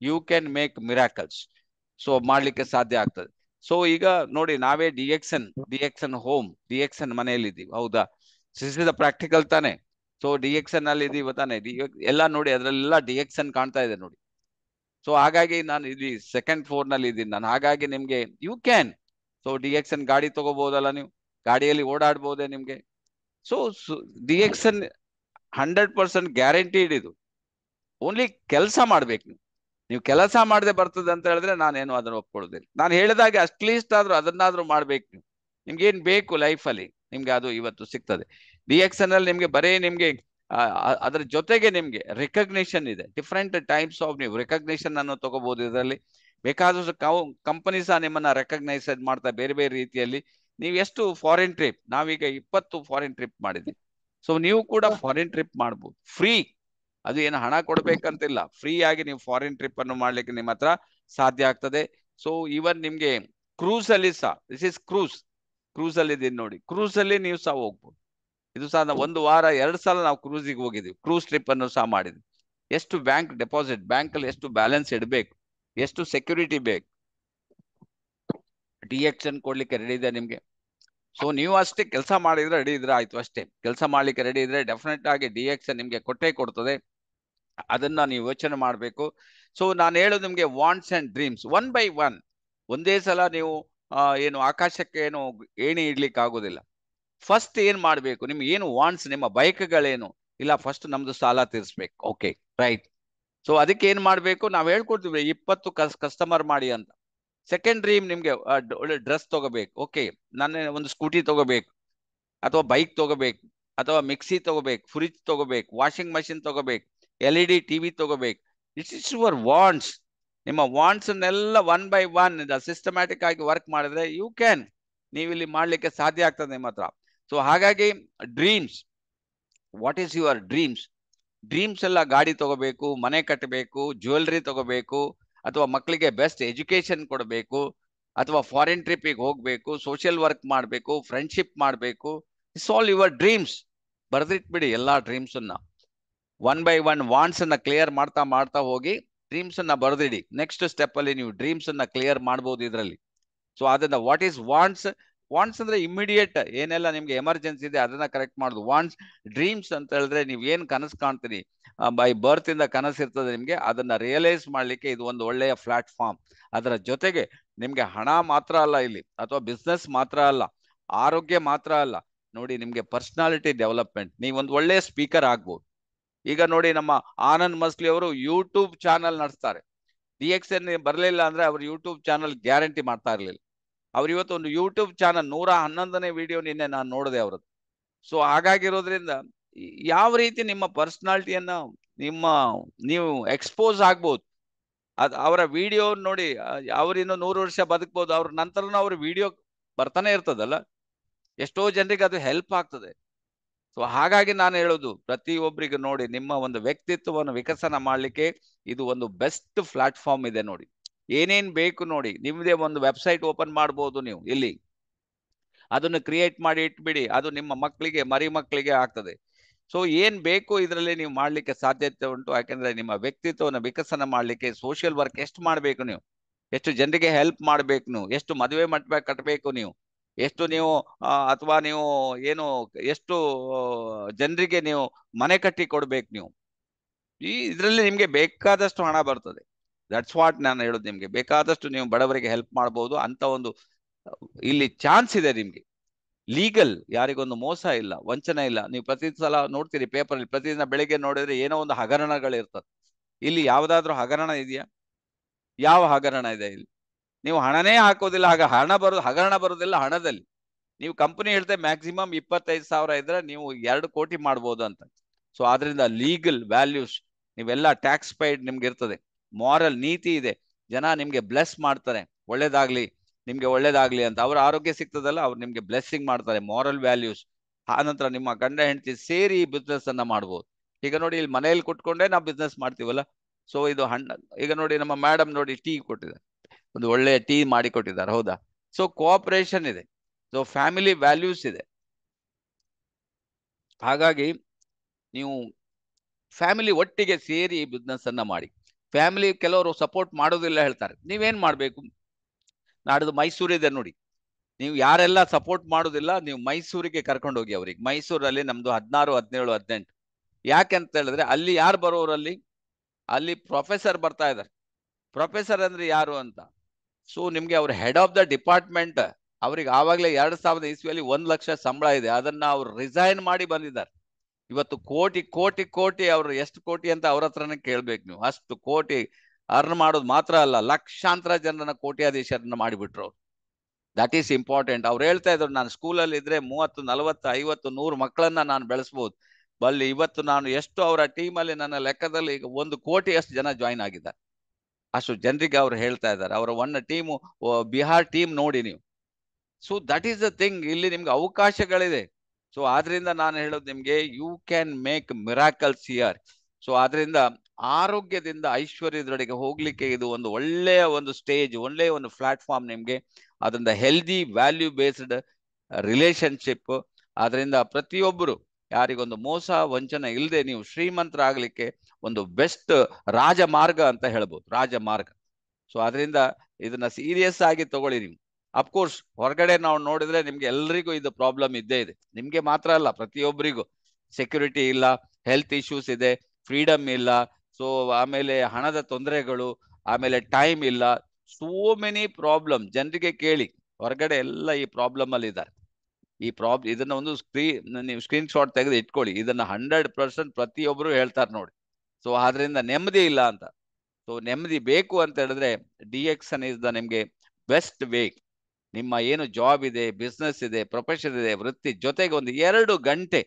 you can make miracles so ಮಾಡ್ಲಿಕ್ಕೆ ಸಾಧ್ಯ ಆಗ್ತದೆ ಸೊ ಈಗ ನೋಡಿ ನಾವೇ D N D N home D N ಮನೆಯಲ್ಲಿ ಇದೀವಿ ಹೌದಾ ಸಿಸಿದ ಪ್ರಾಕ್ಟಿಕಲ್ ತಾನೆ ಸೊ ಡಿ ಎನ್ ಅಲ್ಲಿ ಇದೀವ ತಾನೆ ಎಲ್ಲ ನೋಡಿ ಅದ್ರಲ್ಲೆಲ್ಲ ಡಿ ಎನ್ ಕಾಣ್ತಾ ಇದೆ ನೋಡಿ ಸೊ ಹಾಗಾಗಿ ನಾನು ಇಲ್ಲಿ ಸೆಕೆಂಡ್ ಫ್ಲೋರ್ ನಲ್ಲಿ ಇದ್ದೀನಿ ನಾನು ಹಾಗಾಗಿ ನಿಮ್ಗೆ you can so D N ಗಾಡಿ ತಗೋಬಹುದಲ್ಲ ನೀವು ಗಾಡಿಯಲ್ಲಿ ಓಡಾಡ್ಬೋದೇ ನಿಮ್ಗೆ so D N hundred percent guaranteed ಇದು ಓನ್ಲಿ ಕೆಲಸ ಮಾಡ್ಬೇಕು ನೀವು ನೀವು ಕೆಲಸ ಮಾಡದೆ ಬರ್ತದೆ ಅಂತ ಹೇಳಿದ್ರೆ ನಾನೇನು ಅದನ್ನು ಒಪ್ಕೊಳ್ಳೋದಿಲ್ಲ ನಾನು ಹೇಳಿದಾಗೆ ಅಟ್ಲೀಸ್ಟ್ ಆದ್ರೂ ಅದನ್ನಾದ್ರೂ ಮಾಡ್ಬೇಕು ನೀವು ನಿಮ್ಗೆ ಏನ್ ಬೇಕು ಲೈಫಲ್ಲಿ ನಿಮ್ಗೆ ಅದು ಇವತ್ತು ಸಿಗ್ತದೆ ಡಿ ಎಕ್ಸ್ ಎನ್ ಅಲ್ಲಿ ನಿಮ್ಗೆ ಬರೀ ನಿಮ್ಗೆ ಅದರ ಜೊತೆಗೆ ನಿಮ್ಗೆ ರೆಕಗ್ನಿಷನ್ ಇದೆ ಡಿಫ್ರೆಂಟ್ ಟೈಪ್ಸ್ ಆಫ್ ನೀವು ರೆಕಗ್ನಿಷನ್ ಅನ್ನು ತಗೋಬಹುದು ಇದರಲ್ಲಿ ಬೇಕಾದಷ್ಟು ಕಂಪನಿ ಸಹ ನಿಮ್ಮನ್ನ ರೆಕಗ್ನೈಸ್ ಮಾಡ್ತಾ ಬೇರೆ ಬೇರೆ ರೀತಿಯಲ್ಲಿ ನೀವು ಎಷ್ಟು ಫಾರಿನ್ ಟ್ರಿಪ್ ನಾವೀಗ ಇಪ್ಪತ್ತು ಫಾರಿನ್ ಟ್ರಿಪ್ ಮಾಡಿದ್ವಿ ಸೊ ನೀವು ಕೂಡ ಫಾರಿನ್ ಟ್ರಿಪ್ ಮಾಡ್ಬೋದು ಫ್ರೀ ಅದು ಏನು ಹಣ ಕೊಡ್ಬೇಕಂತಿಲ್ಲ ಫ್ರೀ ಆಗಿ ನೀವು ಫಾರಿನ್ ಟ್ರಿಪ್ ಅನ್ನು ಮಾಡ್ಲಿಕ್ಕೆ ನಿಮ್ಮ ಹತ್ರ ಸಾಧ್ಯ ಆಗ್ತದೆ ಸೊ ಇವನ್ ನಿಮ್ಗೆ ಕ್ರೂಸ್ ಅಲ್ಲಿ ಸಹ ದಿಸ್ ಇಸ್ ಕ್ರೂಸ್ ಕ್ರೂಸ್ ಅಲ್ಲಿ ಇದೀನಿ ನೋಡಿ ಕ್ರೂಸ್ ಅಲ್ಲಿ ನೀವು ಸಹ ಹೋಗ್ಬೋದು ಇದು ಸಹ ಒಂದು ವಾರ ಎರಡು ಸಲ ನಾವು ಕ್ರೂಸಿಗೆ ಹೋಗಿದ್ದೀವಿ ಕ್ರೂಸ್ ಟ್ರಿಪ್ ಅನ್ನು ಸಹ ಮಾಡಿದ್ವಿ ಎಷ್ಟು ಬ್ಯಾಂಕ್ ಡೆಪಾಸಿಟ್ ಬ್ಯಾಂಕ್ ಅಲ್ಲಿ ಎಷ್ಟು ಬ್ಯಾಲೆನ್ಸ್ ಇಡಬೇಕು ಎಷ್ಟು ಸೆಕ್ಯೂರಿಟಿ ಬೇಕು ಡಿಎಕ್ಷನ್ ಕೊಡ್ಲಿಕ್ಕೆ ರೆಡಿ ಇದೆ ನಿಮ್ಗೆ ಸೊ ನೀವು ಅಷ್ಟೇ ಕೆಲಸ ಮಾಡಿದ್ರೆ ರೆಡಿ ಇದ್ರೆ ಆಯ್ತು ಅಷ್ಟೇ ಕೆಲಸ ಮಾಡ್ಲಿಕ್ಕೆ ರೆಡಿ ಇದ್ರೆ ಡೆಫಿನೆಟ್ ಆಗಿ ಡಿ ಎಕ್ಸ್ ನಿಮ್ಗೆ ಕೊಟ್ಟೇ ಕೊಡ್ತದೆ ಅದನ್ನ ನೀವು ಯೋಚನೆ ಮಾಡಬೇಕು ಸೊ ನಾನು ಹೇಳೋದು ನಿಮಗೆ wants and dreams one by one ಒಂದೇ ಸಲ ನೀವು ಏನು ಆಕಾಶಕ್ಕೆ ಏನು ಏಣಿ ಇಡ್ಲಿಕ್ಕೆ ಆಗೋದಿಲ್ಲ ಫಸ್ಟ್ ಏನ್ ಮಾಡಬೇಕು ನಿಮ್ಗೆ ಏನು ವಾಂಟ್ಸ್ ನಿಮ್ಮ ಬೈಕ್ಗಳೇನು ಇಲ್ಲ ಫಸ್ಟ್ ನಮ್ದು ಸಾಲ ತೀರಿಸ್ಬೇಕು ಓಕೆ ರೈಟ್ ಸೊ ಅದಕ್ಕೆ ಏನ್ ಮಾಡಬೇಕು ನಾವು ಹೇಳ್ಕೊಡ್ತೀವಿ ಇಪ್ಪತ್ತು ಕಸ್ ಕಸ್ಟಮರ್ ಮಾಡಿ ಅಂತ ಸೆಕೆಂಡ್ ಡ್ರೀಮ್ ನಿಮ್ಗೆ ಒಳ್ಳೆ ಡ್ರೆಸ್ ತಗೋಬೇಕು ಓಕೆ ನಾನು ಒಂದು ಸ್ಕೂಟಿ ತಗೋಬೇಕು ಅಥವಾ ಬೈಕ್ ತಗೋಬೇಕು ಅಥವಾ ಮಿಕ್ಸಿ ತಗೋಬೇಕು ಫ್ರಿಜ್ ತಗೋಬೇಕು ವಾಷಿಂಗ್ ಮಷಿನ್ ತಗೋಬೇಕು L E D T V ತಗೋಬೇಕು ಇಟ್ಸ್ ಇಸ್ ಯುವರ್ ವಾಂಟ್ಸ್ ನಿಮ್ಮ ವಾಂಟ್ಸನ್ನೆಲ್ಲ ಒನ್ ಬೈ ಒನ್ ಸಿಸ್ಟಮ್ಯಾಟಿಕ್ ಆಗಿ ವರ್ಕ್ ಮಾಡಿದ್ರೆ ಯು ಕ್ಯಾನ್ ನೀವು ಇಲ್ಲಿ ಮಾಡಲಿಕ್ಕೆ ಸಾಧ್ಯ ಆಗ್ತದೆ ನಿಮ್ಮ ಹತ್ರ ಸೊ ಹಾಗಾಗಿ dreams what is your dreams dreams ಎಲ್ಲ ಗಾಡಿ ತಗೋಬೇಕು ಮನೆ ಕಟ್ಟಬೇಕು ಜ್ಯುವೆಲ್ರಿ ತಗೋಬೇಕು ಅಥವಾ ಮಕ್ಕಳಿಗೆ ಬೆಸ್ಟ್ ಎಜುಕೇಶನ್ ಕೊಡಬೇಕು ಅಥವಾ ಫಾರಿನ್ ಟ್ರಿಪ್ಪಿಗೆ ಹೋಗಬೇಕು ಸೋಷಿಯಲ್ ವರ್ಕ್ ಮಾಡಬೇಕು ಫ್ರೆಂಡ್ಶಿಪ್ ಮಾಡಬೇಕು ಇಟ್ಸ್ ಆಲ್ ಯುವರ್ ಡ್ರೀಮ್ಸ್ ಬರೆದಿಟ್ಬಿಡಿ ಎಲ್ಲ ಅನ್ನ ಒನ್ ಬೈ ಒನ್ ಅನ್ನ ಕ್ಲಿಯರ್ ಮಾಡ್ತಾ ಮಾಡ್ತಾ ಹೋಗಿ ಡ್ರೀಮ್ಸ್ ಅನ್ನ ಬರೆದಿಡಿ ನೆಕ್ಸ್ಟ್ ಸ್ಟೆಪ್ ಅಲ್ಲಿ ನೀವು ಡ್ರೀಮ್ಸ್ ಅನ್ನ ಕ್ಲಿಯರ್ ಮಾಡ್ಬೋದು ಇದರಲ್ಲಿ ಸೊ ಅದನ್ನ ವಾಟ್ ಈಸ್ ವಾಂಟ್ಸ್ ವಾಂಟ್ಸ್ ಅಂದ್ರೆ ಇಮ್ಮಿಡಿಯೇಟ್ ಏನೆಲ್ಲ ನಿಮಗೆ ಎಮರ್ಜೆನ್ಸಿ ಇದೆ ಅದನ್ನ ಕರೆಕ್ಟ್ ಮಾಡೋದು ವಾಂಟ್ಸ್ ಡ್ರೀಮ್ಸ್ ಅಂತ ಹೇಳಿದ್ರೆ ನೀವು ಏನು ಕನಸು ಕಾಣ್ತೀರಿ ಬೈ ಬರ್ತ್ ಇಂದ ಕನಸಿರ್ತದೆ ನಿಮಗೆ ಅದನ್ನ ರಿಯಲೈಸ್ ಮಾಡ್ಲಿಕ್ಕೆ ಇದು ಒಂದು ಒಳ್ಳೆಯ ಪ್ಲಾಟ್ಫಾರ್ಮ್ ಅದರ ಜೊತೆಗೆ ನಿಮಗೆ ಹಣ ಮಾತ್ರ ಅಲ್ಲ ಇಲ್ಲಿ ಅಥವಾ ಬಿಸ್ನೆಸ್ ಮಾತ್ರ ಅಲ್ಲ ಆರೋಗ್ಯ ಮಾತ್ರ ಅಲ್ಲ ನೋಡಿ ನಿಮಗೆ ಪರ್ಸನಾಲಿಟಿ ಡೆವಲಪ್ಮೆಂಟ್ ಒಂದು ಒಳ್ಳೆಯ ಸ್ಪೀಕರ್ ಆಗ್ಬೋದು ಈಗ ನೋಡಿ ನಮ್ಮ ಆನಂದ್ ಮಸ್ಲಿ ಅವರು ಯೂಟ್ಯೂಬ್ ಚಾನಲ್ ನಡೆಸ್ತಾರೆ ಡಿ ಎಕ್ಸ್ ಎನ್ ಬರಲಿಲ್ಲ ಅಂದ್ರೆ ಅವ್ರ ಯೂಟ್ಯೂಬ್ ಚಾನಲ್ ಗ್ಯಾರಂಟಿ ಮಾಡ್ತಾ ಇರಲಿಲ್ಲ ಅವ್ರು ಇವತ್ತು ಒಂದು ಯೂಟ್ಯೂಬ್ ಚಾನಲ್ ನೂರ ಹನ್ನೊಂದನೇ ವಿಡಿಯೋ ನಿನ್ನೆ ನಾನು ನೋಡಿದೆ ಅವ್ರದ್ದು ಸೊ ಹಾಗಾಗಿರೋದ್ರಿಂದ ಯಾವ ರೀತಿ ನಿಮ್ಮ ಪರ್ಸ್ನಾಲಿಟಿಯನ್ನ ನಿಮ್ಮ ನೀವು ಎಕ್ಸ್ಪೋಸ್ ಆಗ್ಬೋದು ಅದ್ ಅವರ ವಿಡಿಯೋ ನೋಡಿ ಅವ್ರಿನ್ನೂ ನೂರು ವರ್ಷ ಬದುಕ್ಬೋದು ಅವ್ರ ನಂತರನೂ ಅವ್ರ ವಿಡಿಯೋ ಬರ್ತಾನೆ ಇರ್ತದಲ್ಲ ಎಷ್ಟೋ ಜನರಿಗೆ ಅದು ಹೆಲ್ಪ್ ಆಗ್ತದೆ ಸೊ ಹಾಗಾಗಿ ನಾನು ಹೇಳೋದು ಪ್ರತಿಯೊಬ್ಬರಿಗೂ ನೋಡಿ ನಿಮ್ಮ ಒಂದು ವ್ಯಕ್ತಿತ್ವವನ್ನು ವಿಕಸನ ಮಾಡಲಿಕ್ಕೆ ಇದು ಒಂದು ಬೆಸ್ಟ್ ಪ್ಲಾಟ್ಫಾರ್ಮ್ ಇದೆ ನೋಡಿ ಏನೇನ್ ಬೇಕು ನೋಡಿ ನಿಮ್ಮದೇ ಒಂದು ವೆಬ್ಸೈಟ್ ಓಪನ್ ಮಾಡ್ಬೋದು ನೀವು ಇಲ್ಲಿ ಅದನ್ನು ಕ್ರಿಯೇಟ್ ಮಾಡಿ ಇಟ್ಬಿಡಿ ಅದು ನಿಮ್ಮ ಮಕ್ಕಳಿಗೆ ಮರಿ ಮಕ್ಕಳಿಗೆ ಆಗ್ತದೆ ಸೊ ಏನ್ ಬೇಕು ಇದರಲ್ಲಿ ನೀವು ಮಾಡ್ಲಿಕ್ಕೆ ಸಾಧ್ಯತೆ ಉಂಟು ಯಾಕೆಂದ್ರೆ ನಿಮ್ಮ ವ್ಯಕ್ತಿತ್ವವನ್ನು ವಿಕಸನ ಮಾಡ್ಲಿಕ್ಕೆ ಸೋಷಿಯಲ್ ವರ್ಕ್ ಎಷ್ಟು ಮಾಡ್ಬೇಕು ನೀವು ಎಷ್ಟು ಜನರಿಗೆ ಹೆಲ್ಪ್ ಮಾಡ್ಬೇಕು ನೀವು ಎಷ್ಟು ಮದುವೆ ಮಂಟಪ ಕಟ್ಟಬೇಕು ನೀವು ಎಷ್ಟು ನೀವು ಅಥವಾ ನೀವು ಏನು ಎಷ್ಟು ಜನರಿಗೆ ನೀವು ಮನೆ ಕಟ್ಟಿ ಕೊಡ್ಬೇಕು ನೀವು ಈ ಇದರಲ್ಲಿ ನಿಮ್ಗೆ ಬೇಕಾದಷ್ಟು ಹಣ ಬರ್ತದೆ ದಟ್ಸ್ ವಾಟ್ ನಾನು ಹೇಳೋದು ನಿಮ್ಗೆ ಬೇಕಾದಷ್ಟು ನೀವು ಬಡವರಿಗೆ ಹೆಲ್ಪ್ ಮಾಡಬಹುದು ಅಂತ ಒಂದು ಇಲ್ಲಿ ಚಾನ್ಸ್ ಇದೆ ನಿಮ್ಗೆ ಲೀಗಲ್ ಯಾರಿಗೊಂದು ಮೋಸ ಇಲ್ಲ ವಂಚನೆ ಇಲ್ಲ ನೀವು ಪ್ರತಿ ಸಲ ನೋಡ್ತೀರಿ ಪೇಪರ್ ಅಲ್ಲಿ ಪ್ರತಿದಿನ ಬೆಳಿಗ್ಗೆ ನೋಡಿದ್ರೆ ಏನೋ ಒಂದು ಹಗರಣಗಳು ಇರ್ತದೆ ಇಲ್ಲಿ ಯಾವ್ದಾದ್ರು ಹಗರಣ ಇದೆಯಾ ಯಾವ ಹಗರಣ ಇದೆ ಇಲ್ಲಿ ನೀವು ಹಣನೇ ಹಾಕೋದಿಲ್ಲ ಆಗ ಹಣ ಬರೋದು ಹಗರಣ ಬರೋದಿಲ್ಲ ಹಣದಲ್ಲಿ ನೀವು ಕಂಪನಿ ಹೇಳ್ತೇವೆ ಮ್ಯಾಕ್ಸಿಮಮ್ ಇಪ್ಪತ್ತೈದು ಸಾವಿರ ಇದ್ರೆ ನೀವು ಎರಡು ಕೋಟಿ ಮಾಡ್ಬೋದು ಅಂತ ಸೊ ಆದ್ರಿಂದ ಲೀಗಲ್ ವ್ಯಾಲ್ಯೂಸ್ ನೀವೆಲ್ಲ ಟ್ಯಾಕ್ಸ್ ಪೈಡ್ ನಿಮ್ಗೆ ಇರ್ತದೆ ಮಾರಲ್ ನೀತಿ ಇದೆ ಜನ ನಿಮ್ಗೆ ಬ್ಲೆಸ್ ಮಾಡ್ತಾರೆ ಒಳ್ಳೇದಾಗ್ಲಿ ನಿಮ್ಗೆ ಒಳ್ಳೇದಾಗ್ಲಿ ಅಂತ ಅವ್ರ ಆರೋಗ್ಯ ಸಿಗ್ತದಲ್ಲ ಅವ್ರು ನಿಮ್ಗೆ ಬ್ಲೆಸ್ಸಿಂಗ್ ಮಾಡ್ತಾರೆ ಮಾರಲ್ ವ್ಯಾಲ್ಯೂಸ್ ಆನಂತರ ನಿಮ್ಮ ಗಂಡ ಹೆಂಡತಿ ಸೇರಿ ಬಿಸ್ನೆಸ್ ಅನ್ನ ಮಾಡ್ಬೋದು ಈಗ ನೋಡಿ ಇಲ್ಲಿ ಮನೆಯಲ್ಲಿ ಕುಟ್ಕೊಂಡೇ ನಾವು ಬಿಸ್ನೆಸ್ ಮಾಡ್ತೀವಲ್ಲ ಸೊ ಇದು ಹಣ್ಣ ಈಗ ನೋಡಿ ನಮ್ಮ ಮೇಡಮ್ ನೋಡಿ ಟೀ ಕೊಟ್ಟಿದ್ದಾರೆ ಒಂದು ಒಳ್ಳೆಯ ಟೀ ಮಾಡಿ ಕೊಟ್ಟಿದ್ದಾರೆ ಹೌದಾ ಸೊ ಕೋಆಪರೇಷನ್ ಇದೆ ಸೊ ಫ್ಯಾಮಿಲಿ ವ್ಯಾಲ್ಯೂಸ್ ಇದೆ ಹಾಗಾಗಿ ನೀವು ಫ್ಯಾಮಿಲಿ ಒಟ್ಟಿಗೆ ಸೇರಿ ಬಿಸ್ನೆಸ್ ಅನ್ನ ಮಾಡಿ ಫ್ಯಾಮಿಲಿ ಕೆಲವರು ಸಪೋರ್ಟ್ ಮಾಡೋದಿಲ್ಲ ಹೇಳ್ತಾರೆ ನೀವೇನ್ ಮಾಡಬೇಕು ನಾಡಿದ್ದು ಮೈಸೂರಿದೆ ನೋಡಿ ನೀವು ಯಾರೆಲ್ಲ ಸಪೋರ್ಟ್ ಮಾಡೋದಿಲ್ಲ ನೀವು ಮೈಸೂರಿಗೆ ಕರ್ಕೊಂಡು ಹೋಗಿ ಅವ್ರಿಗೆ ಮೈಸೂರಲ್ಲಿ ನಮ್ದು ಹದಿನಾರು ಹದಿನೇಳು ಹದಿನೆಂಟು ಯಾಕೆ ಅಂತ ಹೇಳಿದ್ರೆ ಅಲ್ಲಿ ಯಾರು ಬರೋರಲ್ಲಿ ಅಲ್ಲಿ ಪ್ರೊಫೆಸರ್ ಬರ್ತಾ ಇದ್ದಾರೆ ಪ್ರೊಫೆಸರ್ ಅಂದ್ರೆ ಯಾರು ಅಂತ ಸೊ ನಿಮ್ಗೆ ಅವ್ರ ಹೆಡ್ ಆಫ್ ದ ಡಿಪಾರ್ಟ್ಮೆಂಟ್ ಅವ್ರಿಗೆ ಆವಾಗಲೇ ಎರಡ್ ಸಾವಿರದ ಇಸ್ವಿಯಲ್ಲಿ ಒಂದ್ ಲಕ್ಷ ಸಂಬಳ ಇದೆ ಅದನ್ನ ಅವ್ರು ರಿಸೈನ್ ಮಾಡಿ ಬಂದಿದ್ದಾರೆ ಇವತ್ತು ಕೋಟಿ ಕೋಟಿ ಕೋಟಿ ಅವ್ರು ಎಷ್ಟು ಕೋಟಿ ಅಂತ ಅವ್ರ ಹತ್ರನೇ ಕೇಳ್ಬೇಕು ನೀವು ಅಷ್ಟು ಕೋಟಿ ಅರ್ನ್ ಮಾಡೋದು ಮಾತ್ರ ಅಲ್ಲ ಲಕ್ಷಾಂತರ ಜನರನ್ನ ಕೋಟ್ಯಾಧೀಶರನ್ನ ಮಾಡಿಬಿಟ್ರು ಅವ್ರು ದಟ್ ಈಸ್ ಇಂಪಾರ್ಟೆಂಟ್ ಅವ್ರು ಹೇಳ್ತಾ ಇದ್ರು ನಾನು ಸ್ಕೂಲಲ್ಲಿ ಇದ್ರೆ ಮೂವತ್ತು ನಲವತ್ತು ಐವತ್ತು ನೂರು ಮಕ್ಕಳನ್ನ ನಾನು ಬೆಳೆಸ್ಬೋದು ಬಲ್ಲಿ ಇವತ್ತು ನಾನು ಎಷ್ಟು ಅವರ ಟೀಮಲ್ಲಿ ನನ್ನ ಲೆಕ್ಕದಲ್ಲಿ ಈಗ ಒಂದು ಅಷ್ಟು ಜನ ಜಾಯಿನ್ ಆಗಿದ್ದಾರೆ ಅಷ್ಟು ಜನರಿಗೆ ಅವ್ರು ಹೇಳ್ತಾ ಇದ್ದಾರೆ ಅವರ ಒನ್ ಟೀಮು ಬಿಹಾರ್ ಟೀಮ್ ನೋಡಿ ನೀವು so that is the thing ಇಲ್ಲಿ ನಿಮ್ಗೆ ಅವಕಾಶಗಳಿದೆ ಸೊ ಆದ್ರಿಂದ ನಾನು ಹೇಳೋದು ನಿಮ್ಗೆ you can make miracles here so ಆದ್ರಿಂದ ಆರೋಗ್ಯದಿಂದ ಐಶ್ವರ್ಯದೊಡೆಗೆ ಹೋಗ್ಲಿಕ್ಕೆ ಇದು ಒಂದು ಒಳ್ಳೆಯ ಒಂದು ಸ್ಟೇಜ್ ಒಳ್ಳೆಯ ಒಂದು ಪ್ಲಾಟ್ಫಾರ್ಮ್ ನಿಮ್ಗೆ ಅದರಿಂದ ಹೆಲ್ದಿ ವ್ಯಾಲ್ಯೂ ಬೇಸ್ಡ್ ರಿಲೇಶನ್ಶಿಪ್ ಅದರಿಂದ ಪ್ರತಿಯೊಬ್ಬರು ಯಾರಿಗೊಂದು ಮೋಸ ವಂಚನೆ ಇಲ್ಲದೆ ನೀವು ಶ್ರೀಮಂತರಾಗಲಿಕ್ಕೆ ಒಂದು ಬೆಸ್ಟ್ ರಾಜಮಾರ್ಗ ಅಂತ ಹೇಳ್ಬೋದು ರಾಜಮಾರ್ಗ ಸೊ ಅದರಿಂದ ಇದನ್ನ ಸೀರಿಯಸ್ ಆಗಿ ತಗೊಳ್ಳಿ ನೀವು ಅಫ್ಕೋರ್ಸ್ ಹೊರಗಡೆ ನಾವು ನೋಡಿದ್ರೆ ನಿಮ್ಗೆ ಎಲ್ರಿಗೂ ಇದು ಪ್ರಾಬ್ಲಮ್ ಇದ್ದೇ ಇದೆ ನಿಮ್ಗೆ ಮಾತ್ರ ಅಲ್ಲ ಪ್ರತಿಯೊಬ್ಬರಿಗೂ ಸೆಕ್ಯೂರಿಟಿ ಇಲ್ಲ ಹೆಲ್ತ್ ಇಶ್ಯೂಸ್ ಇದೆ ಫ್ರೀಡಮ್ ಇಲ್ಲ ಸೊ ಆಮೇಲೆ ಹಣದ ತೊಂದರೆಗಳು ಆಮೇಲೆ ಟೈಮ್ ಇಲ್ಲ ಸೋ ಮೆನಿ ಪ್ರಾಬ್ಲಮ್ ಜನರಿಗೆ ಕೇಳಿ ಹೊರಗಡೆ ಎಲ್ಲ ಈ ಪ್ರಾಬ್ಲಮ್ ಅಲ್ಲಿ ಇದ್ದಾರೆ ಈ ಪ್ರಾಬ್ ಇದನ್ನ ಒಂದು ಸ್ಕ್ರೀನ್ ನೀವು ಸ್ಕ್ರೀನ್ ಶಾಟ್ ತೆಗೆದು ಇಟ್ಕೊಳ್ಳಿ ಇದನ್ನ ಹಂಡ್ರೆಡ್ ಪರ್ಸೆಂಟ್ ಪ್ರತಿಯೊಬ್ಬರು ಹೇಳ್ತಾರೆ ನೋಡಿ ಸೊ ಆದ್ರಿಂದ ನೆಮ್ಮದಿ ಇಲ್ಲ ಅಂತ ಸೊ ನೆಮ್ಮದಿ ಬೇಕು ಅಂತ ಹೇಳಿದ್ರೆ ಡಿ ಎನ್ ಇಸ್ ದ ನಿಮಗೆ ಬೆಸ್ಟ್ ವೇ ನಿಮ್ಮ ಏನು ಜಾಬ್ ಇದೆ ಬಿಸ್ನೆಸ್ ಇದೆ ಪ್ರೊಫೆಷನ್ ಇದೆ ವೃತ್ತಿ ಜೊತೆಗೆ ಒಂದು ಎರಡು ಗಂಟೆ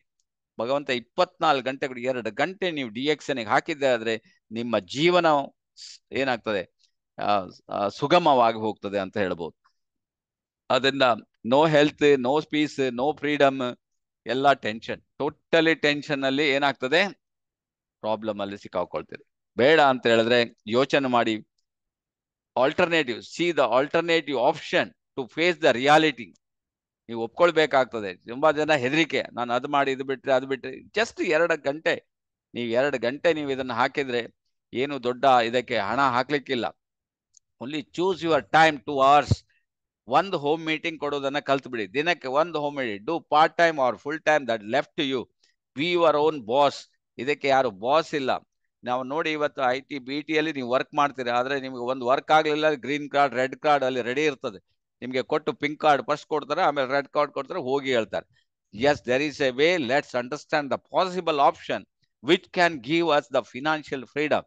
ಭಗವಂತ ಇಪ್ಪತ್ನಾಲ್ಕು ಗಂಟೆಗಳು ಎರಡು ಗಂಟೆ ನೀವು ಡಿ ಎಕ್ಸ್ ಎನ್ಗೆ ಹಾಕಿದ್ದೆ ಆದ್ರೆ ನಿಮ್ಮ ಜೀವನ ಏನಾಗ್ತದೆ ಸುಗಮವಾಗಿ ಹೋಗ್ತದೆ ಅಂತ ಹೇಳ್ಬೋದು ಅದರಿಂದ no health no peace no freedom ಎಲ್ಲ ಟೆನ್ಷನ್ ಟೋಟಲಿ ಟೆನ್ಷನ್ ಅಲ್ಲಿ ಏನಾಗ್ತದೆ ಪ್ರಾಬ್ಲಮ್ ಅಲ್ಲಿ ಸಿಕ್ಕಾಕೊಳ್ತೀರಿ ಬೇಡ ಅಂತ ಹೇಳಿದ್ರೆ ಯೋಚನೆ ಮಾಡಿ alternative see the alternative option to face the reality ನೀವು ಒಪ್ಕೊಳ್ಬೇಕಾಗ್ತದೆ ತುಂಬಾ ಜನ ಹೆದರಿಕೆ ನಾನು ಅದು ಮಾಡಿ ಇದು ಬಿಟ್ರೆ ಅದು ಬಿಟ್ರೆ ಜಸ್ಟ್ ಎರಡು ಗಂಟೆ ನೀವು ಎರಡು ಗಂಟೆ ನೀವು ಇದನ್ನು ಹಾಕಿದ್ರೆ ಏನು ದೊಡ್ಡ ಇದಕ್ಕೆ ಹಣ ಹಾಕ್ಲಿಕ್ಕಿಲ್ಲ only choose your time two hours ಒಂದು ಹೋಮ್ ಮೀಟಿಂಗ್ ಕೊಡೋದನ್ನ ಕಲ್ತ್ಬಿಡಿ ದಿನಕ್ಕೆ ಒಂದು home meeting do part time or full time that left to you be your own boss ಇದಕ್ಕೆ ಯಾರು ಬಾಸ್ ಇಲ್ಲ ನಾವು ನೋಡಿ ಇವತ್ತು ಐ ಟಿ ಬಿ ಟಿಯಲ್ಲಿ ನೀವು ವರ್ಕ್ ಮಾಡ್ತೀರಾ ಆದರೆ ನಿಮಗೆ ಒಂದು ವರ್ಕ್ ಆಗಲಿಲ್ಲ ಗ್ರೀನ್ ಕಾರ್ಡ್ ರೆಡ್ ಕಾರ್ಡ್ ಅಲ್ಲಿ ರೆಡಿ ಇರ್ತದೆ ನಿಮಗೆ ಕೊಟ್ಟು ಪಿಂಕ್ ಕಾರ್ಡ್ ಫಸ್ಟ್ ಕೊಡ್ತಾರೆ ಆಮೇಲೆ ರೆಡ್ ಕಾರ್ಡ್ ಕೊಡ್ತಾರೆ ಹೋಗಿ ಹೇಳ್ತಾರೆ yes there is a way let's understand the possible option which can give us the financial freedom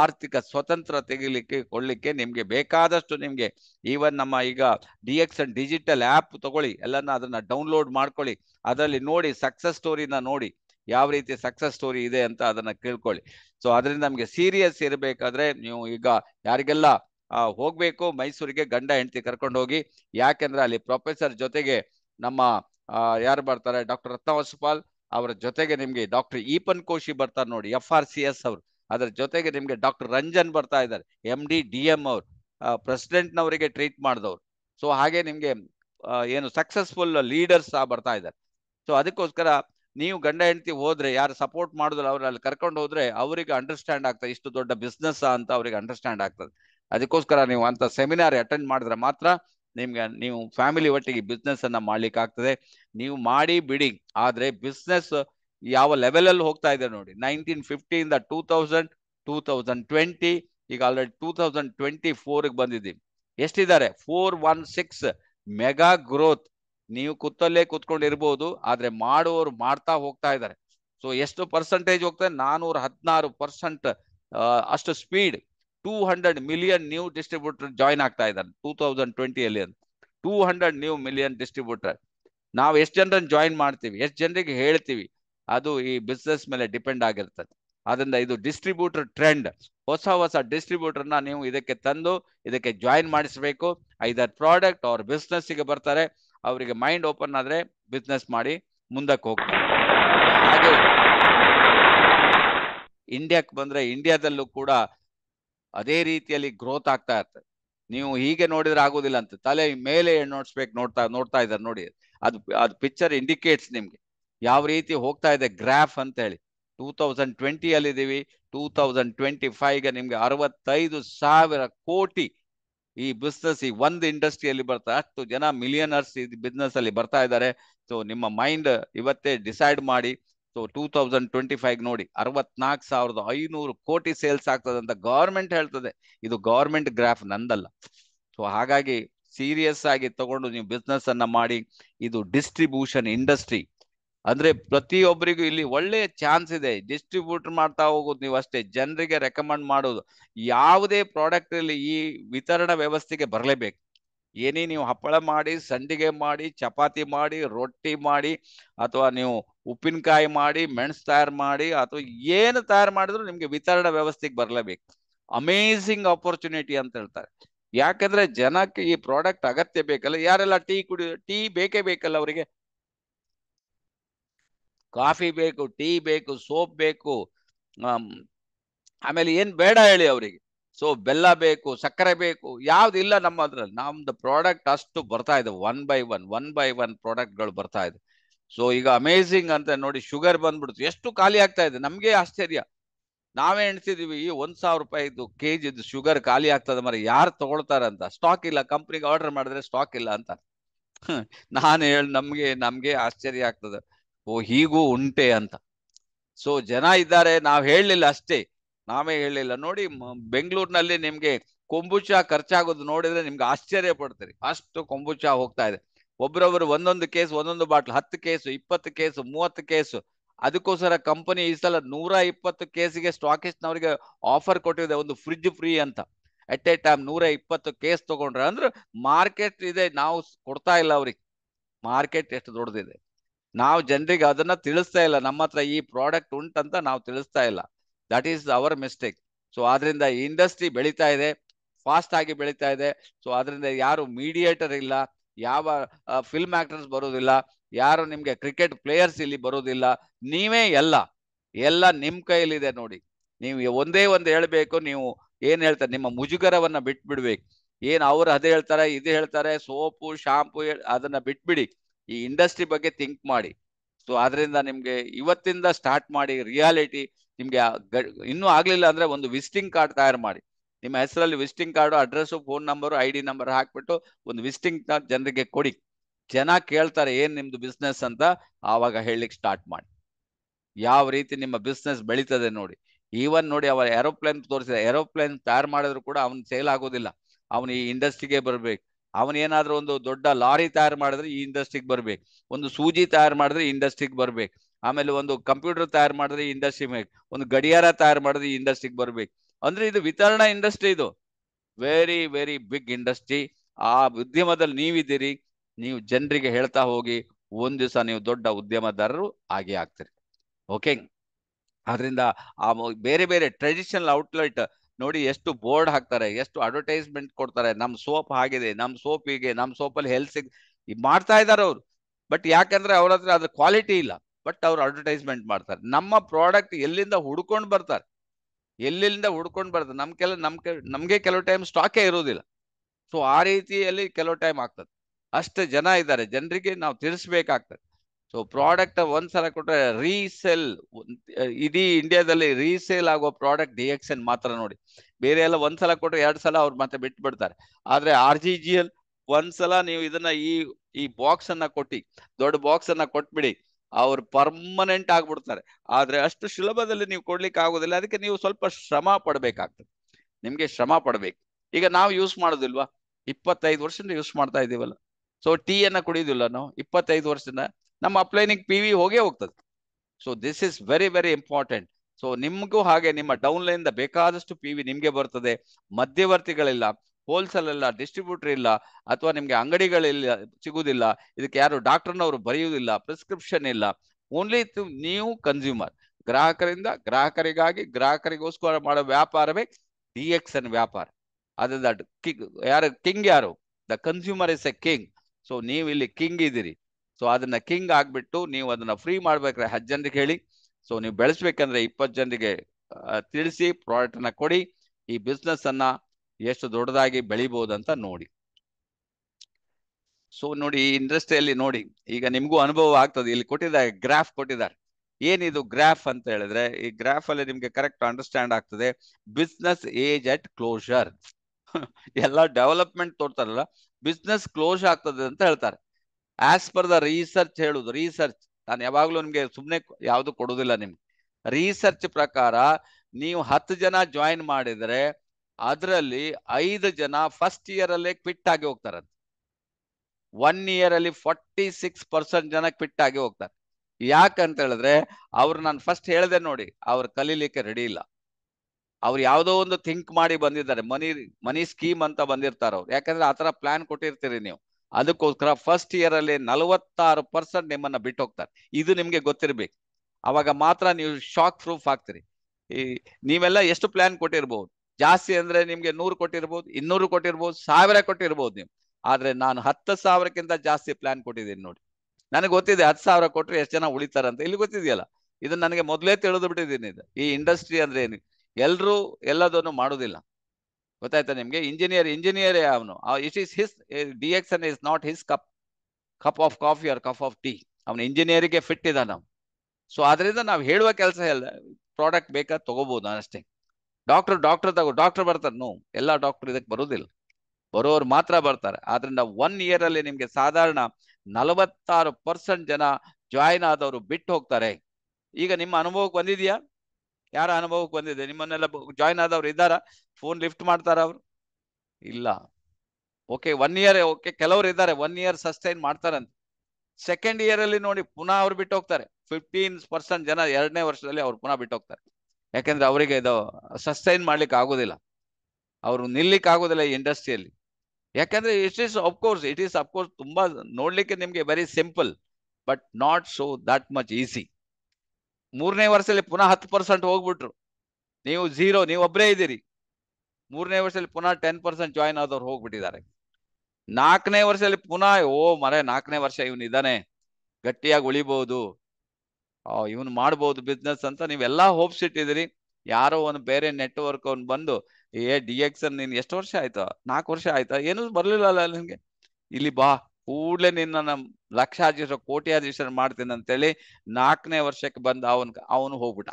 ಆರ್ಥಿಕ ಸ್ವತಂತ್ರ ತೆಗಿಲಿಕ್ಕೆ ಕೊಡ್ಲಿಕ್ಕೆ ನಿಮ್ಗೆ ಬೇಕಾದಷ್ಟು ನಿಮ್ಗೆ ಈವನ್ ನಮ್ಮ ಈಗ D X and digital app ತಗೊಳ್ಳಿ ಎಲ್ಲನ ಅದನ್ನ ಡೌನ್ಲೋಡ್ ಮಾಡ್ಕೊಳ್ಳಿ ಅದರಲ್ಲಿ ನೋಡಿ ಸಕ್ಸಸ್ ಸ್ಟೋರಿನ ನೋಡಿ ಯಾವ ರೀತಿ ಸಕ್ಸಸ್ ಸ್ಟೋರಿ ಇದೆ ಅಂತ ಅದನ್ನ ಕೇಳ್ಕೊಳ್ಳಿ ಸೊ ಅದರಿಂದ ನಮ್ಗೆ ಸೀರಿಯಸ್ ಇರಬೇಕಾದ್ರೆ ನೀವು ಈಗ ಯಾರಿಗೆಲ್ಲ ಹೋಗ್ಬೇಕು ಮೈಸೂರಿಗೆ ಗಂಡ ಹೆಂಡತಿ ಕರ್ಕೊಂಡು ಹೋಗಿ ಯಾಕೆಂದ್ರೆ ಅಲ್ಲಿ ಪ್ರೊಫೆಸರ್ ಜೊತೆಗೆ ನಮ್ಮ ಯಾರು ಬರ್ತಾರೆ ಡಾಕ್ಟರ್ ರತ್ನವಸುಪಾಲ್ ಅವರ ಜೊತೆಗೆ ನಿಮ್ಗೆ ಡಾಕ್ಟರ್ ಈಪನ್ ಕೋಶಿ ಬರ್ತಾರೆ ನೋಡಿ ಎಫ್ ಆರ್ ಸಿ ಎಸ್ ಅವರು ಅದರ ಜೊತೆಗೆ ನಿಮ್ಗೆ ಡಾಕ್ಟರ್ ರಂಜನ್ ಬರ್ತಾ ಇದ್ದಾರೆ ಎಂ ಡಿ ಡಿ ಎಂ ಅವ್ರು ಪ್ರೆಸಿಡೆಂಟ್ನವರಿಗೆ ಟ್ರೀಟ್ ಮಾಡಿದವ್ರು ಸೊ ಹಾಗೆ ನಿಮ್ಗೆ ಏನು ಸಕ್ಸಸ್ಫುಲ್ ಲೀಡರ್ಸ್ ಬರ್ತಾ ಇದ್ದಾರೆ ಸೊ ಅದಕ್ಕೋಸ್ಕರ ನೀವು ಗಂಡ ಹೆಂಡತಿ ಹೋದ್ರೆ ಯಾರು ಸಪೋರ್ಟ್ ಮಾಡಿದ್ರು ಅಲ್ಲಿ ಕರ್ಕೊಂಡು ಹೋದ್ರೆ ಅವರಿಗೆ ಅಂಡರ್ಸ್ಟ್ಯಾಂಡ್ ಆಗ್ತದೆ ಇಷ್ಟು ದೊಡ್ಡ ಬಿಸ್ನೆಸ್ ಅಂತ ಅವರಿಗೆ ಅಂಡರ್ಸ್ಟ್ಯಾಂಡ್ ಆಗ್ತದೆ ಅದಕ್ಕೋಸ್ಕರ ನೀವು ಅಂತ ಸೆಮಿನಾರ್ ಅಟೆಂಡ್ ಮಾಡಿದ್ರೆ ಮಾತ್ರ ನಿಮ್ಗೆ ನೀವು ಫ್ಯಾಮಿಲಿ ಒಟ್ಟಿಗೆ ಬಿಸ್ನೆಸ್ ಅನ್ನ ಮಾಡ್ಲಿಕ್ಕೆ ಆಗ್ತದೆ ನೀವು ಮಾಡಿ ಬಿಡಿ ಆದ್ರೆ ಬಿಸ್ನೆಸ್ ಯಾವ ಲೆವೆಲ್ ಅಲ್ಲಿ ಹೋಗ್ತಾ ಇದೆ ನೋಡಿ ನೈನ್ಟೀನ್ ಇಂದ two thousand two thousand twenty ಈಗ ಆಲ್ರೆಡಿ ಟೂ ತೌಸಂಡ್ ಟ್ವೆಂಟಿ ಫೋರ್ಗೆ ಬಂದಿದ್ದೀವಿ ಎಷ್ಟಿದ್ದಾರೆ four one six mega growth ನೀವು ಕೂತಲ್ಲೇ ಕುತ್ಕೊಂಡಿರ್ಬೋದು ಆದ್ರೆ ಮಾಡುವವರು ಮಾಡ್ತಾ ಹೋಗ್ತಾ ಇದ್ದಾರೆ ಸೊ ಎಷ್ಟು ಪರ್ಸೆಂಟೇಜ್ ಹೋಗ್ತಾರೆ ನಾನೂರ ಹದಿನಾರು ಪರ್ಸೆಂಟ್ ಅಷ್ಟು speed two hundred million new distributor join ಆಗ್ತಾ ಇದ್ದಾರೆ ಟೂ ತೌಸಂಡ್ ಟ್ವೆಂಟಿಯಲ್ಲಿ ಅಂತ two hundred new million distributor ನಾವು ಎಷ್ಟು ಜನರನ್ನು ಜಾಯಿನ್ ಮಾಡ್ತೀವಿ ಎಷ್ಟು ಜನರಿಗೆ ಹೇಳ್ತೀವಿ ಅದು ಈ ಬಿಸ್ನೆಸ್ ಮೇಲೆ ಡಿಪೆಂಡ್ ಆಗಿರ್ತದೆ ಅದರಿಂದ ಇದು ಡಿಸ್ಟ್ರಿಬ್ಯೂಟರ್ ಟ್ರೆಂಡ್ ಹೊಸ ಹೊಸ ಡಿಸ್ಟ್ರಿಬ್ಯೂಟರ್ನ ನೀವು ಇದಕ್ಕೆ ತಂದು ಇದಕ್ಕೆ ಜಾಯಿನ್ ಮಾಡಿಸಬೇಕು ಐದರ್ ಪ್ರಾಡಕ್ಟ್ ಅವ್ರ ಬಿಸ್ನೆಸ್ಸಿಗೆ ಬರ್ತಾರೆ ಅವರಿಗೆ ಮೈಂಡ್ ಓಪನ್ ಆದರೆ ಬಿಸ್ನೆಸ್ ಮಾಡಿ ಮುಂದಕ್ಕೆ ಹೋಗ್ತಾರೆ ಹಾಗೆ ಇಂಡಿಯಾಕ್ಕೆ ಬಂದರೆ ಇಂಡಿಯಾದಲ್ಲೂ ಕೂಡ ಅದೇ ರೀತಿಯಲ್ಲಿ ಗ್ರೋತ್ ಆಗ್ತಾ ಇರ್ತದೆ ನೀವು ಹೀಗೆ ನೋಡಿದ್ರೆ ಆಗೋದಿಲ್ಲ ಅಂತ ತಲೆ ಮೇಲೆ ನೋಡ್ಸ್ಬೇಕು ನೋಡ್ತಾ ನೋಡ್ತಾ ಇದ್ದಾರೆ ನೋಡಿ ಅದು ಅದು ಪಿಕ್ಚರ್ ಇಂಡಿಕೇಟ್ಸ್ ನಿಮ್ಗೆ ಯಾವ ರೀತಿ ಹೋಗ್ತಾ ಇದೆ ಗ್ರಾಫ್ ಅಂತ ಹೇಳಿ ಟೂ ತೌಸಂಡ್ ಟ್ವೆಂಟಿ ಅಲ್ಲಿ ಇದೀವಿ ಟೂ ತೌಸಂಡ್ ಟ್ವೆಂಟಿ ಫೈವ್ಗೆ ನಿಮ್ಗೆ ಅರವತ್ತೈದು ಸಾವಿರ ಕೋಟಿ ಈ ಬಿಸ್ನೆಸ್ ಈ ಒಂದು ಇಂಡಸ್ಟ್ರಿಯಲ್ಲಿ ಬರ್ತಾ ಅಷ್ಟು ಜನ ಮಿಲಿಯನರ್ಸ್ ಬಿಸ್ನೆಸ್ ಅಲ್ಲಿ ಬರ್ತಾ ಇದ್ದಾರೆ ಸೊ ನಿಮ್ಮ ಮೈಂಡ್ ಇವತ್ತೇ ಡಿಸೈಡ್ ಮಾಡಿ so two thousand twenty five ನೋಡಿ ಅರವತ್ನಾಲ್ಕು ಸಾವಿರದ ಐನೂರು ಕೋಟಿ ಸೇಲ್ಸ್ ಆಗ್ತದೆ ಅಂತ ಗೌರ್ಮೆಂಟ್ ಹೇಳ್ತದೆ ಇದು ಗೌರ್ಮೆಂಟ್ ಗ್ರಾಫ್ ನಂದಲ್ಲ ಸೊ ಹಾಗಾಗಿ ಸೀರಿಯಸ್ ಆಗಿ ತಗೊಂಡು ನೀವು ಬಿಸ್ನೆಸ್ ಅನ್ನ ಮಾಡಿ ಇದು ಡಿಸ್ಟ್ರಿಬ್ಯೂಷನ್ ಇಂಡಸ್ಟ್ರಿ ಅಂದ್ರೆ ಪ್ರತಿಯೊಬ್ಬರಿಗೂ ಇಲ್ಲಿ ಒಳ್ಳೆಯ ಚಾನ್ಸ್ ಇದೆ ಡಿಸ್ಟ್ರಿಬ್ಯೂಟರ್ ಮಾಡ್ತಾ ಹೋಗೋದು ನೀವು ಅಷ್ಟೇ ಜನರಿಗೆ ರೆಕಮೆಂಡ್ ಮಾಡೋದು ಯಾವುದೇ ಪ್ರಾಡಕ್ಟ್ ಅಲ್ಲಿ ಈ ವಿತರಣಾ ವ್ಯವಸ್ಥೆಗೆ ಬರಲೇಬೇಕು ಏನೇ ನೀವು ಹಪ್ಪಳ ಮಾಡಿ ಸಂಡಿಗೆ ಮಾಡಿ ಚಪಾತಿ ಮಾಡಿ ರೊಟ್ಟಿ ಮಾಡಿ ಅಥವಾ ನೀವು ಉಪ್ಪಿನಕಾಯಿ ಮಾಡಿ ಮೆಣಸು ತಯಾರು ಮಾಡಿ ಅಥವಾ ಏನು ತಯಾರು ಮಾಡಿದ್ರು ನಿಮ್ಗೆ ವಿತರಣಾ ವ್ಯವಸ್ಥೆಗೆ ಬರಲೇಬೇಕು ಅಮೇಝಿಂಗ್ ಆಪರ್ಚುನಿಟಿ ಅಂತ ಹೇಳ್ತಾರೆ ಯಾಕಂದ್ರೆ ಜನಕ್ಕೆ ಈ ಪ್ರಾಡಕ್ಟ್ ಅಗತ್ಯ ಬೇಕಲ್ಲ ಯಾರೆಲ್ಲ ಟೀ ಕುಡಿಯೋ ಟೀ ಬೇಕೇ ಬೇಕಲ್ಲ ಅವರಿಗೆ ಕಾಫಿ ಬೇಕು ಟೀ ಬೇಕು ಸೋಪ್ ಬೇಕು ಆಮೇಲೆ ಏನ್ ಬೇಡ ಹೇಳಿ ಅವರಿಗೆ ಸೊ ಬೆಲ್ಲ ಬೇಕು ಸಕ್ಕರೆ ಬೇಕು ಇಲ್ಲ ನಮ್ಮ ಅದ್ರಲ್ಲಿ ನಮ್ದು ಪ್ರಾಡಕ್ಟ್ ಅಷ್ಟು ಬರ್ತಾ ಇದೆ one by one one by one ಪ್ರಾಡಕ್ಟ್ಗಳು ಬರ್ತಾ ಇದೆ ಸೊ ಈಗ ಅಮೇಝಿಂಗ್ ಅಂತ ನೋಡಿ ಶುಗರ್ ಬಂದ್ಬಿಡ್ತು ಎಷ್ಟು ಖಾಲಿ ಆಗ್ತಾ ಇದೆ ನಮ್ಗೆ ಆಶ್ಚರ್ಯ ನಾವೇ ಈ ಒಂದ್ ಸಾವಿರ ರೂಪಾಯಿದು ಕೆ ಜಿದು ಶುಗರ್ ಖಾಲಿ ಆಗ್ತದೆ ಮರ ಯಾರು ಅಂತ ಸ್ಟಾಕ್ ಇಲ್ಲ ಕಂಪ್ನಿಗೆ ಆರ್ಡರ್ ಮಾಡಿದ್ರೆ ಸ್ಟಾಕ್ ಇಲ್ಲ ಅಂತ [LAUGHS] ನಾನು ಹೇಳಿ ನಮ್ಗೆ ನಮ್ಗೆ ಆಶ್ಚರ್ಯ ಆಗ್ತದೆ ಓ ಹೀಗೂ ಉಂಟೆ ಅಂತ ಸೊ ಜನ ಇದ್ದಾರೆ ನಾವು ಹೇಳಲಿಲ್ಲ ಅಷ್ಟೇ ನಾವೇ ಹೇಳಿಲ್ಲ ನೋಡಿ ಬೆಂಗಳೂರಿನಲ್ಲಿ ನಿಮ್ಗೆ ಕೊಂಬುಚ ಖರ್ಚಾಗೋದು ನೋಡಿದ್ರೆ ನಿಮ್ಗೆ ಆಶ್ಚರ್ಯ ಪಡ್ತೀರಿ ಅಷ್ಟು ಕೊಂಬುಚ ಹೋಗ್ತಾ ಇದೆ ಒಬ್ರೊಬ್ರು ಒಂದೊಂದು ಕೇಸ್ ಒಂದೊಂದು ಬಾಟ್ಲ್ ಹತ್ತು ಕೇಸು ಇಪ್ಪತ್ತು ಕೇಸು ಮೂವತ್ತು ಕೇಸು ಅದಕ್ಕೋಸ್ಕರ ಕಂಪನಿ ಈ ಸಲ ನೂರ ಇಪ್ಪತ್ತು ಕೇಸಿಗೆ ಸ್ಟಾಕಿಸ್ಟ್ನವರಿಗೆ ಆಫರ್ ಕೊಟ್ಟಿದೆ ಒಂದು ಫ್ರಿಜ್ ಫ್ರೀ ಅಂತ ಅಟ್ ಎ ಟೈಮ್ ನೂರ ಇಪ್ಪತ್ತು ಕೇಸ್ ತಗೊಂಡ್ರೆ ಅಂದ್ರೆ ಮಾರ್ಕೆಟ್ ಇದೆ ನಾವು ಕೊಡ್ತಾ ಇಲ್ಲ ಅವ್ರಿಗೆ ಮಾರ್ಕೆಟ್ ಎಷ್ಟು ದೊಡ್ಡದಿದೆ ನಾವು ಜನರಿಗೆ ಅದನ್ನ ತಿಳಿಸ್ತಾ ಇಲ್ಲ ನಮ್ಮ ಹತ್ರ ಈ ಪ್ರಾಡಕ್ಟ್ ಉಂಟಂತ ನಾವು ತಿಳಿಸ್ತಾ ಇಲ್ಲ that is our mistake so ಆದ್ರಿಂದ ಇಂಡಸ್ಟ್ರಿ ಬೆಳೀತಾ ಇದೆ ಫಾಸ್ಟ್ ಆಗಿ ಬೆಳೀತಾ ಇದೆ ಸೊ ಆದ್ರಿಂದ ಯಾರು ಮೀಡಿಯೇಟರ್ ಇಲ್ಲ ಯಾವ ಫಿಲ್ಮ್ ಆಕ್ಟರ್ಸ್ ಬರೋದಿಲ್ಲ ಯಾರು ನಿಮ್ಗೆ ಕ್ರಿಕೆಟ್ ಪ್ಲೇಯರ್ಸ್ ಇಲ್ಲಿ ಬರೋದಿಲ್ಲ ನೀವೇ ಎಲ್ಲ ಎಲ್ಲ ನಿಮ್ ಕೈಯಲ್ಲಿದೆ ನೋಡಿ ನೀವು ಒಂದೇ ಒಂದು ಹೇಳ್ಬೇಕು ನೀವು ಏನ್ ಹೇಳ್ತಾರೆ ನಿಮ್ಮ ಮುಜುಗರವನ್ನ ಬಿಟ್ಬಿಡ್ಬೇಕು ಏನ್ ಅವ್ರು ಅದೇ ಹೇಳ್ತಾರೆ ಇದು ಹೇಳ್ತಾರೆ ಸೋಪು ಶಾಂಪು ಅದನ್ನ ಬಿಟ್ಬಿಡಿ ಈ ಇಂಡಸ್ಟ್ರಿ ಬಗ್ಗೆ ಥಿಂಕ್ ಮಾಡಿ ಸೊ ಅದರಿಂದ ನಿಮ್ಗೆ ಇವತ್ತಿಂದ ಸ್ಟಾರ್ಟ್ ಮಾಡಿ ರಿಯಾಲಿಟಿ ನಿಮ್ಗೆ ಇನ್ನೂ ಆಗ್ಲಿಲ್ಲ ಅಂದ್ರೆ ಒಂದು ವಿಸಿಟಿಂಗ್ ಕಾರ್ಡ್ ತಯಾರು ಮಾಡಿ ನಿಮ್ಮ ಹೆಸರಲ್ಲಿ visiting card address phone number I D number ಹಾಕ್ಬಿಟ್ಟು ಒಂದು ವಿಸಿಟಿಂಗ್ ಕಾರ್ಡ್ ಜನರಿಗೆ ಕೊಡಿ ಜನ ಕೇಳ್ತಾರೆ ಏನ್ ನಿಮ್ದು ಬಿಸ್ನೆಸ್ ಅಂತ ಆವಾಗ ಹೇಳಲಿಕ್ಕೆ ಸ್ಟಾರ್ಟ್ ಮಾಡಿ ಯಾವ ರೀತಿ ನಿಮ್ಮ ಬಿಸ್ನೆಸ್ ಬೆಳೀತದೆ ನೋಡಿ ಈವನ್ ನೋಡಿ ಅವರ ಏರೋಪ್ಲೇನ್ ತೋರಿಸಿದ ಏರೋಪ್ಲೇನ್ ತಯಾರು ಮಾಡಿದ್ರು ಕೂಡ ಅವ್ನು ಸೇಲ್ ಆಗೋದಿಲ್ಲ ಅವನು ಈ ಇಂಡಸ್ಟ್ರಿಗೆ ಬರ್ಬೇಕು ಅವನ್ ಏನಾದ್ರು ಒಂದು ದೊಡ್ಡ ಲಾರಿ ತಯಾರು ಮಾಡಿದ್ರೆ ಈ ಇಂಡಸ್ಟ್ರಿಗೆ ಬರ್ಬೇಕು ಒಂದು ಸೂಜಿ ತಯಾರು ಮಾಡಿದ್ರೆ ಈ ಇಂಡಸ್ಟ್ರಿಗೆ ಬರ್ಬೇಕು ಆಮೇಲೆ ಒಂದು ಕಂಪ್ಯೂಟರ್ ತಯಾರು ಮಾಡಿದ್ರೆ ಇಂಡಸ್ಟ್ರಿ ಮೇಲೆ ಒಂದು ಗಡಿಯಾರ ತಯಾರು ಮಾಡಿದ್ರೆ ಈ ಇಂಡಸ್ಟ್ರಿಗೆ ಬರ್ಬೇಕು ಅಂದ್ರೆ ಇದು ವಿತರಣಾ ಇಂಡಸ್ಟ್ರಿ ಇದು ವೆರಿ ವೆರಿ ಬಿಗ್ ಇಂಡಸ್ಟ್ರಿ ಆ ಉದ್ಯಮದಲ್ಲಿ ನೀವಿದ್ದೀರಿ ನೀವು ಜನರಿಗೆ ಹೇಳ್ತಾ ಹೋಗಿ ಒಂದ್ ದಿವಸ ನೀವು ದೊಡ್ಡ ಉದ್ಯಮದಾರರು ಆಗಿ ಆಗ್ತೀರಿ ಓಕೆ ಆದ್ರಿಂದ ಆ ಬೇರೆ ಬೇರೆ ಟ್ರೆಡಿಷನಲ್ ಔಟ್ಲೆಟ್ ನೋಡಿ ಎಷ್ಟು ಬೋರ್ಡ್ ಹಾಕ್ತಾರೆ ಎಷ್ಟು ಅಡ್ವರ್ಟೈಸ್ಮೆಂಟ್ ಕೊಡ್ತಾರೆ ನಮ್ ಸೋಪ್ ಆಗಿದೆ ನಮ್ ಸೋಪಿಗೆ ಹೀಗೆ ನಮ್ ಸೋಪಲ್ಲಿ ಹೆಲ್ತ್ ಮಾಡ್ತಾ ಇದ್ದಾರೆ ಅವ್ರು ಬಟ್ ಯಾಕಂದ್ರೆ ಅವ್ರ ಹತ್ರ ಅದ್ರ ಕ್ವಾಲಿಟಿ ಇಲ್ಲ ಬಟ್ ಅವ್ರು ಅಡ್ವರ್ಟೈಸ್ಮೆಂಟ್ ಮಾಡ್ತಾರೆ ನಮ್ಮ ಪ್ರಾಡಕ್ಟ್ ಎಲ್ಲಿಂದ ಹುಡ್ಕೊಂಡು ಬರ್ತಾರೆ ಎಲ್ಲಿಂದ ಹುಡ್ಕೊಂಡು ಬರ್ತಾರೆ ನಮ್ ಕೆಲ ನಮಗೆ ಕೆಲವು ಟೈಮ್ ಸ್ಟಾಕೇ ಇರೋದಿಲ್ಲ ಸೊ ಆ ರೀತಿಯಲ್ಲಿ ಕೆಲವು ಟೈಮ್ ಆಗ್ತದೆ ಅಷ್ಟು ಜನ ಇದ್ದಾರೆ ಜನರಿಗೆ ನಾವು ತಿಳಿಸ್ಬೇಕಾಗ್ತದೆ ಸೊ ಪ್ರಾಡಕ್ಟ್ ಒಂದ್ಸಲ ಕೊಟ್ಟರೆ ರೀಸೇಲ್ ಇಡೀ ಇಂಡಿಯಾದಲ್ಲಿ ರೀಸೇಲ್ ಆಗೋ ಪ್ರಾಡಕ್ಟ್ ಡಿ ಮಾತ್ರ ನೋಡಿ ಬೇರೆ ಎಲ್ಲ ಒಂದ್ಸಲ ಕೊಟ್ಟರೆ ಎರಡು ಸಲ ಅವ್ರು ಮತ್ತೆ ಬಿಟ್ಟು ಬಿಡ್ತಾರೆ ಆದ್ರೆ ಆರ್ ಜಿ ಜಿ ಎಲ್ ಒಂದ್ಸಲ ನೀವು ಇದನ್ನ ಈ ಈ ಬಾಕ್ಸ್ ಅನ್ನ ಕೊಟ್ಟಿ ದೊಡ್ಡ ಬಾಕ್ಸ್ ಅನ್ನ ಕೊಟ್ಬಿಡಿ ಅವ್ರು ಪರ್ಮನೆಂಟ್ ಆಗ್ಬಿಡ್ತಾರೆ ಆದ್ರೆ ಅಷ್ಟು ಸುಲಭದಲ್ಲಿ ನೀವು ಕೊಡ್ಲಿಕ್ಕೆ ಆಗೋದಿಲ್ಲ ಅದಕ್ಕೆ ನೀವು ಸ್ವಲ್ಪ ಶ್ರಮ ಪಡ್ಬೇಕಾಗ್ತದೆ ನಿಮ್ಗೆ ಶ್ರಮ ಪಡ್ಬೇಕು ಈಗ ನಾವು ಯೂಸ್ ಮಾಡೋದಿಲ್ವಾ ಇಪ್ಪತ್ತೈದು ವರ್ಷದಿಂದ ಯೂಸ್ ಮಾಡ್ತಾ ಇದೀವಲ್ಲ ಸೊ ಟೀ ಅನ್ನ ಕುಡಿಯೋದಿಲ್ಲ ನಾವು ಇಪ್ಪತ್ತೈದು ವರ್ಷದಿಂದ ನಮ್ಮ ಅಪ್ಲೈನಿಂಗ್ ಪಿ ವಿ ಹೋಗೇ ಹೋಗ್ತದೆ so this is very very important so ನಿಮ್ಗೂ ಹಾಗೆ ನಿಮ್ಮ ಡೌನ್ಲೈನ್ ಬೇಕಾದಷ್ಟು ಪಿ ವಿ ನಿಮ್ಗೆ ಬರ್ತದೆ ಮಧ್ಯವರ್ತಿಗಳಿಲ್ಲ ಹೋಲ್ಸೇಲ್ ಇಲ್ಲ ಡಿಸ್ಟ್ರಿಬ್ಯೂಟರ್ ಇಲ್ಲ ಅಥವಾ ನಿಮಗೆ ಅಂಗಡಿಗಳಿಲ್ಲ ಸಿಗುವುದಿಲ್ಲ ಇದಕ್ಕೆ ಯಾರು ಡಾಕ್ಟರ್ನವರು ಬರೆಯುವುದಿಲ್ಲ ಪ್ರಿಸ್ಕ್ರಿಪ್ಷನ್ ಇಲ್ಲ ಓನ್ಲಿ ನೀವು ಕನ್ಸ್ಯೂಮರ್ ಗ್ರಾಹಕರಿಂದ ಗ್ರಾಹಕರಿಗಾಗಿ ಗ್ರಾಹಕರಿಗೋಸ್ಕರ ಮಾಡೋ ವ್ಯಾಪಾರವೇ ಡಿ ಎಕ್ಸ್ ಎನ್ ವ್ಯಾಪಾರ ಅದ್ರ ಯಾರು ಕಿಂಗ್ ಯಾರು the consumer is a king so ನೀವು ಇಲ್ಲಿ ಕಿಂಗ್ ಇದ್ದೀರಿ ಸೊ ಅದನ್ನ ಕಿಂಗ್ ಆಗಿಬಿಟ್ಟು ನೀವು ಅದನ್ನ ಫ್ರೀ ಮಾಡ್ಬೇಕ್ರೆ ಹತ್ತು ಜನರಿಗೆ ಹೇಳಿ ಸೊ ನೀವು ಬೆಳೆಸ್ಬೇಕಂದ್ರೆ ಇಪ್ಪತ್ತು ಜನರಿಗೆ ತಿಳಿಸಿ ಪ್ರಾಡಕ್ಟ್ ಅನ್ನ ಕೊಡಿ ಈ ಬಿಸ್ನೆಸ್ ಅನ್ನ ಎಷ್ಟು ದೊಡ್ಡದಾಗಿ ಅಂತ ನೋಡಿ ಸೊ ನೋಡಿ ಈ ಇಂಡಸ್ಟ್ರಿಯಲ್ಲಿ ನೋಡಿ ಈಗ ನಿಮ್ಗೂ ಅನುಭವ ಆಗ್ತದೆ ಇಲ್ಲಿ ಕೊಟ್ಟಿದ್ದಾರೆ ಗ್ರಾಫ್ ಕೊಟ್ಟಿದ್ದಾರೆ ಏನಿದು ಗ್ರಾಫ್ ಅಂತ ಹೇಳಿದ್ರೆ ಈ ಗ್ರಾಫ್ ಅಲ್ಲಿ ನಿಮ್ಗೆ ಕರೆಕ್ಟ್ ಅಂಡರ್ಸ್ಟ್ಯಾಂಡ್ ಆಗ್ತದೆ ಬಿಸ್ನೆಸ್ ಏಜ್ ಅಟ್ ಕ್ಲೋಷರ್ ಎಲ್ಲ ಡೆವಲಪ್ಮೆಂಟ್ ತೋರ್ತಾರಲ್ಲ ಬಿಸ್ನೆಸ್ ಕ್ಲೋಸ್ ಆಗ್ತದೆ ಅಂತ ಹೇಳ್ತಾರೆ ಆಸ್ ಪರ್ ದ ರೀಸರ್ಚ್ ಹೇಳುದು ರೀಸರ್ಚ್ ನಾನು ಯಾವಾಗ್ಲೂ ನಿಮ್ಗೆ ಸುಮ್ಮನೆ ಯಾವುದು ಕೊಡುದಿಲ್ಲ ನಿಮ್ಗೆ ರೀಸರ್ಚ್ ಪ್ರಕಾರ ನೀವು ಹತ್ತು ಜನ ಜಾಯಿನ್ ಮಾಡಿದ್ರೆ ಅದರಲ್ಲಿ ಐದು ಜನ ಫಸ್ಟ್ ಇಯರ್ ಅಲ್ಲೇ ಕ್ವಿಟ್ ಆಗಿ ಹೋಗ್ತಾರಂತೆ ಒನ್ ಇಯರ್ ಅಲ್ಲಿ ಫೋರ್ಟಿ ಸಿಕ್ಸ್ ಪರ್ಸೆಂಟ್ ಜನ ಕ್ವಿಟ್ ಆಗಿ ಹೋಗ್ತಾರೆ ಯಾಕಂತ ಹೇಳಿದ್ರೆ ಅವ್ರು ನಾನು ಫಸ್ಟ್ ಹೇಳ್ದೆ ನೋಡಿ ಅವ್ರು ಕಲೀಲಿಕ್ಕೆ ರೆಡಿ ಇಲ್ಲ ಅವ್ರು ಯಾವುದೋ ಒಂದು ಥಿಂಕ್ ಮಾಡಿ ಬಂದಿದ್ದಾರೆ ಮನಿ ಮನಿ ಸ್ಕೀಮ್ ಅಂತ ಬಂದಿರ್ತಾರ ಅವ್ರು ಯಾಕಂದ್ರೆ ಆತರ ಪ್ಲಾನ್ ಕೊಟ್ಟಿರ್ತೀರಿ ನೀವು ಅದಕ್ಕೋಸ್ಕರ ಫಸ್ಟ್ ಇಯರ್ ಅಲ್ಲಿ ನಲವತ್ತಾರು ಪರ್ಸೆಂಟ್ ನಿಮ್ಮನ್ನ ಬಿಟ್ಟು ಹೋಗ್ತಾರೆ ಇದು ನಿಮ್ಗೆ ಗೊತ್ತಿರ್ಬೇಕು ಅವಾಗ ಮಾತ್ರ ನೀವು ಶಾಕ್ ಪ್ರೂಫ್ ಆಗ್ತೀರಿ ಈ ನೀವೆಲ್ಲ ಎಷ್ಟು ಪ್ಲಾನ್ ಕೊಟ್ಟಿರ್ಬಹುದು ಜಾಸ್ತಿ ಅಂದ್ರೆ ನಿಮ್ಗೆ ನೂರು ಕೊಟ್ಟಿರ್ಬೋದು ಇನ್ನೂರು ಕೊಟ್ಟಿರ್ಬೋದು ಸಾವಿರ ಕೊಟ್ಟಿರ್ಬೋದು ನೀವು ಆದ್ರೆ ನಾನು ಹತ್ತು ಸಾವಿರಕ್ಕಿಂತ ಜಾಸ್ತಿ ಪ್ಲಾನ್ ಕೊಟ್ಟಿದ್ದೀನಿ ನೋಡಿ ನನಗೆ ಗೊತ್ತಿದೆ ಹತ್ತು ಸಾವಿರ ಕೊಟ್ಟರೆ ಎಷ್ಟು ಜನ ಉಳಿತಾರಂತ ಇಲ್ಲಿ ಗೊತ್ತಿದೆಯಲ್ಲ ಇದು ನನಗೆ ಮೊದಲೇ ತಿಳಿದು ಬಿಟ್ಟಿದ್ದೀನಿ ಇದು ಈ ಇಂಡಸ್ಟ್ರಿ ಅಂದ್ರೆ ಏನು ಎಲ್ಲರೂ ಎಲ್ಲದನ್ನು ಮಾಡೋದಿಲ್ಲ ಗೊತ್ತಾಯ್ತಾ ನಿಮ್ಗೆ ಇಂಜಿನಿಯರ್ ಇಂಜಿನಿಯರ್ ಅವನು it is his D X N is not his cup cup of coffee or cup of tea ಅವನು ಇಂಜಿನಿಯರಿಗೆ ಫಿಟ್ ಇದ್ದಾನ ಸೊ ಅದರಿಂದ ನಾವು ಹೇಳುವ ಕೆಲಸ ಎಲ್ಲ ಪ್ರಾಡಕ್ಟ್ ಬೇಕಾ ತಗೋಬಹುದು ಅಷ್ಟೇ ಡಾಕ್ಟರ್ ಡಾಕ್ಟರ್ ತಗೋ ಡಾಕ್ಟರ್ ಬರ್ತಾರೆ ನೋ ಎಲ್ಲ ಡಾಕ್ಟರ್ ಇದಕ್ಕೆ ಬರೋದಿಲ್ಲ ಬರೋರು ಮಾತ್ರ ಬರ್ತಾರೆ ಆದ್ರಿಂದ ಒನ್ ಇಯರ್ ಅಲ್ಲಿ ನಿಮ್ಗೆ ಸಾಧಾರಣ ನಲವತ್ತಾರು ಪರ್ಸೆಂಟ್ ಜನ ಜಾಯಿನ್ ಆದವರು ಬಿಟ್ಟು ಹೋಗ್ತಾರೆ ಈಗ ನಿಮ್ಮ ಅನುಭವಕ್ಕೆ ಬಂದಿದ್ಯಾ ಯಾರ ಅನುಭವಕ್ಕೆ ಬಂದಿದೆ ನಿಮ್ಮನ್ನೆಲ್ಲ ಜಾಯಿನ್ ಆದವ್ರು ಇದ್ದಾರ ಫೋನ್ ಲಿಫ್ಟ್ ಮಾಡ್ತಾರ ಅವರು ಇಲ್ಲ ಓಕೆ ಒನ್ ಇಯರ್ ಓಕೆ ಕೆಲವರು ಇದ್ದಾರೆ ಒನ್ ಇಯರ್ ಸಸ್ಟೈನ್ ಮಾಡ್ತಾರಂತೆ ಸೆಕೆಂಡ್ ಇಯರ್ ಅಲ್ಲಿ ನೋಡಿ ಪುನಃ ಅವ್ರು ಬಿಟ್ಟು ಹೋಗ್ತಾರೆ ಫಿಫ್ಟೀನ್ ಪರ್ಸೆಂಟ್ ಜನ ಎರಡನೇ ವರ್ಷದಲ್ಲಿ ಅವ್ರು ಪುನಃ ಬಿಟ್ಟು ಹೋಗ್ತಾರೆ ಯಾಕೆಂದ್ರೆ ಅವರಿಗೆ ಇದು ಸಸ್ಟೈನ್ ಮಾಡ್ಲಿಕ್ಕೆ ಆಗೋದಿಲ್ಲ ಅವರು ನಿಲ್ಲಿಕ್ಕೆ ಆಗೋದಿಲ್ಲ ಈ ಇಂಡಸ್ಟ್ರಿಯಲ್ಲಿ ಯಾಕಂದ್ರೆ it is of course it is of course ತುಂಬಾ ನೋಡ್ಲಿಕ್ಕೆ ನಿಮಗೆ very simple but not so that much easy ಮೂರನೇ ವರ್ಷದಲ್ಲಿ ಪುನಃ ಹತ್ತು ಪರ್ಸೆಂಟ್ ಹೋಗ್ಬಿಟ್ರು ನೀವು ಝೀರೋ ಒಬ್ರೇ ಇದ್ದೀರಿ ಮೂರನೇ ವರ್ಷದಲ್ಲಿ ಪುನಃ ಟೆನ್ ಪರ್ಸೆಂಟ್ ಜಾಯಿನ್ ಆದವ್ರು ಹೋಗ್ಬಿಟ್ಟಿದ್ದಾರೆ ನಾಲ್ಕನೇ ವರ್ಷದಲ್ಲಿ ಪುನಃ ಓ ಮರೆ ನಾಲ್ಕನೇ ವರ್ಷ ಇವನಿದ್ದಾನೆ ಗಟ್ಟಿಯಾಗಿ ಉಳಿಬಹುದು ಇವನು ಮಾಡ್ಬೋದು ಬಿಸ್ನೆಸ್ ಅಂತ ನೀವೆಲ್ಲಾ ಹೋಪ್ಸ್ ಇಟ್ಟಿದ್ರಿ ಯಾರೋ ಒಂದು ಬೇರೆ ನೆಟ್ವರ್ಕ್ ಅವ್ನು ಬಂದು ಏ ಡಿ ಎಕ್ಸ್ ನೀನ್ ಎಷ್ಟು ವರ್ಷ ಆಯ್ತಾ ನಾಲ್ಕು ವರ್ಷ ಆಯ್ತಾ ಏನು ಅಲ್ಲ ನಿನ್ಗೆ ಇಲ್ಲಿ ಬಾ ಕೂಡಲೇ ನಿನ್ನ ಲಕ್ಷಾಧೀಶ ಕೋಟ್ಯಾಧೀಶರು ಮಾಡ್ತೀನಿ ಅಂತೇಳಿ ನಾಲ್ಕನೇ ವರ್ಷಕ್ಕೆ ಬಂದ ಅವನ್ ಅವನು ಹೋಗ್ಬಿಟ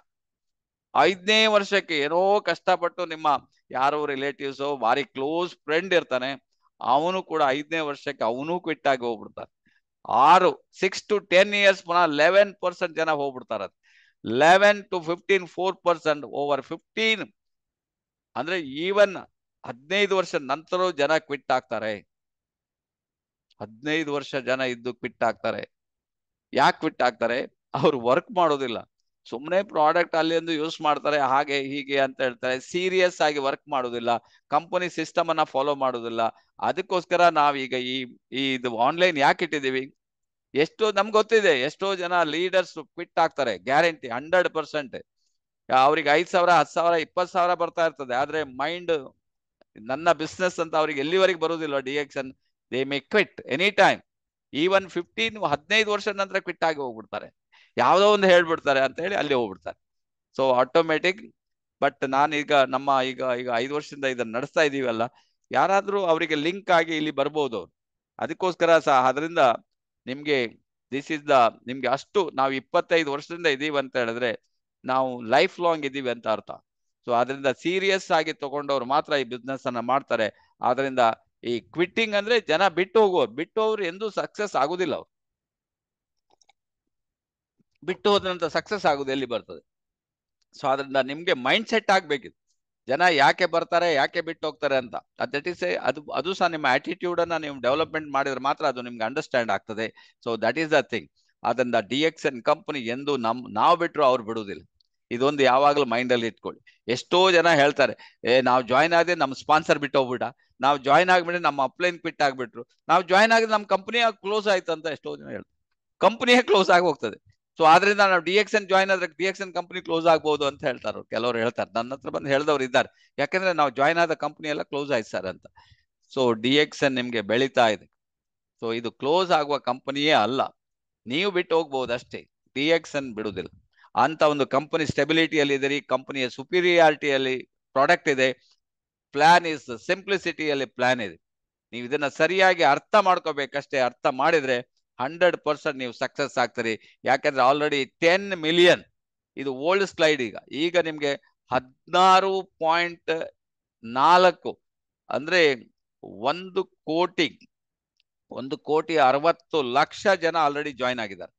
ಐದನೇ ವರ್ಷಕ್ಕೆ ಏನೋ ಕಷ್ಟಪಟ್ಟು ನಿಮ್ಮ ಯಾರೋ ರಿಲೇಟಿವ್ಸ್ ಬಾರಿ ಕ್ಲೋಸ್ ಫ್ರೆಂಡ್ ಇರ್ತಾನೆ ಅವನು ಕೂಡ ಐದನೇ ವರ್ಷಕ್ಕೆ ಅವನು ಕ್ವಿಟ್ ಆಗಿ ಹೋಗ್ಬಿಡ್ತಾನೆ ಆರು ಸಿಕ್ಸ್ ಟು ಟೆನ್ ಇಯರ್ಸ್ ಪುನಃ ಲೆವೆನ್ ಪರ್ಸೆಂಟ್ ಜನ ಹೋಗ್ಬಿಡ್ತಾರ eleven to fifteen four percent over fifteen ಅಂದ್ರೆ ಈವನ್ ಹದಿನೈದು ವರ್ಷ ನಂತರ ಜನ ಕ್ವಿಟ್ ಆಗ್ತಾರೆ ಹದಿನೈದು ವರ್ಷ ಜನ ಇದ್ದು ಕ್ವಿಟ್ ಆಗ್ತಾರೆ ಯಾಕೆ ಕ್ವಿಟ್ ಆಗ್ತಾರೆ ಅವ್ರು ವರ್ಕ್ ಮಾಡೋದಿಲ್ಲ ಸುಮ್ಮನೆ ಪ್ರಾಡಕ್ಟ್ ಅಲ್ಲಿ ಯೂಸ್ ಮಾಡ್ತಾರೆ ಹಾಗೆ ಹೀಗೆ ಅಂತ ಹೇಳ್ತಾರೆ ಸೀರಿಯಸ್ ಆಗಿ ವರ್ಕ್ ಮಾಡೋದಿಲ್ಲ ಕಂಪನಿ ಸಿಸ್ಟಮ್ ಅನ್ನ ಫಾಲೋ ಮಾಡೋದಿಲ್ಲ ಅದಕ್ಕೋಸ್ಕರ ನಾವೀಗ ಈ ಇದು ಆನ್ಲೈನ್ ಯಾಕೆ ಇಟ್ಟಿದ್ದೀವಿ ಎಷ್ಟೋ ನಮ್ಗೆ ಗೊತ್ತಿದೆ ಎಷ್ಟೋ ಜನ ಲೀಡರ್ಸ್ ಕ್ವಿಟ್ ಆಗ್ತಾರೆ ಗ್ಯಾರಂಟಿ ಹಂಡ್ರೆಡ್ ಪರ್ಸೆಂಟ್ ಅವ್ರಿಗೆ ಐದ್ ಸಾವಿರ ಹತ್ತು ಸಾವಿರ ಇಪ್ಪತ್ತು ಸಾವಿರ ಬರ್ತಾ ಇರ್ತದೆ ಆದ್ರೆ ಮೈಂಡ್ ನನ್ನ ಬಿಸ್ನೆಸ್ ಅಂತ ಅವ್ರಿಗೆ ಎಲ್ಲಿವರೆಗೆ ಬರೋದಿಲ್ಲ ಡಿ they may quit any time even fifteen ಹದಿನೈದು ವರ್ಷದ ನಂತರ ಕ್ವಿಟ್ ಆಗಿ ಹೋಗ್ಬಿಡ್ತಾರೆ ಯಾವುದೋ ಒಂದು ಹೇಳ್ಬಿಡ್ತಾರೆ ಅಂತ ಹೇಳಿ ಅಲ್ಲಿ ಹೋಗ್ಬಿಡ್ತಾರೆ ಸೊ ಆಟೋಮೆಟಿಕ್ ಬಟ್ ನಾನೀಗ ನಮ್ಮ ಈಗ ಈಗ ಐದು ವರ್ಷದಿಂದ ಇದನ್ನ ನಡೆಸ್ತಾ ಇದೀವಲ್ಲ ಯಾರಾದ್ರೂ ಅವರಿಗೆ ಲಿಂಕ್ ಆಗಿ ಇಲ್ಲಿ ಬರ್ಬೋದು ಅವ್ರು ಅದಕ್ಕೋಸ್ಕರ ಸಹ ಅದರಿಂದ ನಿಮ್ಗೆ ದಿಸ್ ಇಸ್ ದ ನಿಮ್ಗೆ ಅಷ್ಟು ನಾವು ಇಪ್ಪತ್ತೈದು ವರ್ಷದಿಂದ ಇದೀವಿ ಅಂತ ಹೇಳಿದ್ರೆ ನಾವು ಲೈಫ್ ಲಾಂಗ್ ಇದೀವಿ ಅಂತ ಅರ್ಥ ಸೊ ಅದರಿಂದ ಸೀರಿಯಸ್ ಆಗಿ ತಗೊಂಡವ್ರು ಮಾತ್ರ ಈ ಬಿಸ್ನೆಸ್ ಅನ್ನ ಮಾಡ್ತಾರೆ ಆದ್ರಿಂದ ಈ ಕ್ವಿಟ್ಟಿಂಗ್ ಅಂದ್ರೆ ಜನ ಬಿಟ್ಟು ಹೋಗುವವ್ರು ಬಿಟ್ಟು ಅವ್ರು ಎಂದೂ ಸಕ್ಸಸ್ ಆಗುದಿಲ್ಲ ಅವ್ರು ಬಿಟ್ಟು ಹೋದ ನಂತರ ಸಕ್ಸಸ್ ಆಗುದು ಎಲ್ಲಿ ಬರ್ತದೆ ಸೊ ಅದರಿಂದ ನಿಮ್ಗೆ ಮೈಂಡ್ ಸೆಟ್ ಆಗ್ಬೇಕಿತ್ತು ಜನ ಯಾಕೆ ಬರ್ತಾರೆ ಯಾಕೆ ಬಿಟ್ಟು ಹೋಗ್ತಾರೆ ಅಂತ ದಟ್ ಈಸ್ ಅದು ಅದು ಸಹ ನಿಮ್ಮ ಆಟಿಟ್ಯೂಡ್ ಅನ್ನ ನೀವು ಡೆವಲಪ್ಮೆಂಟ್ ಮಾಡಿದ್ರೆ ಮಾತ್ರ ಅದು ನಿಮ್ಗೆ ಅಂಡರ್ಸ್ಟ್ಯಾಂಡ್ ಆಗ್ತದೆ so that is the thing ಅದರಿಂದ ಡಿ ಎಕ್ಸ್ ಎನ್ ಕಂಪನಿ ಎಂದು ನಮ್ ನಾವು ಬಿಟ್ಟರು ಅವ್ರು ಬಿಡುವುದಿಲ್ಲ ಇದೊಂದು ಯಾವಾಗಲೂ ಮೈಂಡ್ ಅಲ್ಲಿ ಇಟ್ಕೊಳ್ಳಿ ಎಷ್ಟೋ ಜನ ಹೇಳ್ತಾರೆ ಏ ನಾವು ಜಾಯ್ನ್ ಆದ್ರೆ ನಮ್ಮ ಸ್ಪಾನ್ಸರ್ ಬಿಟ್ಟು ಹೋಗ್ಬಿಟ್ಟ ನಾವು ಜಾಯ್ನ್ ಆಗಿಬಿಟ್ರೆ ನಮ್ಮ ಅಪ್ಲೈನ್ ಕ್ವಿಟ್ ಆಗ್ಬಿಟ್ರು ನಾವು ಜಾಯ್ನ್ ಆಗಿದ್ರೆ ನಮ್ಮ ಕಂಪನಿ ಕ್ಲೋಸ್ ಆಯ್ತು ಅಂತ ಎಷ್ಟೋ ಜನ ಹೇಳ್ತಾರೆ ಕಂಪನಿಯೇ ಕ್ಲೋಸ್ ಆಗಿ ಹೋಗ್ತದೆ ಸೊ ಆದ್ರಿಂದ ನಾವು ಡಿ ಎಕ್ಸ್ ಎನ್ ಜಾಯ್ನ್ ಆದ್ರೆ D X N company close ಆಗ್ಬಹುದು ಅಂತ ಹೇಳ್ತಾರೆ ಕೆಲವರು ಹೇಳ್ತಾರೆ ನನ್ನ ಹತ್ರ ಬಂದು ಹೇಳ್ದವ್ರು ಇದ್ದಾರೆ ಯಾಕಂದ್ರೆ ನಾವು ಜಾಯ್ನ್ ಆದ ಕಂಪನಿ ಎಲ್ಲ ಕ್ಲೋಸ್ ಆಯ್ತು ಸರ್ ಅಂತ ಸೊ ಡಿ ಎಕ್ಸ್ ಎನ್ ನಿಮ್ಗೆ ಬೆಳೀತಾ ಇದೆ ಸೊ ಇದು ಕ್ಲೋಸ್ ಆಗುವ ಕಂಪನಿಯೇ ಅಲ್ಲ ನೀವು ಬಿಟ್ಟು ಹೋಗ್ಬಹುದು ಅಷ್ಟೇ ಡಿ ಎಕ್ಸ್ ಎನ್ ಬಿಡುದಿಲ್ಲ ಅಂತ ಒಂದು ಕಂಪನಿ ಸ್ಟೆಬಿಲಿಟಿಯಲ್ಲಿ ರೀ ಕಂಪನಿಯ ಸುಪೀರಿಯಾರಿಟಿಯಲ್ಲಿ ಪ್ರಾಡಕ್ಟ್ ಇದೆ ಪ್ಲಾನ್ ಇಸ್ ಸಿಂಪ್ಲಿಸಿಟಿಯಲ್ಲಿ ಪ್ಲಾನ್ ಇದೆ ನೀವು ಇದನ್ನ ಸರಿಯಾಗಿ ಅರ್ಥ ಮಾಡ್ಕೋಬೇಕಷ್ಟೇ ಅರ್ಥ ಮಾಡಿದ್ರೆ ಹಂಡ್ರೆಡ್ ಪರ್ಸೆಂಟ್ ನೀವು ಸಕ್ಸಸ್ ಆಗ್ತೀರಿ ಯಾಕಂದ್ರೆ ಆಲ್ರೆಡಿ ಟೆನ್ ಮಿಲಿಯನ್ ಇದು ಓಲ್ಡ್ ಸ್ಲೈಡ್ ಈಗ ಈಗ ನಿಮ್ಗೆ ಹದಿನಾರು ಪಾಯಿಂಟ್ ನಾಲ್ಕು ಅಂದ್ರೆ ಒಂದು ಕೋಟಿ ಒಂದು ಕೋಟಿ ಅರವತ್ತು ಲಕ್ಷ ಜನ ಆಲ್ರೆಡಿ ಜಾಯ್ನ್ ಆಗಿದ್ದಾರೆ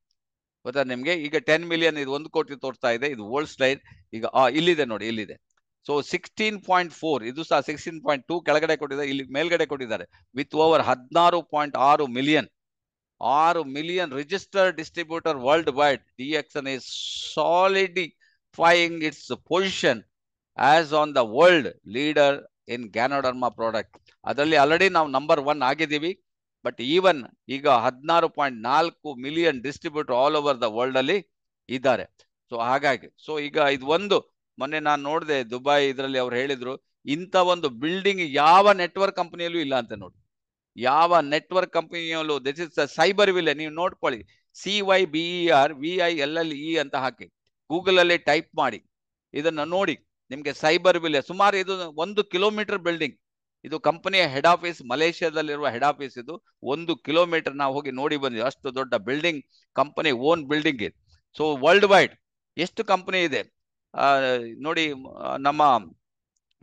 ಗೊತ್ತಾ ನಿಮ್ಗೆ ಈಗ ಟೆನ್ ಮಿಲಿಯನ್ ಇದು ಒಂದು ಕೋಟಿ ತೋರ್ತಾ ಇದೆ ಇದು ಓಲ್ಡ್ ಸ್ಲೈಡ್ ಈಗ ಇಲ್ಲಿದೆ ನೋಡಿ ಇಲ್ಲಿದೆ ಸೊ ಸಿಕ್ಸ್ಟೀನ್ ಪಾಯಿಂಟ್ ಫೋರ್ ಇದು ಸಹ ಸಿಕ್ಸ್ಟೀನ್ ಪಾಯಿಂಟ್ ಟೂ ಕೆಳಗಡೆ ಕೊಟ್ಟಿದೆ ಇಲ್ಲಿ ಮೇಲ್ಗಡೆ ಕೊಟ್ಟಿದ್ದಾರೆ ವಿತ್ ಓವರ್ ಹದಿನಾರು ಪಾಯಿಂಟ್ ಆರು ಮಿಲಿಯನ್ ಆರು million registered distributor worldwide DXN is solidifying its position as on the world leader in ganoderma product ಅದರಲ್ಲಿ ಆಲ್ರೆಡಿ ನಾವು ನಂಬರ್ ಒನ್ ಆಗಿದ್ದೀವಿ ಬಟ್ ಈವನ್ ಈಗ ಹದಿನಾರು ಪಾಯಿಂಟ್ ನಾಲ್ಕು million distributor all over the world ಅಲ್ಲಿ ಇದ್ದಾರೆ ಸೊ ಹಾಗಾಗಿ ಸೊ ಈಗ ಇದು ಒಂದು ಮೊನ್ನೆ ನಾನು ನೋಡಿದೆ ದುಬೈ ಇದರಲ್ಲಿ ಅವ್ರು ಹೇಳಿದ್ರು ಇಂಥ ಒಂದು ಬಿಲ್ಡಿಂಗ್ ಯಾವ ನೆಟ್ವರ್ಕ್ ಕಂಪನಿಯಲ್ಲೂ ಇಲ್ಲ ಅಂತ ನೋಡಿ ಯಾವ ನೆಟ್ವರ್ಕ್ ಕಂಪನಿಯಲ್ಲೂ ದಿಸ್ ಇಸ್ ಸೈಬರ್ ವಿಲೆ ನೀವು ನೋಡ್ಕೊಳ್ಳಿ C Y B E R V I L L E ಅಂತ ಹಾಕಿ ಗೂಗಲ್ ಅಲ್ಲಿ ಟೈಪ್ ಮಾಡಿ ಇದನ್ನ ನೋಡಿ ನಿಮಗೆ ಸೈಬರ್ ವಿಲೆ ಸುಮಾರು ಇದು ಒಂದು ಕಿಲೋಮೀಟರ್ ಬಿಲ್ಡಿಂಗ್ ಇದು ಕಂಪನಿಯ ಹೆಡ್ ಆಫೀಸ್ ಮಲೇಷ್ಯಾದಲ್ಲಿರುವ ಹೆಡ್ ಆಫೀಸ್ ಇದು ಒಂದು ಕಿಲೋಮೀಟರ್ ನಾವು ಹೋಗಿ ನೋಡಿ ಬಂದಿವಿ ಅಷ್ಟು ದೊಡ್ಡ ಬಿಲ್ಡಿಂಗ್ ಕಂಪನಿ ಓನ್ ಬಿಲ್ಡಿಂಗ್ ಇದೆ ಸೊ ವರ್ಲ್ಡ್ ವೈಡ್ ಎಷ್ಟು ಕಂಪನಿ ಇದೆ ನೋಡಿ ನಮ್ಮ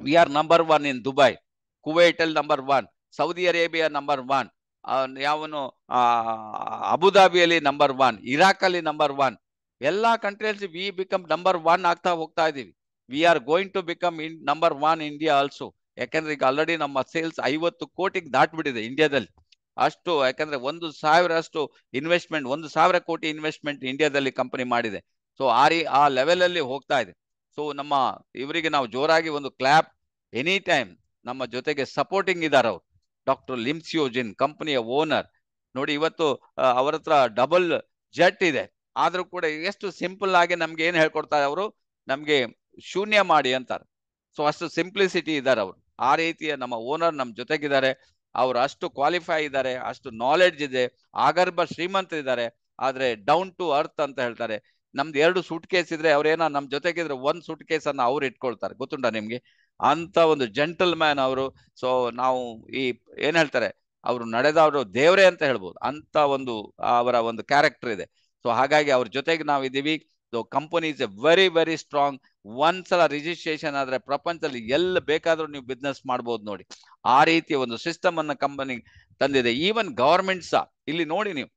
we are number one in Dubai Kuwait number one Saudi Arabia number one ಯಾವನು ಅಬುದಾಬಿಯಲ್ಲಿ ನಂಬರ್ ಒನ್ ಇರಾಕ್ ಅಲ್ಲಿ ನಂಬರ್ ಒನ್ ಎಲ್ಲಾ countries we become number one ಆಗ್ತಾ ಹೋಗ್ತಾ ಇದೀವಿ we are going to become in number one India also ಯಾಕಂದ್ರೆ ಈಗ ಆಲ್ರೆಡಿ ನಮ್ಮ ಸೇಲ್ಸ್ ಐವತ್ತು ಕೋಟಿಗೆ ದಾಟ್ಬಿಟ್ಟಿದೆ ಇಂಡಿಯಾದಲ್ಲಿ ಅಷ್ಟು ಯಾಕಂದ್ರೆ ಒಂದು ಸಾವಿರ ಅಷ್ಟು ಇನ್ವೆಸ್ಟ್ಮೆಂಟ್ ಒಂದು ಸಾವಿರ ಕೋಟಿ ಇನ್ವೆಸ್ಟ್ಮೆಂಟ್ ಇಂಡಿಯಾದಲ್ಲಿ ಕಂಪನಿ ಮಾಡಿದೆ ಸೊ ಆ ರೀ ಆ ಲೆವೆಲ್ ಅಲ್ಲಿ ಹೋಗ್ತಾ ಇದೆ ಸೊ ನಮ್ಮ ಇವರಿಗೆ ನಾವು ಜೋರಾಗಿ ಒಂದು ಕ್ಲಾಪ್ ಎನಿ ಟೈಮ್ ನಮ್ಮ ಜೊತೆಗೆ ಸಪೋರ್ಟಿಂಗ್ ಇದ್ದಾರೆ ಅವ್ರು ಡಾಕ್ಟರ್ ಲಿಮ್ಸಿಯೋ ಜಿನ್ ಕಂಪನಿಯ ಓನರ್ ನೋಡಿ ಇವತ್ತು ಅವರ ಹತ್ರ ಡಬಲ್ ಜೆಟ್ ಇದೆ ಆದ್ರೂ ಕೂಡ ಎಷ್ಟು ಸಿಂಪಲ್ ಆಗಿ ನಮ್ಗೆ ಏನ್ ಹೇಳ್ಕೊಡ್ತಾರೆ ಅವರು ನಮ್ಗೆ ಶೂನ್ಯ ಮಾಡಿ ಅಂತಾರೆ ಸೊ ಅಷ್ಟು ಸಿಂಪ್ಲಿಸಿಟಿ ಇದ್ದಾರೆ ಅವರು ಆ ರೀತಿಯ ನಮ್ಮ ಓನರ್ ನಮ್ಮ ಜೊತೆಗಿದ್ದಾರೆ ಅವರು ಅಷ್ಟು ಕ್ವಾಲಿಫೈ ಇದ್ದಾರೆ ಅಷ್ಟು ನಾಲೆಡ್ಜ್ ಇದೆ ಆಗರ್ಭ ಶ್ರೀಮಂತ ಇದ್ದಾರೆ ಆದ್ರೆ ಡೌನ್ ಟು ಅರ್ತ್ ಅಂತ ಹೇಳ್ತಾರೆ ನಮ್ದು ಎರಡು ಸೂಟ್ ಕೇಸ್ ಇದ್ರೆ ಅವ್ರೇನ ನಮ್ ಜೊತೆಗಿದ್ರೆ ಒಂದ್ ಸೂಟ್ ಕೇಸ್ ಅನ್ನ ಅವ್ರು ಇಟ್ಕೊಳ್ತಾರೆ ಗೊತ್ತುಂಟಾ ನಿಮ್ಗೆ ಅಂತ ಒಂದು ಜೆಂಟಲ್ ಮ್ಯಾನ್ ಅವರು ಸೊ ನಾವು ಈ ಏನ್ ಹೇಳ್ತಾರೆ ಅವರು ನಡೆದವರು ದೇವರೇ ಅಂತ ಹೇಳ್ಬೋದು ಅಂತ ಒಂದು ಅವರ ಒಂದು ಕ್ಯಾರೆಕ್ಟರ್ ಇದೆ ಸೊ ಹಾಗಾಗಿ ಅವ್ರ ಜೊತೆಗೆ ನಾವು ಇದೀವಿ so company is a very very strong ಒಂದ್ಸಲ ರಿಜಿಸ್ಟ್ರೇಷನ್ ಆದ್ರೆ ಪ್ರಪಂಚದಲ್ಲಿ ಎಲ್ಲ ಬೇಕಾದ್ರೂ ನೀವು ಬಿಸ್ನೆಸ್ ಮಾಡ್ಬೋದು ನೋಡಿ ಆ ರೀತಿಯ ಒಂದು ಸಿಸ್ಟಮ್ ಅನ್ನ ಕಂಪನಿ ತಂದಿದೆ ಈವನ್ ಗವರ್ಮೆಂಟ್ ಸಹ ಇಲ್ಲಿ ನೋಡಿ ನೀವು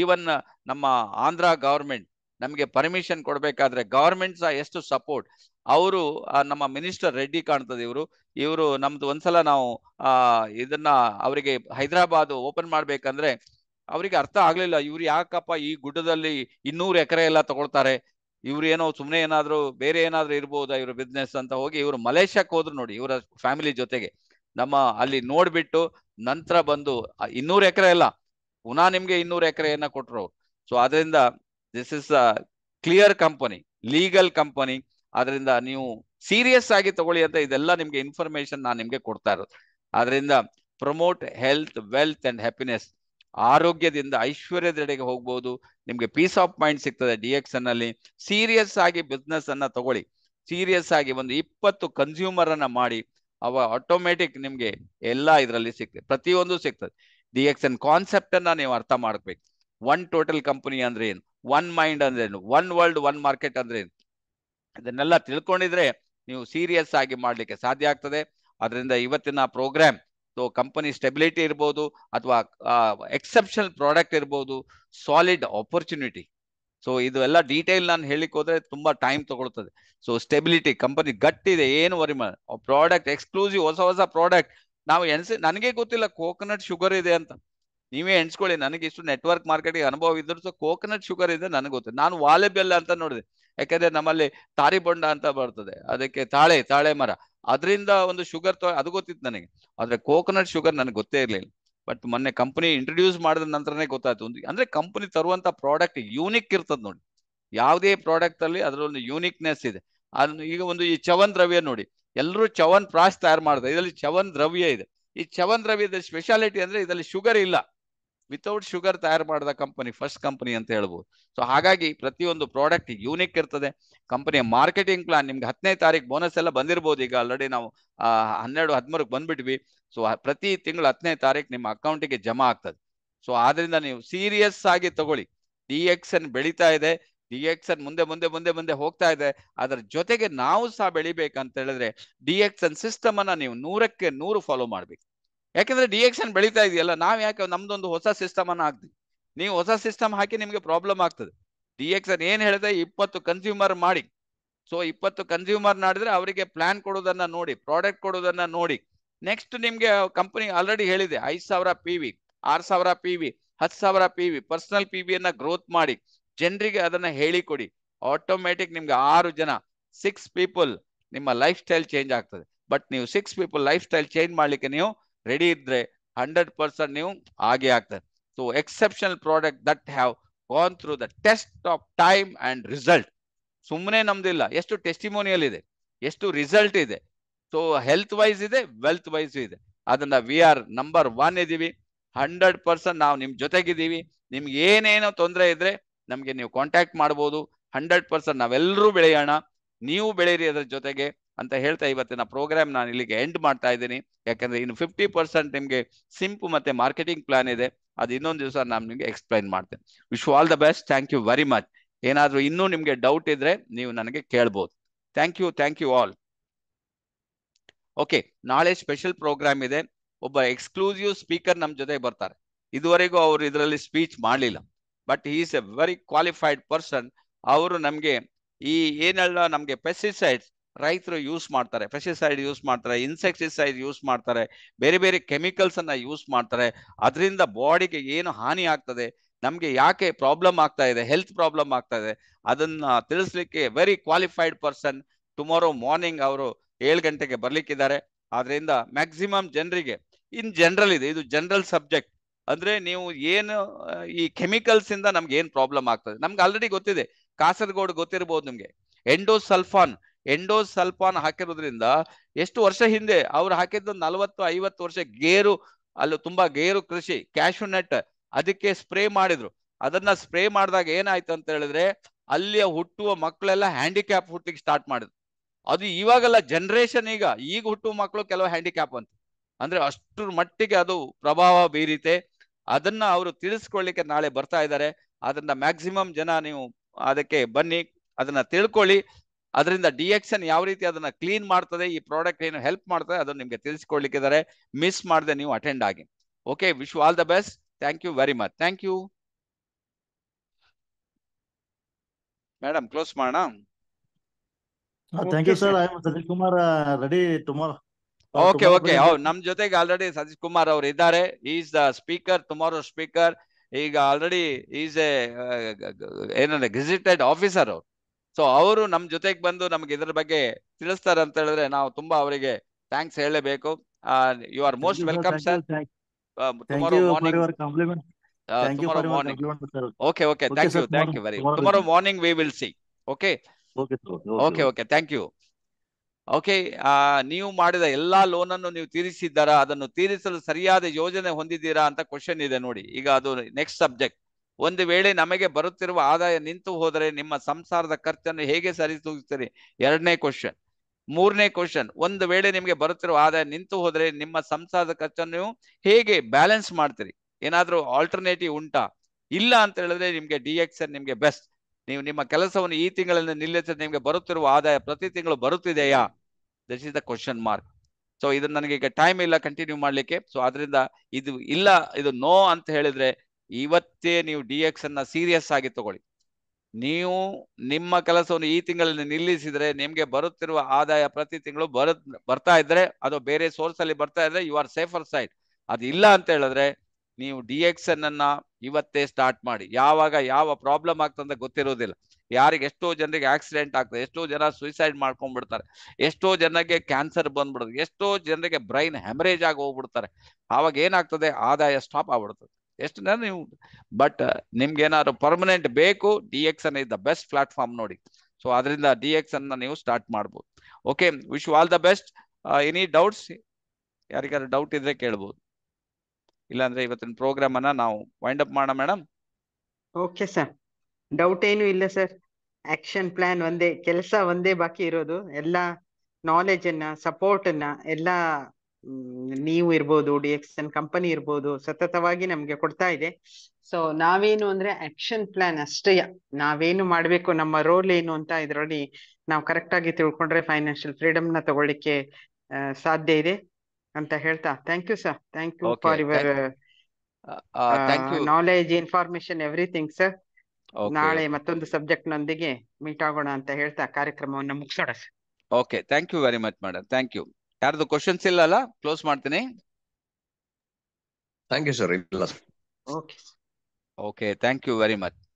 ಈವನ್ ನಮ್ಮ ಆಂಧ್ರ ಗವರ್ಮೆಂಟ್ ನಮಗೆ ಪರ್ಮಿಷನ್ ಕೊಡಬೇಕಾದ್ರೆ ಗವರ್ಮೆಂಟ್ ಸಹ ಎಷ್ಟು ಸಪೋರ್ಟ್ ಅವರು ನಮ್ಮ ಮಿನಿಸ್ಟರ್ ರೆಡ್ಡಿ ಕಾಣ್ತದೆ ಇವರು ಇವರು ನಮ್ದು ಒಂದ್ಸಲ ನಾವು ಆ ಇದನ್ನ ಅವರಿಗೆ ಹೈದರಾಬಾದ್ ಓಪನ್ ಮಾಡ್ಬೇಕಂದ್ರೆ ಅವರಿಗೆ ಅರ್ಥ ಆಗ್ಲಿಲ್ಲ ಇವ್ರು ಯಾಕಪ್ಪ ಈ ಗುಡ್ಡದಲ್ಲಿ ಇನ್ನೂರು ಎಕರೆ ಎಲ್ಲ ತಗೊಳ್ತಾರೆ ಇವ್ರು ಏನೋ ಸುಮ್ಮನೆ ಏನಾದ್ರು ಬೇರೆ ಏನಾದ್ರು ಇರ್ಬೋದಾ ಇವ್ರ ಬಿಸ್ನೆಸ್ ಅಂತ ಹೋಗಿ ಇವರು ಮಲೇಷ್ಯಾಕ್ ಹೋದ್ರು ನೋಡಿ ಇವರ ಫ್ಯಾಮಿಲಿ ಜೊತೆಗೆ ನಮ್ಮ ಅಲ್ಲಿ ನೋಡ್ಬಿಟ್ಟು ನಂತರ ಬಂದು ಇನ್ನೂರು ಎಕರೆ ಎಲ್ಲ ಪುನಃ ನಿಮ್ಗೆ ಇನ್ನೂರು ಎಕರೆಯನ್ನ ಕೊಟ್ರು ಸೊ ಅದರಿಂದ this is a clear company legal company ಆದ್ರಿಂದ ನೀವು ಸೀರಿಯಸ್ ಆಗಿ ತಗೊಳ್ಳಿ ಅಂತ ಇದೆಲ್ಲ ನಿಮ್ಗೆ ಇನ್ಫಾರ್ಮೇಶನ್ ನಾನು ನಿಮ್ಗೆ ಕೊಡ್ತಾ ಇರೋದು ಆದ್ರಿಂದ promote health wealth and happiness ಆರೋಗ್ಯದಿಂದ ಐಶ್ವರ್ಯದೆಡೆಗೆ ಹೋಗ್ಬೋದು ನಿಮ್ಗೆ ಪೀಸ್ ಆಫ್ ಮೈಂಡ್ ಸಿಗ್ತದೆ ಡಿ ಎಕ್ಸ್ ಅಲ್ಲಿ ಸೀರಿಯಸ್ ಆಗಿ ಬಿಸ್ನೆಸ್ ಅನ್ನ ತಗೊಳ್ಳಿ ಸೀರಿಯಸ್ ಆಗಿ ಒಂದು ಇಪ್ಪತ್ತು ಕನ್ಸ್ಯೂಮರ್ ಅನ್ನ ಮಾಡಿ ಅವ ಆಟೋಮೆಟಿಕ್ ನಿಮ್ಗೆ ಎಲ್ಲಾ ಇದರಲ್ಲಿ ಸಿಗ್ತದೆ ಪ್ರತಿಯೊಂದು ಸಿಗ್ತದೆ ಡಿ ಎಕ್ಸ್ ಎನ್ ಕಾನ್ಸೆಪ್ಟ್ ಅನ್ನ ನೀವು ಅರ್ಥ ಮಾಡ್ಬೇಕು ಒನ್ ಟೋಟಲ್ ಕಂಪನಿ ಅಂದ್ರೆ ಏನು ಒನ್ ಮೈಂಡ್ ಅಂದ್ರೆ ಏನು ಒನ್ ವರ್ಲ್ಡ್ ಒನ್ ಮಾರ್ಕೆಟ್ ಅಂದ್ರೆ ಏನು ಇದನ್ನೆಲ್ಲ ತಿಳ್ಕೊಂಡಿದ್ರೆ ನೀವು ಸೀರಿಯಸ್ ಆಗಿ ಮಾಡಲಿಕ್ಕೆ ಸಾಧ್ಯ ಆಗ್ತದೆ ಅದರಿಂದ ಇವತ್ತಿನ ಪ್ರೋಗ್ರಾಮ್ ಸೊ ಕಂಪನಿ ಸ್ಟೆಬಿಲಿಟಿ ಇರ್ಬೋದು ಅಥವಾ ಎಕ್ಸೆಪ್ಷನಲ್ ಪ್ರಾಡಕ್ಟ್ ಇರ್ಬೋದು ಸಾಲಿಡ್ ಆಪರ್ಚುನಿಟಿ ಸೊ ಇದು ಎಲ್ಲ ಡೀಟೇಲ್ ನಾನು ಹೇಳಿಕ್ ಹೋದ್ರೆ ತುಂಬಾ ಟೈಮ್ ತಗೊಳ್ತದೆ ಸೊ ಸ್ಟೆಬಿಲಿಟಿ ಕಂಪನಿ ಗಟ್ಟಿದೆ ಏನು ವರಿ ಪ್ರಾಡಕ್ಟ್ ಎಕ್ಸ್ಕ್ಲೂಸಿವ್ ಹೊಸ ಹೊಸ ಪ್ರಾಡಕ್ಟ್ ನಾವು ಎನ್ಸಿ ನನಗೆ ಗೊತ್ತಿಲ್ಲ ಕೋಕೋನಟ್ ಶುಗರ್ ಇದೆ ಅಂತ ನೀವೇ ಎಣಿಸ್ಕೊಳ್ಳಿ ನನಗೆ ಇಷ್ಟು ನೆಟ್ವರ್ಕ್ ಮಾರ್ಕೆಟಿಗೆ ಅನುಭವ ಇದ್ರೂ ಸೊ ಕೋಕೋನಟ್ ಶುಗರ್ ಇದೆ ನನಗೆ ಗೊತ್ತಿಲ್ಲ ನಾನು ವಾಲೆಬಿಲ್ ಅಂತ ನೋಡಿದೆ ಯಾಕೆಂದ್ರೆ ನಮ್ಮಲ್ಲಿ ತಾರಿಬೊಂಡ ಅಂತ ಬರ್ತದೆ ಅದಕ್ಕೆ ತಾಳೆ ತಾಳೆ ಮರ ಅದರಿಂದ ಒಂದು ಶುಗರ್ ತೊ ಅದು ಗೊತ್ತಿತ್ತು ನನಗೆ ಆದ್ರೆ ಕೋಕೋನಟ್ ಶುಗರ್ ನನಗೆ ಗೊತ್ತೇ ಇರಲಿಲ್ಲ ಬಟ್ ಮೊನ್ನೆ ಕಂಪನಿ ಇಂಟ್ರೊಡ್ಯೂಸ್ ಮಾಡಿದ ನಂತರನೇ ಗೊತ್ತಾಯ್ತು ಒಂದು ಅಂದ್ರೆ ಕಂಪನಿ ತರುವಂತ ಪ್ರಾಡಕ್ಟ್ ಯೂನಿಕ್ ಇರ್ತದೆ ನೋಡಿ ಯಾವುದೇ ಪ್ರಾಡಕ್ಟ್ ಅಲ್ಲಿ ಒಂದು ಯೂನಿಕ್ನೆಸ್ ಇದೆ ಅದನ್ನು ಈಗ ಒಂದು ಈ ಚವನ್ ದ್ರವ್ಯ ನೋಡಿ ಎಲ್ಲರೂ ಚವನ್ ಪ್ರಾಶ್ ತಯಾರು ಮಾಡ್ತಾರೆ ಇದರಲ್ಲಿ ಚವನ್ ದ್ರವ್ಯ ಇದೆ ಈ ಚವನ್ ದ್ರವ್ಯದ ಸ್ಪೆಷಾಲಿಟಿ ಅಂದ್ರೆ ಇದರಲ್ಲಿ ಶುಗರ್ ಇಲ್ಲ ವಿತೌಟ್ ಶುಗರ್ ತಯಾರು ಮಾಡಿದ ಕಂಪನಿ ಫಸ್ಟ್ ಕಂಪನಿ ಅಂತ ಹೇಳ್ಬೋದು ಸೊ ಹಾಗಾಗಿ ಪ್ರತಿಯೊಂದು ಪ್ರಾಡಕ್ಟ್ ಯೂನಿಕ್ ಇರ್ತದೆ ಕಂಪನಿಯ ಮಾರ್ಕೆಟಿಂಗ್ ಪ್ಲಾನ್ ನಿಮ್ಗೆ ಹತ್ತನೇ ತಾರೀಕು ಬೋನಸ್ ಎಲ್ಲ ಬಂದಿರ್ಬೋದು ಈಗ ಆಲ್ರೆಡಿ ನಾವು ಹನ್ನೆರಡು ಹದಿಮೂರಕ್ಕೆ ಬಂದ್ಬಿಟ್ವಿ ಸೊ ಪ್ರತಿ ತಿಂಗಳು ಹತ್ತನೇ ತಾರೀಕು ನಿಮ್ಮ ಅಕೌಂಟಿಗೆ ಜಮಾ ಆಗ್ತದೆ ಸೊ ಆದ್ರಿಂದ ನೀವು ಸೀರಿಯಸ್ ಆಗಿ ತಗೊಳ್ಳಿ ಡಿ ಎಕ್ಸ್ ಎನ್ ಬೆಳೀತಾ ಇದೆ ಡಿ ಎಕ್ಸ್ ಎನ್ ಮುಂದೆ ಮುಂದೆ ಮುಂದೆ ಮುಂದೆ ಹೋಗ್ತಾ ಇದೆ ಅದರ ಜೊತೆಗೆ ನಾವು ಸಹ ಬೆಳಿಬೇಕಂತ ಹೇಳಿದ್ರೆ ಡಿ ಎಕ್ಸ್ ಎನ್ ಸಿಸ್ಟಮ್ ಅನ್ನ ನೀವು ನೂರಕ್ಕೆ ನೂರು ಫಾಲೋ ಮಾಡ್ಬೇಕು ಯಾಕೆಂದ್ರೆ ಡಿಎಕ್ಸನ್ ಬೆಳೀತಾ ಇದೆಯಲ್ಲ ನಾವ್ ಯಾಕೆ ನಮ್ದೊಂದು ಹೊಸ ಸಿಸ್ಟಮ್ ಅನ್ನ ಹಾಕ್ತೀವಿ ನೀವು ಹೊಸ ಸಿಸ್ಟಮ್ ಹಾಕಿ ನಿಮ್ಗೆ ಪ್ರಾಬ್ಲಮ್ ಆಗ್ತದೆ ಡಿಎಕ್ಸನ್ ಏನ್ ಹೇಳಿದೆ ಇಪ್ಪತ್ತು ಕನ್ಸ್ಯೂಮರ್ ಮಾಡಿ ಸೊ ಇಪ್ಪತ್ತು ಕನ್ಸ್ಯೂಮರ್ ಮಾಡಿದ್ರೆ ಅವರಿಗೆ ಪ್ಲಾನ್ ಕೊಡೋದನ್ನ ನೋಡಿ ಪ್ರಾಡಕ್ಟ್ ಕೊಡೋದನ್ನ ನೋಡಿ ನೆಕ್ಸ್ಟ್ ನಿಮ್ಗೆ ಕಂಪನಿ ಆಲ್ರೆಡಿ ಹೇಳಿದೆ ಐದ್ ಸಾವಿರ ಪಿ ವಿ ಆರ್ ಸಾವಿರ ಪಿ ವಿ ಹತ್ತು ಸಾವಿರ ಪಿ ವಿ ಪರ್ಸನಲ್ ಪಿ ಅನ್ನ ಗ್ರೋತ್ ಮಾಡಿ ಜನರಿಗೆ ಅದನ್ನ ಹೇಳಿಕೊಡಿ ಆಟೋಮೆಟಿಕ್ ನಿಮ್ಗೆ ಆರು ಜನ ಸಿಕ್ಸ್ ಪೀಪಲ್ ನಿಮ್ಮ ಲೈಫ್ ಸ್ಟೈಲ್ ಚೇಂಜ್ ಆಗ್ತದೆ ಬಟ್ ನೀವು six people lifestyle change ಮಾಡ್ಲಿಕ್ಕೆ ನೀವು ರೆಡಿ ಇದ್ರೆ ಹಂಡ್ರೆಡ್ ಪರ್ಸೆಂಟ್ ನೀವು ಹಾಗೆ ಆಗ್ತದೆ so exceptional product that have gone through the test of time and result ಸುಮ್ಮನೆ ನಮ್ದಿಲ್ಲ ಎಷ್ಟು ಟೆಸ್ಟಿಮೋನಿಯಲ್ ಇದೆ ಎಷ್ಟು ರಿಸಲ್ಟ್ ಇದೆ ಸೊ ಹೆಲ್ತ್ ವೈಸ್ ಇದೆ ವೆಲ್ತ್ ವೈಸ್ ಇದೆ ಅದನ್ನ ವಿ ಆರ್ ನಂಬರ್ ಒನ್ ಇದೀವಿ ಹಂಡ್ರೆಡ್ ಪರ್ಸೆಂಟ್ ನಾವು ನಿಮ್ ಜೊತೆಗಿದ್ದೀವಿ ನಿಮ್ಗೆ ಏನೇನೋ ತೊಂದರೆ ಇದ್ರೆ ನಮಗೆ ನೀವು ಕಾಂಟ್ಯಾಕ್ಟ್ ಮಾಡ್ಬೋದು ಹಂಡ್ರೆಡ್ ಪರ್ಸೆಂಟ್ ನಾವೆಲ್ಲರೂ ಬೆಳೆಯೋಣ ನೀವು ಬೆಳೀರಿ ಅದರ ಜೊತೆಗೆ ಅಂತ ಹೇಳ್ತಾ ಇವತ್ತಿನ ಪ್ರೋಗ್ರಾಮ್ ನಾನು ಇಲ್ಲಿಗೆ ಎಂಡ್ ಮಾಡ್ತಾ ಇದ್ದೀನಿ ಯಾಕಂದ್ರೆ ಇನ್ನು ಫಿಫ್ಟಿ ಪರ್ಸೆಂಟ್ ನಿಮಗೆ ಸಿಂಪು ಮತ್ತೆ ಮಾರ್ಕೆಟಿಂಗ್ ಪ್ಲಾನ್ ಇದೆ ಅದು ಇನ್ನೊಂದು ದಿವಸ ನಾನು ನಿಮಗೆ ಎಕ್ಸ್ಪ್ಲೈನ್ ಮಾಡ್ತೇನೆ wish all the best thank you very much ಏನಾದರೂ ಇನ್ನೂ ನಿಮ್ಗೆ ಡೌಟ್ ಇದ್ರೆ ನೀವು ನನಗೆ ಕೇಳ್ಬೋದು thank you thank you all okay ನಾಳೆ ಸ್ಪೆಷಲ್ ಪ್ರೋಗ್ರಾಮ್ ಇದೆ ಒಬ್ಬ ಎಕ್ಸ್ಕ್ಲೂಸಿವ್ ಸ್ಪೀಕರ್ ನಮ್ಮ ಜೊತೆ ಬರ್ತಾರೆ ಇದುವರೆಗೂ ಅವರು ಇದರಲ್ಲಿ ಸ್ಪೀಚ್ ಮಾಡಲಿಲ್ಲ but is a very qualified person ಅವರು ನಮಗೆ ಈ ಏನೆಲ್ಲ ನಮಗೆ ಪೆಸ್ಟಿಸೈಡ್ಸ್ ರೈತರು ಯೂಸ್ ಮಾಡ್ತಾರೆ ಪೆಸ್ಟಿಸೈಡ್ ಯೂಸ್ ಮಾಡ್ತಾರೆ ಇನ್ಸೆಕ್ಟಿಸೈಡ್ ಯೂಸ್ ಮಾಡ್ತಾರೆ ಬೇರೆ ಬೇರೆ ಕೆಮಿಕಲ್ಸ್ ಅನ್ನ ಯೂಸ್ ಮಾಡ್ತಾರೆ ಅದರಿಂದ ಬಾಡಿಗೆ ಏನು ಹಾನಿ ಆಗ್ತದೆ ನಮಗೆ ಯಾಕೆ ಪ್ರಾಬ್ಲಮ್ ಆಗ್ತಾ ಇದೆ ಹೆಲ್ತ್ ಪ್ರಾಬ್ಲಮ್ ಆಗ್ತಾ ಇದೆ ಅದನ್ನ ತಿಳಿಸ್ಲಿಕ್ಕೆ very qualified person tomorrow morning ಅವರು ಏಳು ಗಂಟೆಗೆ ಬರ್ಲಿಕ್ಕಿದ್ದಾರೆ ಆದ್ರಿಂದ ಮ್ಯಾಕ್ಸಿಮಮ್ ಜನರಿಗೆ ಇನ್ ಜನರಲ್ ಇದೆ ಇದು ಜನರಲ್ ಸಬ್ಜೆಕ್ಟ್ ಅಂದ್ರೆ ನೀವು ಏನು ಈ ಕೆಮಿಕಲ್ಸ್ ಇಂದ ನಮ್ಗೆ ಏನ್ ಪ್ರಾಬ್ಲಮ್ ಆಗ್ತದೆ ನಮ್ಗೆ ಆಲ್ರೆಡಿ ಗೊತ್ತಿದೆ ಕಾಸರಗೋಡು ಗೊತ್ತಿರಬಹುದು ನಿಮ್ಗೆ ಎಂಡೋಸಲ್ಫಾನ್ ಎಂಡೋಸ್ ಸಲ್ಪಾನ್ ಹಾಕಿರೋದ್ರಿಂದ ಎಷ್ಟು ವರ್ಷ ಹಿಂದೆ ಅವ್ರು ಹಾಕಿದ್ದು ನಲವತ್ತು ಐವತ್ತು ವರ್ಷ ಗೇರು ಅಲ್ಲಿ ತುಂಬಾ ಗೇರು ಕೃಷಿ ಕ್ಯಾಶು ನೆಟ್ ಅದಕ್ಕೆ ಸ್ಪ್ರೇ ಮಾಡಿದ್ರು ಅದನ್ನ ಸ್ಪ್ರೇ ಮಾಡಿದಾಗ ಏನಾಯ್ತು ಅಂತ ಹೇಳಿದ್ರೆ ಅಲ್ಲಿಯ ಹುಟ್ಟುವ ಮಕ್ಕಳೆಲ್ಲ ಹ್ಯಾಂಡಿಕ್ಯಾಪ್ ಹುಟ್ಟಿಗೆ ಸ್ಟಾರ್ಟ್ ಮಾಡಿದ್ರು ಅದು ಇವಾಗೆಲ್ಲ ಜನರೇಷನ್ ಈಗ ಈಗ ಹುಟ್ಟುವ ಮಕ್ಕಳು ಕೆಲವು ಹ್ಯಾಂಡಿಕ್ಯಾಪ್ ಅಂತ ಅಂದ್ರೆ ಅಷ್ಟು ಮಟ್ಟಿಗೆ ಅದು ಪ್ರಭಾವ ಬೀರಿತೆ ಅದನ್ನ ಅವರು ತಿಳಿಸ್ಕೊಳ್ಳಿಕ್ಕೆ ನಾಳೆ ಬರ್ತಾ ಇದ್ದಾರೆ ಅದನ್ನ ಮ್ಯಾಕ್ಸಿಮಮ್ ಜನ ನೀವು ಅದಕ್ಕೆ ಬನ್ನಿ ಅದನ್ನ ತಿಳ್ಕೊಳ್ಳಿ ಅದರಿಂದ ಡಿಎಕ್ಸನ್ ಯಾವ ರೀತಿ ಅದನ್ನ ಕ್ಲೀನ್ ಮಾಡ್ತದೆ ಈ ಪ್ರಾಡಕ್ಟ್ ಏನು ಹೆಲ್ಪ್ ಮಾಡ್ತದೆ ಅದನ್ನು ನಿಮಗೆ ತಿಳಿಸ್ಕೊಡ್ಲಿಕ್ಕಿದ್ದಾರೆ ಮಿಸ್ ಮಾಡದೆ ನೀವು ಅಟೆಂಡ್ ಆಗಿ okay wish all the best thank you very much thank you madam close ಮಾಡೋಣ thank you sir I am okay okay ನಮ್ ಜೊತೆಗೆ ಆಲ್ರೆಡಿ ಸತೀಶ್ ಕುಮಾರ್ ಅವರು ಇದ್ದಾರೆ is the speaker tomorrow speaker ಈಗ ಆಲ್ರೆಡಿ ಈಸ್ ಎ ಏನಂದ್ರೆ ಗಿಸಿಟೆಡ್ ಆಫೀಸರ್ ಅವರು ಸೊ ಅವರು ನಮ್ ಜೊತೆಗೆ ಬಂದು ನಮ್ಗೆ ಇದ್ರ ಬಗ್ಗೆ ತಿಳಿಸ್ತಾರೆ ಅಂತ ಹೇಳಿದ್ರೆ ನಾವು ತುಂಬಾ ಅವರಿಗೆ ಥ್ಯಾಂಕ್ಸ್ ಹೇಳಲೇಬೇಕು you are most welcome sir tomorrow morning will see okay okay okay you ನೀವು ಮಾಡಿದ ಎಲ್ಲಾ ಲೋನ್ ಅನ್ನು ನೀವು ತೀರಿಸಿದ್ದಾರಾ ಅದನ್ನು ತೀರಿಸಲು ಸರಿಯಾದ ಯೋಜನೆ ಹೊಂದಿದ್ದೀರಾ ಅಂತ ಕ್ವಶನ್ ಇದೆ ನೋಡಿ ಈಗ ಅದು ನೆಕ್ಸ್ಟ್ ಸಬ್ಜೆಕ್ಟ್ ಒಂದು ವೇಳೆ ನಮಗೆ ಬರುತ್ತಿರುವ ಆದಾಯ ನಿಂತು ಹೋದರೆ ನಿಮ್ಮ ಸಂಸಾರದ ಖರ್ಚನ್ನು ಹೇಗೆ ಸರಿ ತೂಗುತ್ತೀರಿ ಎರಡನೇ ಕ್ವಶನ್ ಮೂರನೇ ಕ್ವಶನ್ ಒಂದು ವೇಳೆ ನಿಮಗೆ ಬರುತ್ತಿರುವ ಆದಾಯ ನಿಂತು ಹೋದರೆ ನಿಮ್ಮ ಸಂಸಾರದ ಖರ್ಚನ್ನು ಹೇಗೆ ಬ್ಯಾಲೆನ್ಸ್ ಮಾಡ್ತೀರಿ ಏನಾದರೂ ಆಲ್ಟರ್ನೇಟಿವ್ ಉಂಟಾ ಇಲ್ಲ ಅಂತ ಹೇಳಿದ್ರೆ ನಿಮಗೆ ಡಿ ಎಕ್ಸನ್ ನಿಮಗೆ ಬೆಸ್ಟ್ ನೀವು ನಿಮ್ಮ ಕೆಲಸವನ್ನು ಈ ತಿಂಗಳಿಂದ ನಿಲ್ಲಿಸಿದ್ರೆ ನಿಮಗೆ ಬರುತ್ತಿರುವ ಆದಾಯ ಪ್ರತಿ ತಿಂಗಳು ಬರುತ್ತಿದೆಯಾ this is the question mark so ಇದನ್ನ ನನಗೆ ಈಗ ಟೈಮ್ ಇಲ್ಲ ಕಂಟಿನ್ಯೂ ಮಾಡ್ಲಿಕ್ಕೆ ಸೊ ಅದರಿಂದ ಇದು ಇಲ್ಲ ಇದು ನೋ ಅಂತ ಹೇಳಿದ್ರೆ ಇವತ್ತೇ ನೀವು ಡಿ ಎಕ್ಸ್ ಅನ್ನ ಸೀರಿಯಸ್ ಆಗಿ ತಗೊಳ್ಳಿ ನೀವು ನಿಮ್ಮ ಕೆಲಸವನ್ನು ಈ ತಿಂಗಳಲ್ಲಿ ನಿಲ್ಲಿಸಿದ್ರೆ ನಿಮ್ಗೆ ಬರುತ್ತಿರುವ ಆದಾಯ ಪ್ರತಿ ತಿಂಗಳು ಬರ ಬರ್ತಾ ಇದ್ರೆ ಅದು ಬೇರೆ ಸೋರ್ಸ್ ಅಲ್ಲಿ ಬರ್ತಾ ಇದ್ರೆ ಯು ಆರ್ ಸೇಫರ್ ಸೈಡ್ ಅದು ಇಲ್ಲ ಅಂತ ಹೇಳಿದ್ರೆ ನೀವು ಡಿ ಎಕ್ಸ್ ಅನ್ನ ಇವತ್ತೇ ಸ್ಟಾರ್ಟ್ ಮಾಡಿ ಯಾವಾಗ ಯಾವ ಪ್ರಾಬ್ಲಮ್ ಆಗ್ತದಂತ ಗೊತ್ತಿರೋದಿಲ್ಲ ಯಾರಿಗೆ ಎಷ್ಟೋ ಜನರಿಗೆ ಆಕ್ಸಿಡೆಂಟ್ ಆಗ್ತದೆ ಎಷ್ಟೋ ಜನ ಸುಯಿಸೈಡ್ ಮಾಡ್ಕೊಂಡ್ಬಿಡ್ತಾರೆ ಎಷ್ಟೋ ಜನಕ್ಕೆ ಕ್ಯಾನ್ಸರ್ ಬಂದ್ಬಿಡುತ್ತೆ ಎಷ್ಟೋ ಜನರಿಗೆ ಬ್ರೈನ್ ಹೆಮರೇಜ್ ಆಗಿ ಹೋಗ್ಬಿಡ್ತಾರೆ ಆವಾಗ ಏನಾಗ್ತದೆ ಆದಾಯ ಸ್ಟಾಪ್ ಆಗ್ಬಿಡ್ತದೆ ಎಷ್ಟು ನಾನು ನೀವು ಬಟ್ uh, ನಿಮ್ಗೇನಾದ್ರು ಪರ್ಮನೆಂಟ್ ಬೇಕು D X N is the best platform ನೋಡಿ ಸೊ ಅದರಿಂದ ಡಿ ಎಕ್ಸ್ ಅನ್ನ ನೀವು ಸ್ಟಾರ್ಟ್ ಮಾಡ್ಬೋದು okay wish you all the best any doubts ಯಾರಿಗಾದ್ರು ಡೌಟ್ ಇದ್ರೆ ಕೇಳ್ಬೋದು ಇಲ್ಲಾಂದ್ರೆ ಇವತ್ತಿನ ಪ್ರೋಗ್ರಾಮ್ ಅನ್ನ ನಾವು ವೈಂಡ್ ಅಪ್ ಮಾಡೋಣ ಮೇಡಮ್ ಓಕೆ ಸರ್ ಡೌಟ್ ಏನು ಇಲ್ಲ ಸರ್ ಆಕ್ಷನ್ ಪ್ಲಾನ್ ಒಂದೇ ಕೆಲಸ ಒಂದೇ ಬಾಕಿ ಇರೋದು ಎಲ್ಲ ನಾಲೆಜ್ ಅನ್ನ ಸಪೋರ್ಟ್ ಅನ್ನ ಎಲ್ಲ ನೀವು ಇರ್ಬೋದು ಡಿ ಎಕ್ಸ್ ಎನ್ ಕಂಪನಿ ಇರ್ಬೋದು ಸತತವಾಗಿ ನಮ್ಗೆ ಕೊಡ್ತಾ ಇದೆ ಸೊ ನಾವೇನು ಅಂದ್ರೆ ಆಕ್ಷನ್ ಪ್ಲಾನ್ ಅಷ್ಟೇ ನಾವೇನು ಮಾಡ್ಬೇಕು ನಮ್ಮ ರೋಲ್ ಏನು ಅಂತ ಇದರಲ್ಲಿ ನಾವು ಕರೆಕ್ಟ್ ಆಗಿ ತಿಳ್ಕೊಂಡ್ರೆ ಫೈನಾನ್ಷಿಯಲ್ ಫ್ರೀಡಮ್ ನ ತಗೊಳ್ಳಿಕ್ಕೆ ಸಾಧ್ಯ ಇದೆ ಅಂತ ಹೇಳ್ತಾ thank you sir thank you for your knowledge information everything sir ನಾಳೆ ಮತ್ತೊಂದು ಸಬ್ಜೆಕ್ಟ್ ನೊಂದಿಗೆ ಮೀಟ್ ಆಗೋಣ ಅಂತ ಹೇಳ್ತಾ ಕಾರ್ಯಕ್ರಮವನ್ನು ಮುಗಿಸೋಣ sir okay thank you very much madam thank you ಯಾರ್ದು ಕ್ವಶನ್ಸ್ ಇಲ್ಲ ಅಲ್ಲ ಕ್ಲೋಸ್ ಮಾಡ್ತೀನಿ ಥ್ಯಾಂಕ್ ಯು ಸರ್ ಇಲ್ಲ okay thank you very much